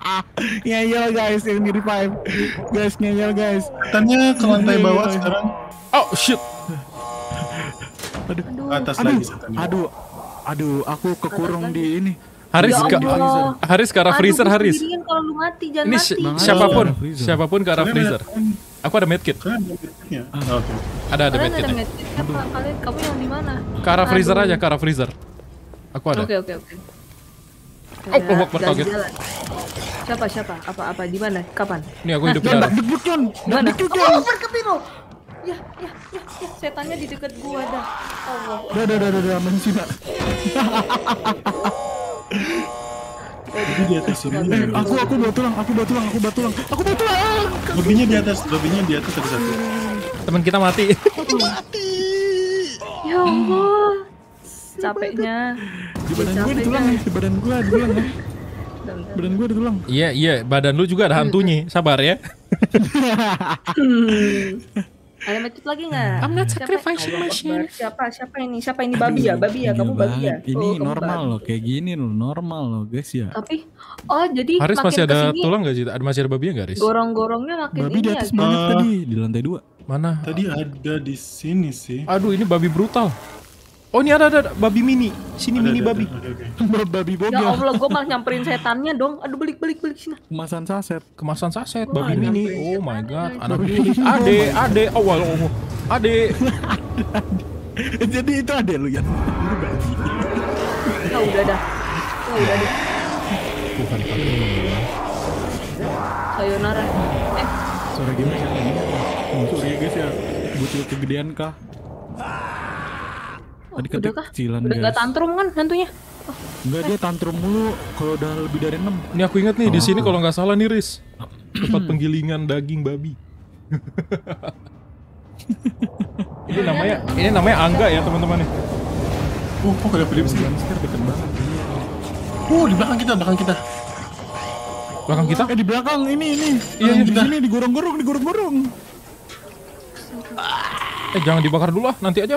(laughs) ngeyel guys ini revive guys ngeyel guys tanya ke lantai bawah sekarang oh shit aduh atas lagi aduh aduh aku kekurung di ini Haris, ke Haris ke arah freezer Haris. ini siapapun, siapapun ke arah freezer. Aku ada medkit. Kan ada medkitnya. Ah. ah okay. Ada ada medkit. Ada medkit. Apa kalian kamu yang di mana? Ke arah freezer aja, ke arah freezer. Aku ada. Oke okay, oke okay, oke. Okay. Oh, ya, oh, berkaget. Siapa siapa? Apa apa di mana? Kapan? Ini aku hidup nah, di Duduk John. Mana? Oh, over ke biru. Ya, ya, ya, ya. Setannya di dekat gua dah. Allah. Dah dah dah dah, dah. mencina. (laughs) (laughs) di atas babinya eh, aku aku batu tulang aku batu tulang aku batu tulang aku batu tulang babinya di atas babinya di atas satu satu teman kita mati mati ya allah capeknya di badan gue ditulang, tulang di badan gue ditulang, tulang badan gue ditulang. tulang iya iya badan lu juga ada hantunya sabar ya hmm. Ada metode lagi nggak? Hmm. I'm not sacrificing siapa, myself. Siapa siapa ini? Siapa ini babi ya? Babi ya? Kamu babi ya? Ini oh, normal loh kayak gini loh, normal loh guys ya. Tapi oh jadi Haris masih ada kesini, tulang nggak sih? Ada masih ada babi ya nggak Haris? Gorong-gorongnya makin babi ini di ya, atas ya, banget tadi di lantai dua. Mana? Tadi ada di sini sih. Aduh ini babi brutal. Oh ini ada ada, ada. babi mini. Sini ada, mini ada, babi. Ada, ada, ada. babi bom. Ya Allah, gue malah nyamperin setannya dong. Aduh balik balik balik sini. Kemasan saset. Kemasan saset. Gua babi mini. Oh my god. Anak ini. Ade ade. Oh walau, Oh, ade. Jadi itu ada lu ya. Lu babi. Nah, udah dah. oh, udah deh. Bukan kali Sayonara. Eh. Suara gimana? Sore guys ya. Butuh kegedean kah? Tadi oh, kan udah kah? Udah nggak tantrum kan hantunya? Oh. Enggak dia tantrum mulu kalau udah lebih dari 6. Ini aku ingat nih oh. di sini kalau nggak salah nih Riz. Tempat (clears throat) penggilingan daging babi. (laughs) ini namanya ini namanya Angga ya teman-teman nih. Oh, kok ada Philips sih? Lansker deket banget. uh di belakang kita, belakang kita. Belakang kita? Eh, di belakang ini, ini. Iya, iya di sini, di gorong gorong di gorong gorong Eh, jangan dibakar dulu lah nanti aja.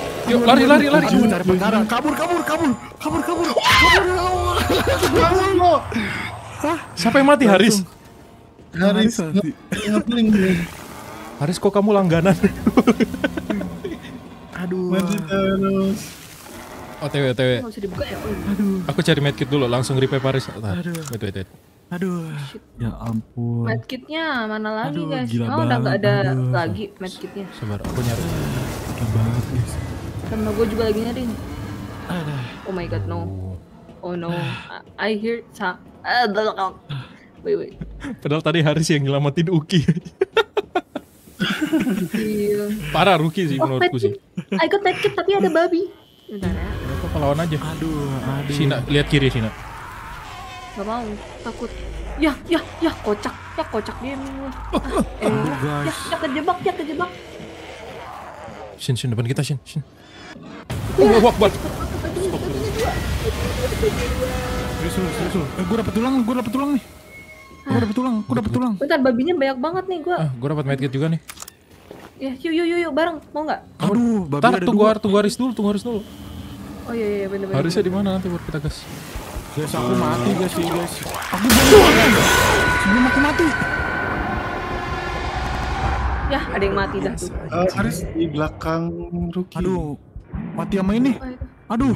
Yuk lari lari lari. Aduh, cari perkara. Kabur kabur kabur kabur kabur. Kabur. Kabur lo. Hah? Siapa yang mati Haris? Haris. Haris kok kamu langganan? Aduh. Mati terus. OTW OTW. Ya, Aduh. Aku cari medkit dulu langsung repair Paris. Aduh. Wait wait wait. Aduh. Ya ampun. Medkitnya mana lagi Aduh, guys? oh, udah nggak ada Aduh. lagi medkitnya. Sabar, aku nyari. Gila karena gue juga lagi nyari. Oh my god, no. Oh no. I, (sighs) I hear sa. Ah, (sighs) wait, wait. Padahal tadi Haris yang nyelamatin Uki. Parah Ruki sih oh, menurutku sih. Aku kid, tapi ada babi. Bentar ya. Kalau aja? Aduh, aduh. Sina, lihat kiri Sina. Gak mau, takut. Ya, ya, ya, kocak, ya kocak dia (laughs) ah, eh, oh, ya, ya kejebak, ya kejebak. Shin, Shin depan kita, Shin, Shin. Allah Akbar. gue dapet tulang, gue dapet tulang nih. Gue dapet tulang, gue dapet tulang. Bentar, babinya banyak banget nih gue. Ah, gue dapet medkit juga nih. Ya, yuk, yuk, yuk, yuk, bareng. Mau nggak? Aduh, babi ada tunggu, tunggu Haris dulu, tunggu Haris dulu. Oh iya, iya, bener-bener. Harisnya di mana nanti buat kita gas? Guys, aku mati guys, sih guys. Aku mati Sebelum aku mati. Ya, ada yang mati dah tuh. Haris di belakang Ruki. Aduh, mati sama ini. Oh, aduh,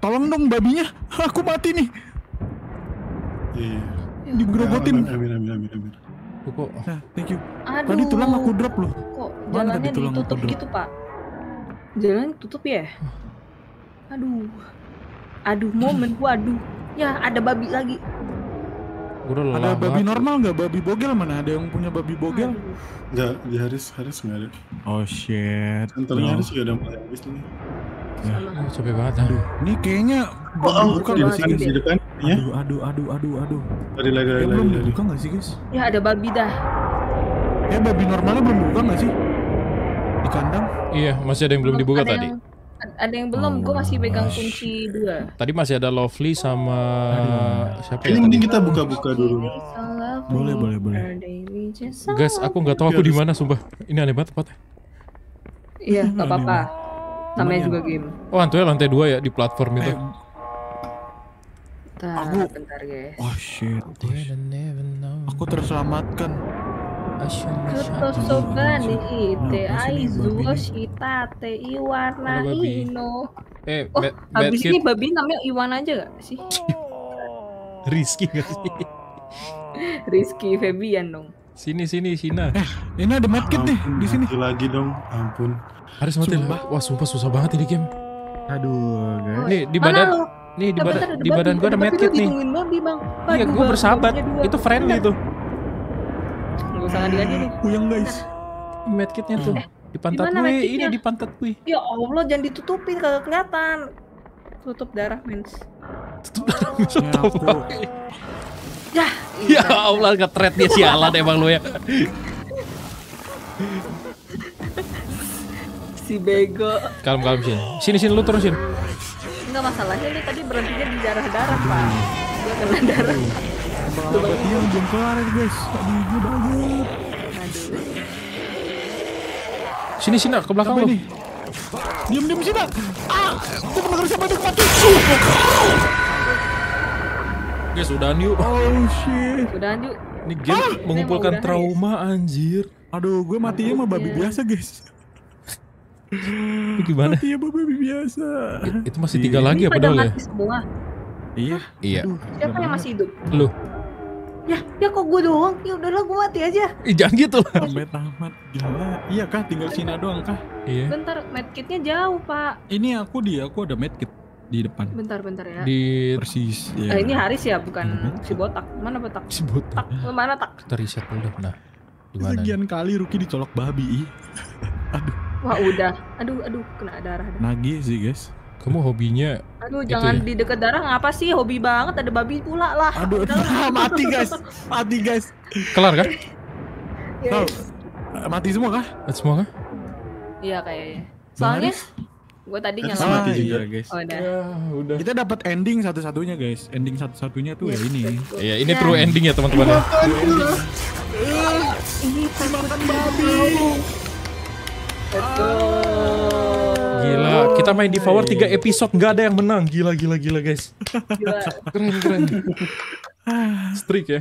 tolong dong babinya, (laughs) aku mati nih. Iya. iya. Ya. Digerogotin. Amin, amin, amin, amin. Kok? Nah, thank you. Aduh. Tadi tulang aku drop loh. Kok Mana jalannya ditutup gitu, Pak? Jalan tutup ya? Aduh. Aduh, momen gua aduh. Ya, ada babi lagi. Ada babi normal nggak? Babi bogel mana? Ada yang punya babi bogel? Aduh. Enggak, di Haris, Haris nggak ada. Oh shit. Kantornya no. Haris juga ada mulai habis nih. Ya, capek banget. Aduh, ini kayaknya oh, oh, bukan di, sini, di depan. Ya? Aduh, aduh, aduh, aduh, aduh. Tadi lagi lagi. belum buka dibuka nggak sih, guys? Ya ada babi dah. Ya babi normalnya belum buka nggak sih? Di kandang? Iya, masih ada yang belum dibuka ada tadi. Yang ada yang belum, gue masih pegang oh, kunci dua. Tadi masih ada Lovely sama Aduh. siapa ini ya? mending kita buka-buka dulu. Boleh, boleh, boleh. Guys, aku nggak tahu aku di mana sumpah. Ini aneh banget tempatnya. Iya, hmm, nggak apa-apa. Namanya juga game. Oh, antunya lantai dua ya di platform itu. Eh, bentar, aku... bentar guys. Oh shit. Aku terselamatkan. Kotosoba ni ite aizuo Eh, abis ini babi namanya Iwan aja gak sih? Rizky gak sih? Rizky Febian dong. Sini sini Sina. Eh, ini ada medkit nih di sini. Lagi dong, ampun. Harus mati lah. Wah, sumpah susah banget ini game. Aduh, guys. Nih di badan Nih di, bada, di badan gue ada medkit nih. Iya, gua bersahabat. Iya, Itu friendly tuh usah ganti ganti nih puyeng guys nah. medkitnya tuh eh, di pantat gue ini di pantat gue ya allah jangan ditutupin kagak kelihatan tutup darah mens tutup darah mens (laughs) tutup ya ya iya. allah nggak thread dia sialan emang lu ya (laughs) si bego. Kalem kalem sini. Sini sini lu turun sini. Enggak masalahnya ini tadi berhentinya di darah darah pak. Dia kena darah. Hmm. Iya, belum kelar guys. Aduh, gue banget. Sini sini ke belakang lu. Diam diam sini. Ah, gue pernah siapa itu mati. Guys, udahan yuk. Oh shit. Udahan yuk. Ini game ah, mengumpulkan trauma guys. anjir. Aduh, gue matinya mah babi iya. biasa, guys. Itu gimana? Matinya babi biasa. It, itu masih tiga iya. lagi ya dong ya? Semua. Iya. Iya. Siapa yang masih hidup? Lu ya ya kok gue doang ya udahlah gue mati aja Ih, jangan gitu lah sampai tamat gila iya kah tinggal Sina doang kah iya bentar medkitnya jauh pak ini aku di aku ada medkit di depan bentar bentar ya di persis ya. Eh, ini Haris ya bukan si botak mana botak si botak tak, mana tak kita riset dulu nah Sekian kali Ruki dicolok babi. (laughs) aduh. Wah udah. Aduh aduh kena darah. Nagih sih guys. Kamu hobinya Aduh jangan ya? di dekat darah ngapa sih hobi banget ada babi pula lah. Aduh (laughs) mati guys, (laughs) mati guys. Kelar kan? Yes. Oh, mati semua kah? Mati semua kah? Iya kayaknya. Soalnya gue tadi nyala mati juga iya, guys. Oh, udah. Ya, udah. Kita dapat ending satu-satunya guys. Ending satu-satunya tuh ya iya. ini. Iya, ini true iya. ending ya teman-teman. Ya. Ini makan babi. Betul. Gila, kita main di power 3 iya, iya. episode nggak ada yang menang. Gila gila gila guys. (laughs) Keren keren. Streak ya.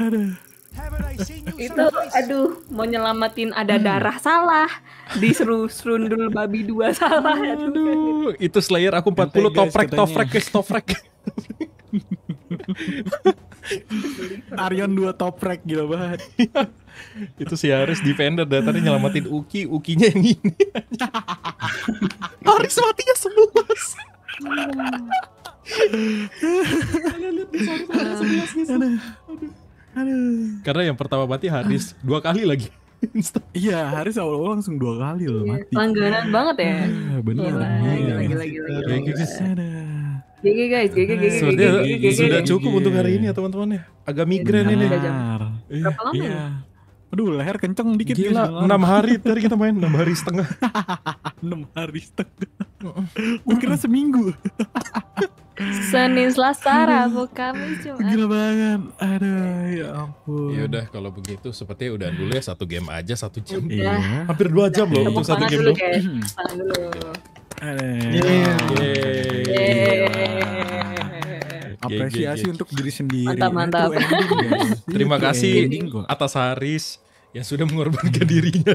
Aduh. itu aduh mau nyelamatin ada darah salah disuruh serundul babi dua salah aduh itu Slayer aku 40 toprek toprek guys toprek (laughs) Aryan dua toprek gila banget (laughs) itu si Haris defender dari tadi nyelamatin Uki, Ukinya yang ini. Haris matinya sebelas. Karena yang pertama mati Haris dua kali lagi. Iya, Haris awal-awal langsung dua kali loh iya, mati. Langganan banget ya. Benar. Lagi lagi lagi. guys, GG GG. Sudah cukup untuk hari ini ya teman-teman ya. Agak migran ini. Berapa iya. ya? Aduh leher kenceng dikit Gila, enam hari tadi kita main enam hari setengah (laughs) enam hari setengah Gue kira seminggu Senin Selasa Rabu Kamis cuma Gila banget Aduh ya ampun Ya udah kalau begitu sepertinya udah dulu ya satu game aja satu jam ya. Hampir dua jam loh untuk satu game dulu, hmm. dulu. Yeay. Yeay. Yeay. Iya, iya, apresiasi iya. untuk diri sendiri. Mantap, mantap. (laughs) Terima kasih atas Haris yang sudah mengorbankan (laughs) dirinya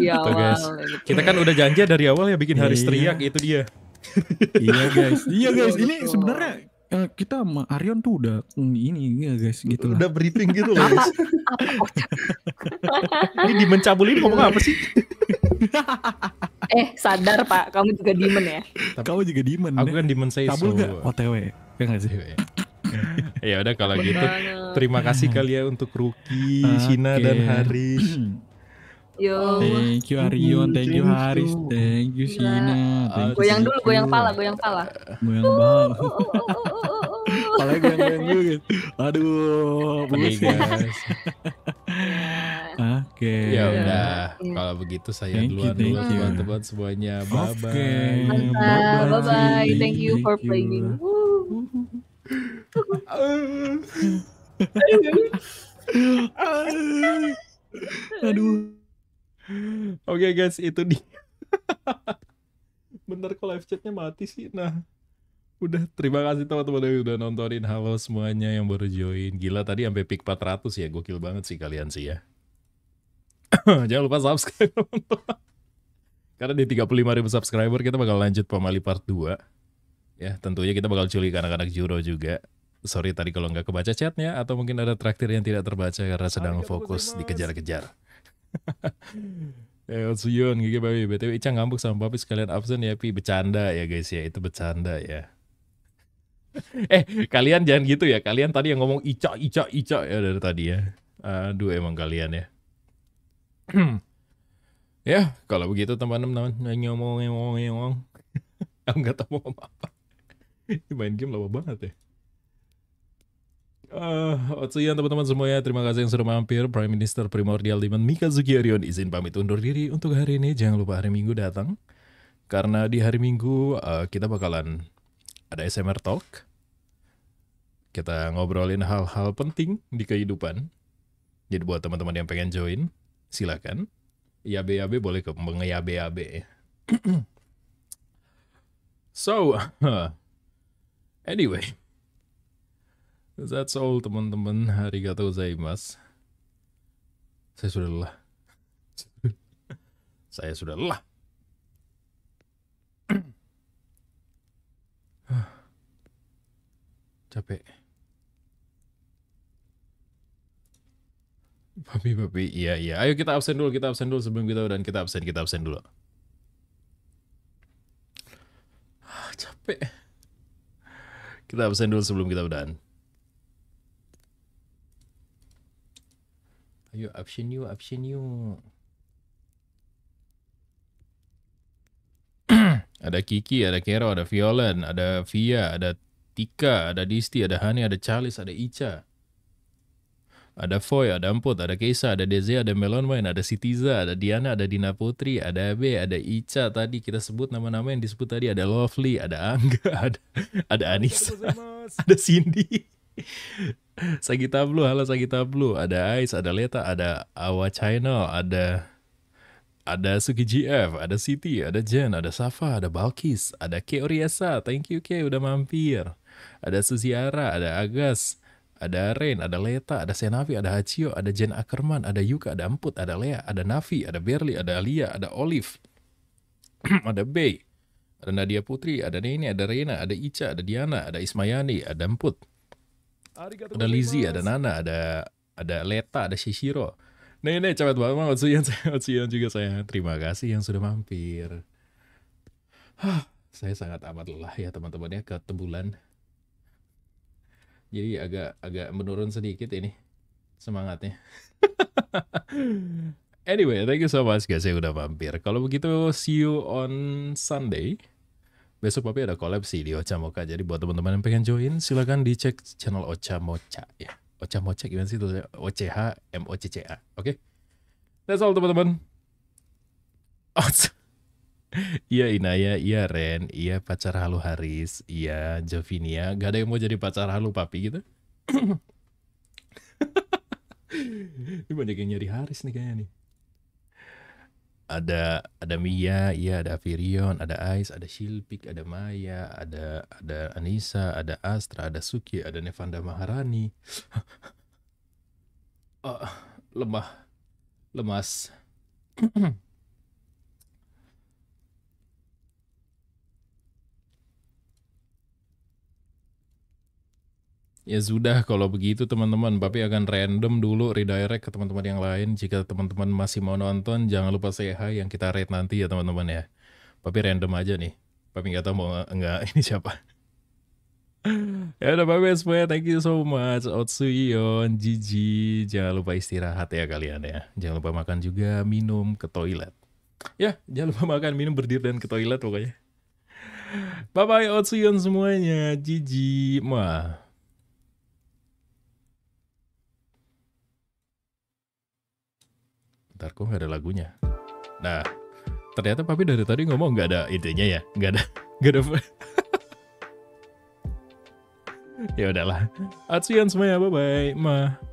Iya, di gitu, Kita kan udah janji dari awal ya bikin Haris teriak itu dia. iya guys, iya guys. Ini sebenarnya eh, kita sama Arion tuh udah ini ya guys gitu lah. Udah briefing gitu loh guys. ini di mencabul ini ngomong apa sih? (laughs) eh sadar pak, kamu juga demon ya. Tapi, kamu juga demon. Aku kan ya? demon saya. Cabul nggak? OTW, ya nggak sih? Iya. ya udah kalau gitu, terima kasih kalian untuk Ruki, Shina okay. dan Haris. (clears throat) Yo. Thank you Arion, mm-hmm. thank you Haris, thank you Sina. Thank goyang dulu, goyang pala, goyang pala. Goyang pala. Pala goyang goyang dulu gitu. Aduh, pusing. Ya. (laughs) Oke. Okay. Ya udah. Kalau begitu saya thank duluan you, dulu teman-teman semuanya. Bye bye. Okay. Bye bye. Thank you for you. playing. (laughs) (laughs) Aduh. Oke okay, guys, itu dia. (laughs) Bentar kok live chatnya mati sih. Nah, udah terima kasih teman-teman yang udah nontonin. Halo semuanya yang baru join. Gila tadi sampai pick 400 ya, gokil banget sih kalian sih ya. (coughs) Jangan lupa subscribe (laughs) teman-teman. Karena di 35 ribu subscriber kita bakal lanjut pemali part 2. Ya, tentunya kita bakal culik anak-anak Juro juga sorry tadi kalau nggak kebaca chatnya atau mungkin ada traktir yang tidak terbaca karena sedang fokus dikejar-kejar. Eh, Suyun, Gigi Babi. BTW Icang ngambek sama Babi sekalian absen ya, Pi. Bercanda ya guys ya, itu bercanda ya. eh, kalian jangan gitu ya. Kalian tadi yang ngomong Ica, Ica, Ica ya dari tadi ya. Aduh, emang kalian ya. ya, kalau begitu teman-teman, nyomong, nyomong, nyomong. Aku nggak tahu mau apa. Main game lama banget ya. Uh, ya teman-teman semuanya Terima kasih yang sudah mampir Prime Minister Primordial Demon Mika Zukiarion Izin pamit undur diri untuk hari ini Jangan lupa hari Minggu datang Karena di hari Minggu uh, kita bakalan Ada SMR Talk Kita ngobrolin hal-hal penting di kehidupan Jadi buat teman-teman yang pengen join Silakan IAB-IAB boleh ke mengIAB-IAB (clears throat) So, uh, (laughs) anyway That's all teman-teman. hari kata Saya mas sudah lelah. Saya sudah lelah. (laughs) (clears throat) Capek. Babi, babi. Iya, iya. Ayo kita absen dulu, kita absen dulu sebelum kita dan kita absen, kita absen dulu. Ah, capek. Kita absen dulu sebelum kita udahan. Ayo option you, option you. (clears throat) ada Kiki, ada Kero, ada Violen, ada Via, ada Tika, ada Disti, ada Hani, ada Charles, ada Ica. Ada Foy, ada Amput, ada Kesa, ada Deze, ada Melon Wine, ada Sitiza, ada Diana, ada Dina Putri, ada B, ada Ica tadi kita sebut nama-nama yang disebut tadi ada Lovely, ada Angga, (laughs) ada ada Anissa, (laughs) ada Cindy. (laughs) Sagita Blue, halo Sagita Blue. Ada Ice, ada Leta, ada Awa China, ada ada Suki GF, ada City, ada Jen, ada Safa, ada Balkis, ada Keoriasa. Thank you Ke udah mampir. Ada Suziara, ada Agas, ada Rain, ada Leta, ada Senavi, ada Hachio, ada Jen Ackerman, ada Yuka, ada Emput, ada Lea, ada Navi, ada Berli, ada Alia, ada Olive, (clears throat) ada Bay, ada Nadia Putri, ada Neni, ada Reina, ada Ica, ada Diana, ada Ismayani, ada Emput, ada Lizzie, ada Nana, ada ada Leta, ada Shishiro. Nih, nih, cepat banget Otsuyan, Otsuyan juga saya terima kasih yang sudah mampir. Hah, saya sangat amat lelah ya teman-temannya ketebulan. Jadi agak agak menurun sedikit ini semangatnya. (laughs) anyway, thank you so much guys saya udah mampir. Kalau begitu, see you on Sunday. Besok Papi ada collab sih di Ocha Mocha. Jadi buat teman-teman yang pengen join silahkan dicek channel Ocha Mocha ya. Ocha Mocha gimana sih itu O C H M O C C A. Oke. Okay? That's all teman-teman. (laughs) Iya Inaya, iya Ren, iya pacar halu Haris, iya Jovinia. Gak ada yang mau jadi pacar halu papi gitu. (coughs) Ini banyak yang nyari Haris nih kayaknya nih ada ada Mia, iya ada Virion, ada Ais, ada Shilpik, ada Maya, ada ada Anissa, ada Astra, ada Suki, ada Nevanda Maharani. uh, (laughs) lemah, lemas. (clears throat) Ya sudah kalau begitu teman-teman, Papi akan random dulu redirect ke teman-teman yang lain. Jika teman-teman masih mau nonton, jangan lupa say hi yang kita rate nanti ya teman-teman ya. Papi random aja nih. Papi nggak tahu mau nggak (laughs) ini siapa. ya udah Papi semuanya, thank you so much. Otsuyon, Gigi, jangan lupa istirahat ya kalian ya. Jangan lupa makan juga, minum, ke toilet. Ya, jangan lupa makan, minum, berdiri, dan ke toilet pokoknya. Bye-bye Otsuyon semuanya, Gigi, Ma. Ntar kok nggak ada lagunya. Nah, ternyata papi dari tadi ngomong gak ada idenya ya, gak ada, gak ada. (laughs) ya udahlah. Atsian semuanya, bye bye, ma.